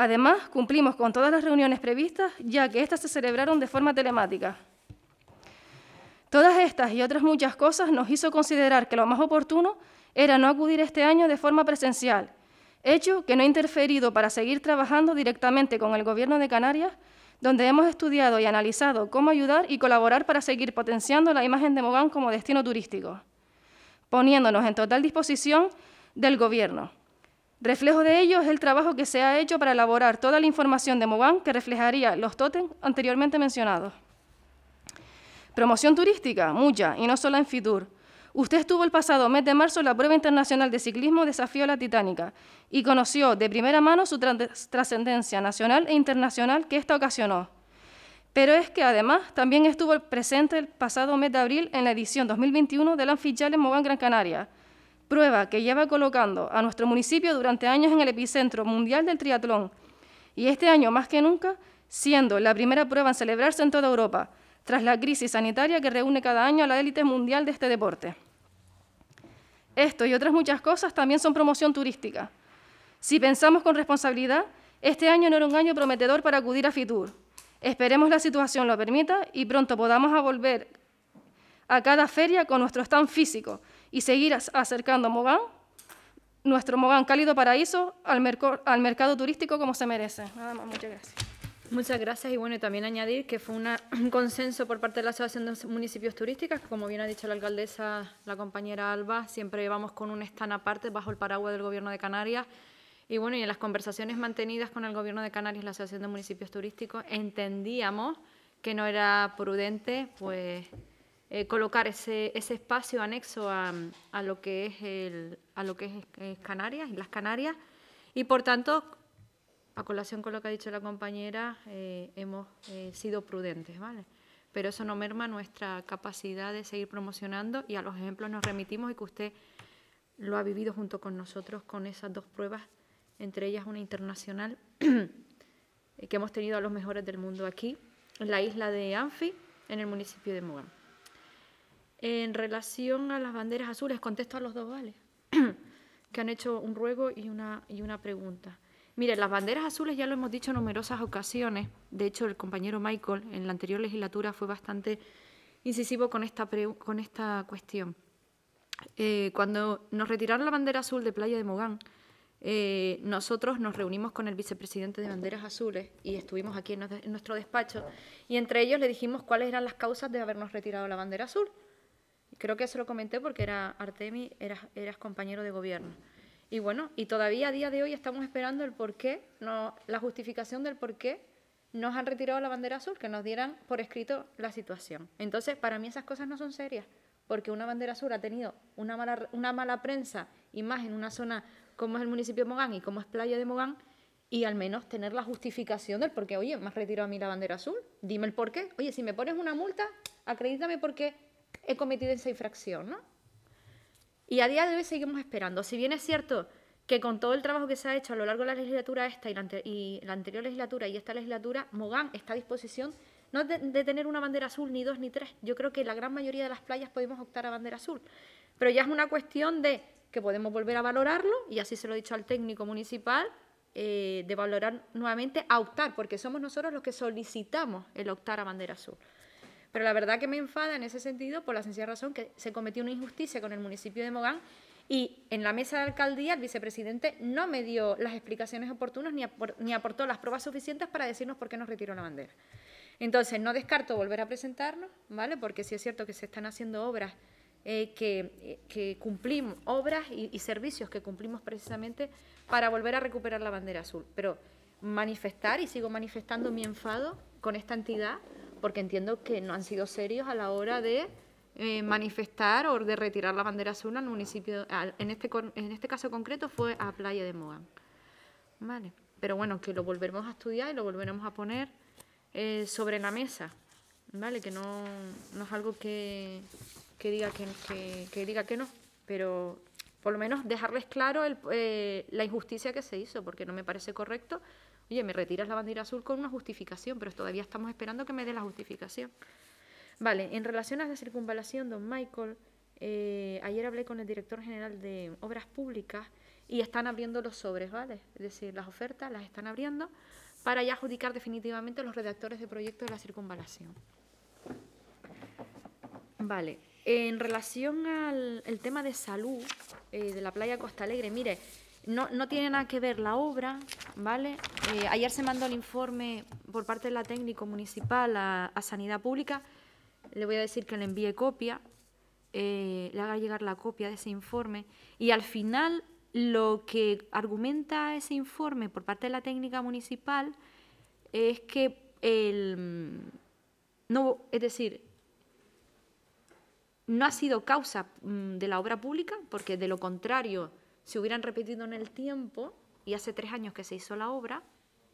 Además, cumplimos con todas las reuniones previstas, ya que éstas se celebraron de forma telemática. Todas estas y otras muchas cosas nos hizo considerar que lo más oportuno era no acudir este año de forma presencial, hecho que no ha interferido para seguir trabajando directamente con el Gobierno de Canarias, donde hemos estudiado y analizado cómo ayudar y colaborar para seguir potenciando la imagen de Mogán como destino turístico, poniéndonos en total disposición del Gobierno. Reflejo de ello es el trabajo que se ha hecho para elaborar toda la información de Mogán que reflejaría los tótems anteriormente mencionados. Promoción turística, mucha, y no solo en Fitur. Usted estuvo el pasado mes de marzo en la prueba internacional de ciclismo Desafío a la Titánica y conoció de primera mano su trascendencia nacional e internacional que esta ocasionó. Pero es que además también estuvo presente el pasado mes de abril en la edición 2021 del en Mogán Gran Canaria, prueba que lleva colocando a nuestro municipio durante años en el epicentro mundial del triatlón y este año más que nunca siendo la primera prueba en celebrarse en toda Europa tras la crisis sanitaria que reúne cada año a la élite mundial de este deporte. Esto y otras muchas cosas también son promoción turística. Si pensamos con responsabilidad, este año no era un año prometedor para acudir a Fitur. Esperemos la situación lo permita y pronto podamos volver a cada feria con nuestro stand físico, y seguir acercando Mogán, nuestro Mogán Cálido Paraíso, al, al mercado turístico como se merece. Nada más, muchas gracias. Muchas gracias y bueno, también añadir que fue *clears throat* un consenso por parte de la Asociación de Municipios Turísticos, como bien ha dicho la alcaldesa, la compañera Alba, siempre llevamos con un stand aparte bajo el paraguas del Gobierno de Canarias. Y bueno, y en las conversaciones mantenidas con el Gobierno de Canarias y la Asociación de Municipios Turísticos, entendíamos que no era prudente pues eh, colocar ese, ese, espacio anexo a, lo que es, el, a lo que es, Canarias, las Canarias, y por tanto, a colación con lo que ha dicho la compañera, eh, hemos eh, sido prudentes, ¿vale? Pero eso no merma nuestra capacidad de seguir promocionando y a los ejemplos nos remitimos y que usted lo ha vivido junto con nosotros con esas dos pruebas, entre ellas una internacional *clears throat* que hemos tenido a los mejores del mundo aquí, en la isla de Anfi, en el municipio de Mugam. En relación a las banderas azules, contesto a los dos, vales, *clears throat* que han hecho un ruego y una, y una pregunta. Miren, las banderas azules ya lo hemos dicho en numerosas ocasiones. De hecho, el compañero Michael en la anterior legislatura fue bastante incisivo con esta, con esta cuestión. Eh, cuando nos retiraron la bandera azul de Playa de Mogán, eh, nosotros nos reunimos con el vicepresidente de Banderas Azules y estuvimos aquí en nuestro despacho y entre ellos le dijimos cuáles eran las causas de habernos retirado la bandera azul creo que eso lo comenté porque era Artemi, eras, compañero de gobierno. Y bueno, y todavía a día de hoy estamos esperando el porqué, no, la justificación del por qué nos han retirado la bandera azul, que nos dieran por escrito la situación. Entonces, para mí esas cosas no son serias, porque una bandera azul ha tenido una mala, una mala prensa y más en una zona como es el municipio de Mogán y como es Playa de Mogán, y al menos tener la justificación del por qué, oye, me has retirado a mí la bandera azul, dime el porqué. Oye, si me pones una multa, acredítame por qué he cometido esa infracción, ¿no? Y a día de hoy seguimos esperando. Si bien es cierto que con todo el trabajo que se ha hecho a lo largo de la legislatura esta y la, anterior legislatura y esta legislatura, Mogán está a disposición no de, tener una bandera azul, ni dos, ni tres. Yo creo que la gran mayoría de las playas podemos optar a bandera azul. Pero ya es una cuestión de que podemos volver a valorarlo, y así se lo he dicho al técnico municipal, eh, de valorar nuevamente a optar, porque somos nosotros los que solicitamos el optar a bandera azul. Pero la verdad que me enfada en ese sentido por la sencilla razón que se cometió una injusticia con el municipio de Mogán y en la mesa de alcaldía el vicepresidente no me dio las explicaciones oportunas ni, aportó las pruebas suficientes para decirnos por qué nos retiró la bandera. Entonces, no descarto volver a presentarnos, ¿vale? Porque sí es cierto que se están haciendo obras eh, que, eh, cumplimos, obras y, servicios que cumplimos precisamente para volver a recuperar la bandera azul. Pero manifestar, y sigo manifestando mi enfado con esta entidad, porque entiendo que no han sido serios a la hora de eh, manifestar o de retirar la bandera azul al municipio, en este, en este caso concreto fue a Playa de Mogán. Vale, pero bueno, que lo volveremos a estudiar y lo volveremos a poner eh, sobre la mesa, ¿vale? Que no, es algo que, diga que, diga que no, pero por lo menos dejarles claro eh, la injusticia que se hizo, porque no me parece correcto Oye, me retiras la bandera azul con una justificación, pero todavía estamos esperando que me dé la justificación. Vale, en relación a la circunvalación, don Michael, eh, ayer hablé con el director general de Obras Públicas y están abriendo los sobres, ¿vale? Es decir, las ofertas las están abriendo para ya adjudicar definitivamente a los redactores de proyectos de la circunvalación. Vale, en relación al tema de salud eh, de la playa Costa Alegre, mire, no, tiene nada que ver la obra, ¿vale? Eh, ayer se mandó el informe por parte de la técnico municipal a, Sanidad Pública. Le voy a decir que le envíe copia, eh, le haga llegar la copia de ese informe. Y al final, lo que argumenta ese informe por parte de la técnica municipal es que el. Mm, no, es decir, no ha sido causa mm, de la obra pública, porque de lo contrario se hubieran repetido en el tiempo y hace tres años que se hizo la obra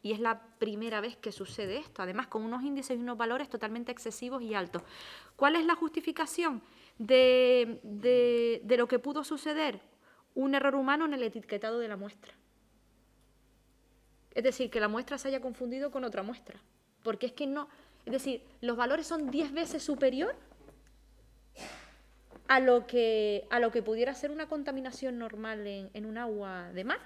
y es la primera vez que sucede esto, además con unos índices y unos valores totalmente excesivos y altos. ¿Cuál es la justificación de, de, lo que pudo suceder? Un error humano en el etiquetado de la muestra. Es decir, que la muestra se haya confundido con otra muestra. Porque es que no, es decir, los valores son diez veces superior a lo que, a lo que pudiera ser una contaminación normal en, un agua de mar.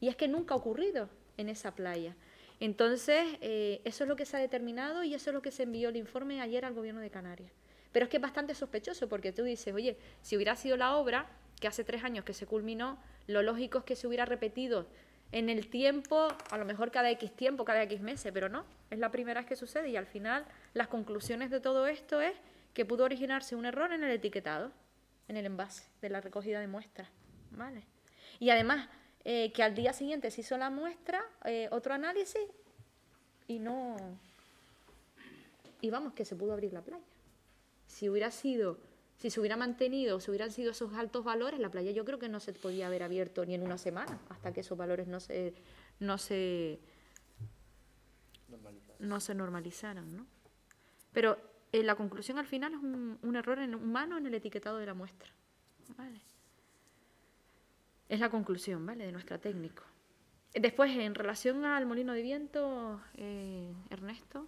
Y es que nunca ha ocurrido en esa playa. Entonces, eh, eso es lo que se ha determinado y eso es lo que se envió el informe ayer al gobierno de Canarias. Pero es que es bastante sospechoso porque tú dices, oye, si hubiera sido la obra que hace tres años que se culminó, lo lógico es que se hubiera repetido en el tiempo, a lo mejor cada X tiempo, cada X meses, pero no, es la primera vez que sucede y al final las conclusiones de todo esto es que pudo originarse un error en el etiquetado, en el envase de la recogida de muestras. Y además, eh, que al día siguiente se hizo la muestra, eh, otro análisis, y no. Y vamos, que se pudo abrir la playa. Si hubiera sido, si se hubiera mantenido, si hubieran sido esos altos valores, la playa yo creo que no se podía haber abierto ni en una semana, hasta que esos valores no se. No se no se normalizaron, ¿no? Pero eh, la conclusión al final es un, error humano en el etiquetado de la muestra. ¿vale? Es la conclusión ¿vale? de nuestra técnica. Después, en relación al molino de viento, eh, Ernesto.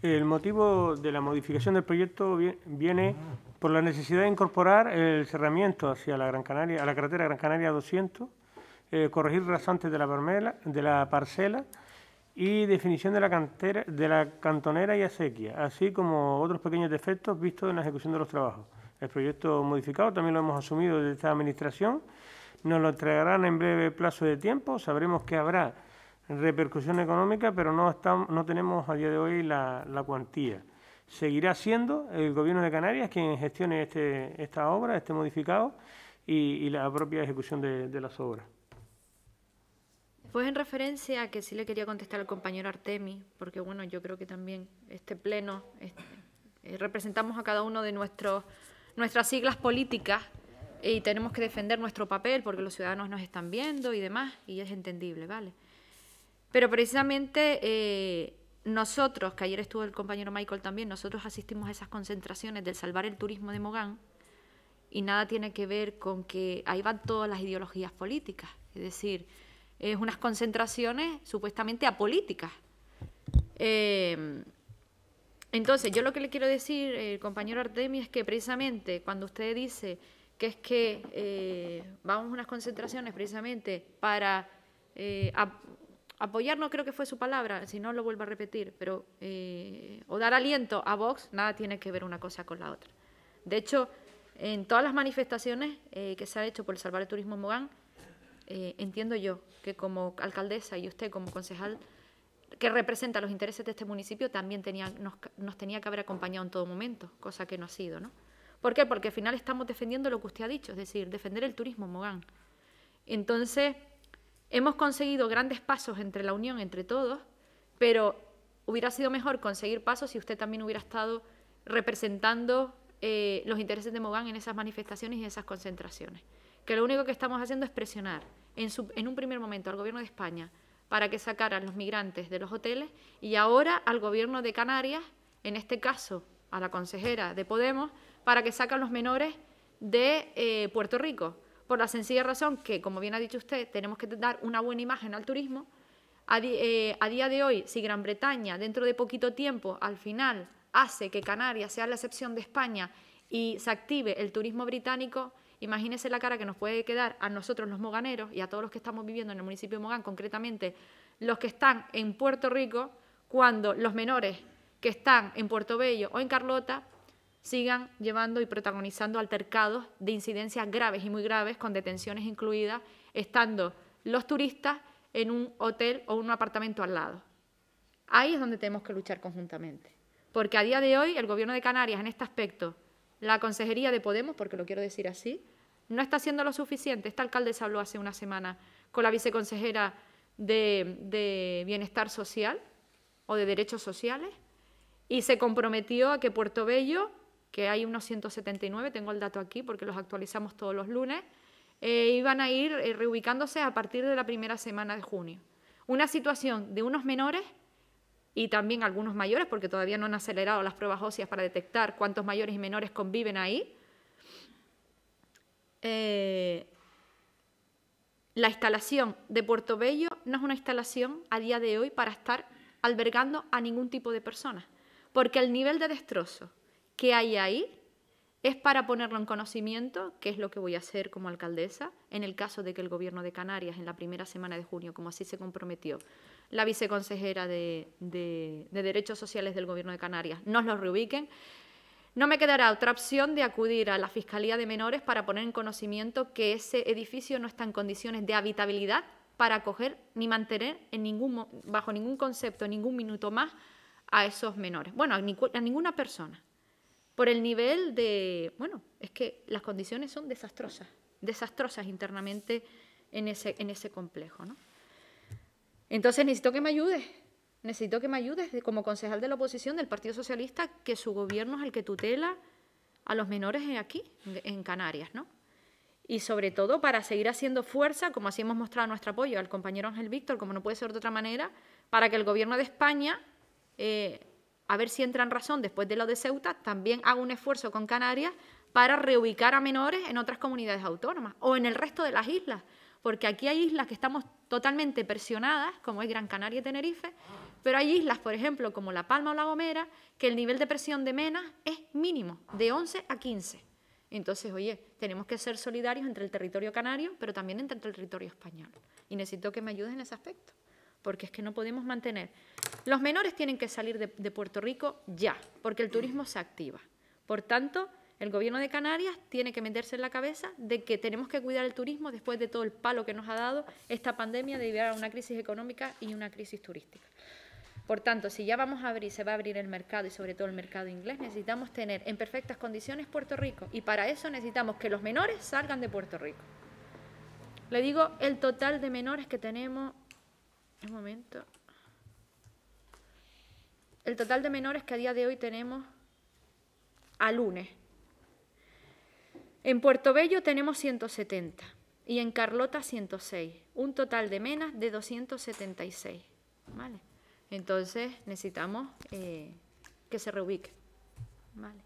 El motivo de la modificación del proyecto viene por la necesidad de incorporar el cerramiento hacia la Gran Canaria, a la carretera Gran Canaria 200, eh, corregir rasantes de la, de la parcela y definición de la, cantera, de la cantonera y acequia, así como otros pequeños defectos vistos en la ejecución de los trabajos. El proyecto modificado también lo hemos asumido desde esta Administración. Nos lo entregarán en breve plazo de tiempo. Sabremos que habrá repercusión económica, pero no, estamos, no tenemos a día de hoy la, cuantía. Seguirá siendo el Gobierno de Canarias quien gestione este, esta obra, este modificado, y, la propia ejecución de las obras. Pues en referencia a que sí le quería contestar al compañero Artemi, porque bueno, yo creo que también este pleno este, eh, representamos a cada uno de nuestros, nuestras siglas políticas eh, y tenemos que defender nuestro papel porque los ciudadanos nos están viendo y demás, y es entendible, ¿vale? Pero precisamente eh, nosotros, que ayer estuvo el compañero Michael también, nosotros asistimos a esas concentraciones del salvar el turismo de Mogán y nada tiene que ver con que ahí van todas las ideologías políticas, es decir, es unas concentraciones supuestamente apolíticas. Em, entonces, yo lo que le quiero decir, compañero Artemi, es que precisamente cuando usted dice que es que eh, vamos a unas concentraciones precisamente para eh, apoyar, no creo que fue su palabra, si no lo vuelvo a repetir, pero eh, o dar aliento a Vox, nada tiene que ver una cosa con la otra. De hecho, en todas las manifestaciones que se ha hecho por el Salvar el Turismo Mogán, eh, entiendo yo que como alcaldesa y usted como concejal que representa los intereses de este municipio también nos, tenía que haber acompañado en todo momento, cosa que no ha sido, ¿no? ¿Por qué? Porque al final estamos defendiendo lo que usted ha dicho, es decir, defender el turismo Mogán. Entonces, hemos conseguido grandes pasos entre la unión, entre todos, pero hubiera sido mejor conseguir pasos si usted también hubiera estado representando eh, los intereses de Mogán en esas manifestaciones y en esas concentraciones que lo único que estamos haciendo es presionar en, un primer momento al gobierno de España para que sacaran los migrantes de los hoteles y ahora al gobierno de Canarias, en este caso a la consejera de Podemos, para que sacan los menores de eh, Puerto Rico. Por la sencilla razón que, como bien ha dicho usted, tenemos que dar una buena imagen al turismo. A, eh, a día de hoy, si Gran Bretaña, dentro de poquito tiempo, al final hace que Canarias sea la excepción de España y se active el turismo británico, Imagínense la cara que nos puede quedar a nosotros los moganeros y a todos los que estamos viviendo en el municipio de Mogán, concretamente los que están en Puerto Rico, cuando los menores que están en Puerto Bello o en Carlota sigan llevando y protagonizando altercados de incidencias graves y muy graves, con detenciones incluidas, estando los turistas en un hotel o un apartamento al lado. Ahí es donde tenemos que luchar conjuntamente. Porque a día de hoy el Gobierno de Canarias en este aspecto la consejería de Podemos, porque lo quiero decir así, no está haciendo lo suficiente. Esta se habló hace una semana con la viceconsejera de, Bienestar Social o de Derechos Sociales y se comprometió a que Puerto Bello, que hay unos 179, tengo el dato aquí porque los actualizamos todos los lunes, eh, iban a ir eh, reubicándose a partir de la primera semana de junio. Una situación de unos menores y también algunos mayores, porque todavía no han acelerado las pruebas óseas para detectar cuántos mayores y menores conviven ahí. Eh, la instalación de Puerto Bello no es una instalación a día de hoy para estar albergando a ningún tipo de personas, porque el nivel de destrozo que hay ahí es para ponerlo en conocimiento, que es lo que voy a hacer como alcaldesa, en el caso de que el Gobierno de Canarias en la primera semana de junio, como así se comprometió, la viceconsejera de, Derechos Sociales del Gobierno de Canarias, nos los reubiquen. No me quedará otra opción de acudir a la Fiscalía de Menores para poner en conocimiento que ese edificio no está en condiciones de habitabilidad para acoger ni mantener en ningún, bajo ningún concepto, ningún minuto más a esos menores. Bueno, a, a ninguna persona. Por el nivel de... Bueno, es que las condiciones son desastrosas, desastrosas internamente en ese, en ese complejo. ¿no? Entonces necesito que me ayudes, necesito que me ayudes como concejal de la oposición del Partido Socialista, que su gobierno es el que tutela a los menores aquí, en Canarias, ¿no? Y sobre todo para seguir haciendo fuerza, como así hemos mostrado nuestro apoyo al compañero Ángel Víctor, como no puede ser de otra manera, para que el gobierno de España, eh, a ver si entra en razón después de lo de Ceuta, también haga un esfuerzo con Canarias para reubicar a menores en otras comunidades autónomas o en el resto de las islas, porque aquí hay islas que estamos totalmente presionadas, como es Gran Canaria y Tenerife, pero hay islas, por ejemplo, como La Palma o La Gomera, que el nivel de presión de mena es mínimo, de 11 a 15. Entonces, oye, tenemos que ser solidarios entre el territorio canario, pero también entre el territorio español. Y necesito que me ayuden en ese aspecto, porque es que no podemos mantener. Los menores tienen que salir de Puerto Rico ya, porque el turismo se activa. Por tanto, el gobierno de Canarias tiene que meterse en la cabeza de que tenemos que cuidar el turismo después de todo el palo que nos ha dado esta pandemia de a una crisis económica y una crisis turística. Por tanto, si ya vamos a abrir, se va a abrir el mercado y sobre todo el mercado inglés, necesitamos tener en perfectas condiciones Puerto Rico y para eso necesitamos que los menores salgan de Puerto Rico. Le digo el total de menores que tenemos, un momento, el total de menores que a día de hoy tenemos a lunes en Puerto Bello tenemos 170 y en Carlota 106, un total de menas de 276. ¿vale? Entonces necesitamos eh, que se reubique. ¿vale?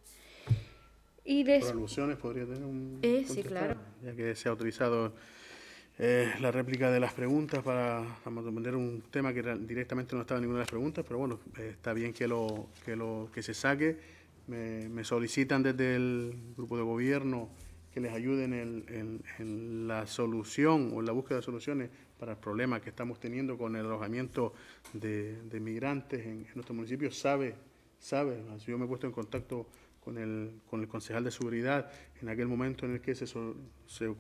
Y de... Por podría tener un... Eh, sí, claro. Ya que se ha utilizado eh, la réplica de las preguntas para responder un tema que directamente no estaba en ninguna de las preguntas, pero bueno, está bien que, lo, lo, que se saque me, solicitan desde el grupo de gobierno que les ayuden en, la solución o en la búsqueda de soluciones para el problema que estamos teniendo con el alojamiento de, migrantes en, nuestro municipio, sabe, sabe, yo me he puesto en contacto con el, con el concejal de seguridad en aquel momento en el que se, se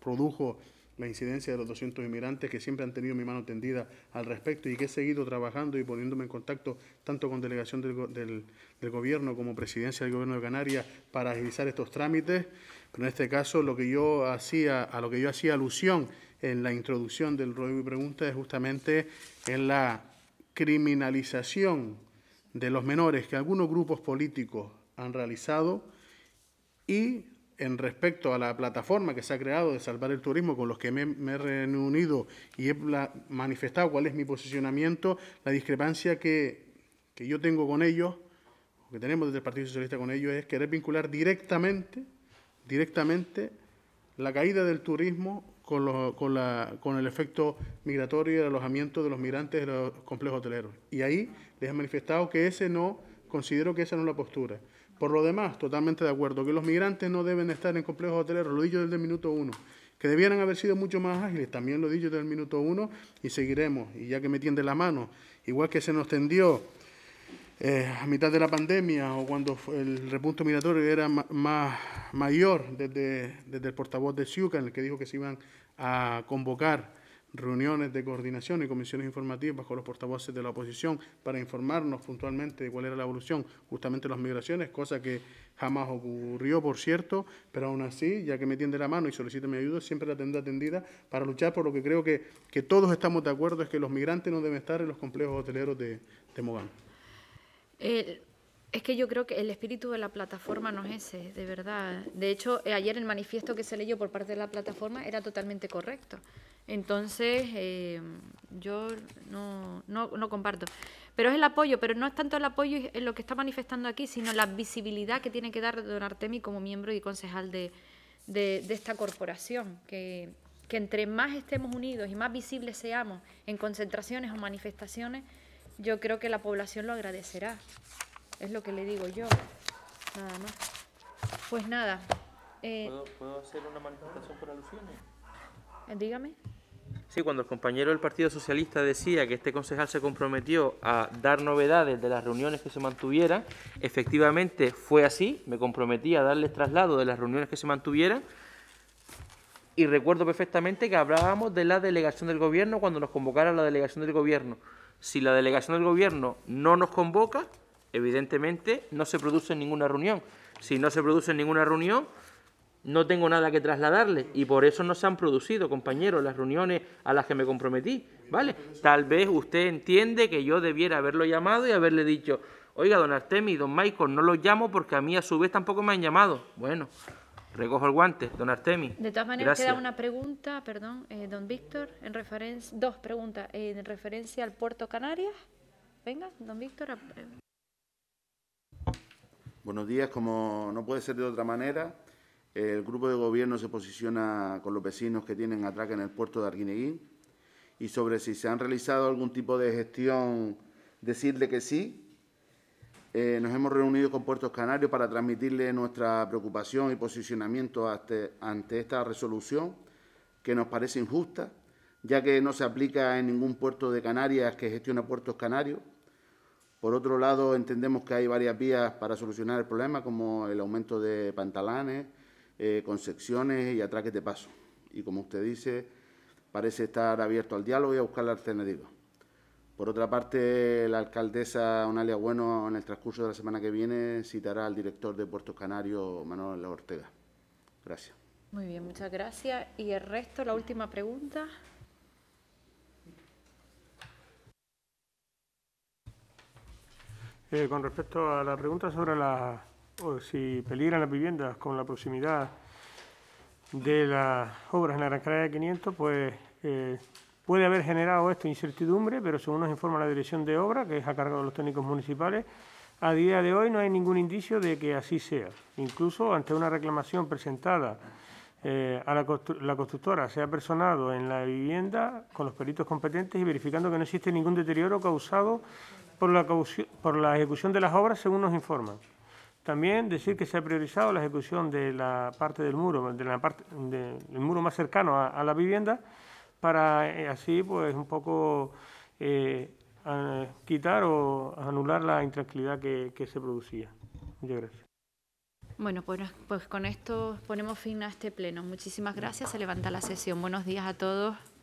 produjo la incidencia de los 200 inmigrantes que siempre han tenido mi mano tendida al respecto y que he seguido trabajando y poniéndome en contacto tanto con delegación del, gobierno como presidencia del gobierno de Canarias para agilizar estos trámites. Pero en este caso lo que yo hacía, a lo que yo hacía alusión en la introducción del ruego y pregunta es justamente en la criminalización de los menores que algunos grupos políticos han realizado y en respecto a la plataforma que se ha creado de Salvar el Turismo, con los que me, he reunido y he manifestado cuál es mi posicionamiento, la discrepancia que, que yo tengo con ellos, que tenemos desde el Partido Socialista con ellos, es querer vincular directamente, directamente la caída del turismo con, con, la, con el efecto migratorio y el alojamiento de los migrantes de los complejos hoteleros. Y ahí les he manifestado que ese no, considero que esa no es la postura. Por lo demás, totalmente de acuerdo, que los migrantes no deben estar en complejos hoteleros, lo dicho desde el minuto uno, que debieran haber sido mucho más ágiles, también lo dicho desde el minuto uno, y seguiremos, y ya que me tiende la mano, igual que se nos tendió eh, a mitad de la pandemia o cuando el repunto migratorio era más mayor desde, desde el portavoz de SIUCA, en el que dijo que se iban a convocar reuniones de coordinación y comisiones informativas con los portavoces de la oposición para informarnos puntualmente de cuál era la evolución justamente de las migraciones, cosa que jamás ocurrió, por cierto, pero aún así, ya que me tiende la mano y solicita mi ayuda, siempre la tendré atendida para luchar por lo que creo que, todos estamos de acuerdo, es que los migrantes no deben estar en los complejos hoteleros de, de Mogán. es que yo creo que el espíritu de la plataforma no es ese, de verdad. De hecho, eh, ayer el manifiesto que se leyó por parte de la plataforma era totalmente correcto. Entonces, eh, yo no, no, no, comparto. Pero es el apoyo, pero no es tanto el apoyo en lo que está manifestando aquí, sino la visibilidad que tiene que dar don Artemi como miembro y concejal de, de, esta corporación, que, que entre más estemos unidos y más visibles seamos en concentraciones o manifestaciones, yo creo que la población lo agradecerá. Es lo que le digo yo. Nada más. Pues nada. Eh, ¿Puedo, ¿Puedo, hacer una manifestación por alusiones? Dígame. Sí, cuando el compañero del Partido Socialista decía que este concejal se comprometió a dar novedades de las reuniones que se mantuvieran, efectivamente fue así, me comprometí a darles traslado de las reuniones que se mantuvieran y recuerdo perfectamente que hablábamos de la delegación del gobierno cuando nos convocara la delegación del gobierno. Si la delegación del gobierno no nos convoca, evidentemente no se produce ninguna reunión. Si no se produce ninguna reunión, no tengo nada que trasladarle y por eso no se han producido, compañeros, las reuniones a las que me comprometí, ¿vale? Tal vez usted entiende que yo debiera haberlo llamado y haberle dicho, oiga, don Artemi don Michael, no los llamo porque a mí a su vez tampoco me han llamado. Bueno, recojo el guante, don Artemi. De todas maneras, queda una pregunta, perdón, eh, don Víctor, en referencia, dos preguntas, eh, en referencia al Puerto Canarias. Venga, don Víctor. Eh. Buenos días, como no puede ser de otra manera, el grupo de gobierno se posiciona con los vecinos que tienen atraque en el puerto de Arguineguín y sobre si se han realizado algún tipo de gestión, decirle que sí. Eh, nos hemos reunido con Puertos Canarios para transmitirle nuestra preocupación y posicionamiento ante, esta resolución que nos parece injusta, ya que no se aplica en ningún puerto de Canarias que gestiona Puertos Canarios. Por otro lado, entendemos que hay varias vías para solucionar el problema, como el aumento de pantalanes, eh, con secciones y atraques de paso. Y como usted dice, parece estar abierto al diálogo y a buscar la alternativa. Por otra parte, la alcaldesa Onalia Bueno, en el transcurso de la semana que viene, citará al director de Puerto Canario, Manuel Ortega. Gracias. Muy bien, muchas gracias. Y el resto, la última pregunta. Eh, con respecto a la pregunta sobre la, si peligran las viviendas con la proximidad de las obras en la Gran de 500, pues eh, puede haber generado esto incertidumbre, pero según nos informa la dirección de obra, que es a cargo de los técnicos municipales, a día de hoy no hay ningún indicio de que así sea. Incluso ante una reclamación presentada eh, a la, constructora se ha personado en la vivienda con los peritos competentes y verificando que no existe ningún deterioro causado por la, por la ejecución de las obras, según nos informan. También decir que se ha priorizado la ejecución de la parte del muro, de la parte, del muro más cercano a, la vivienda, para eh, así pues un poco eh, quitar o anular la intranquilidad que, que se producía. Muchas gracias. Bueno, pues, pues con esto ponemos fin a este pleno. Muchísimas gracias. Se levanta la sesión. Buenos días a todos.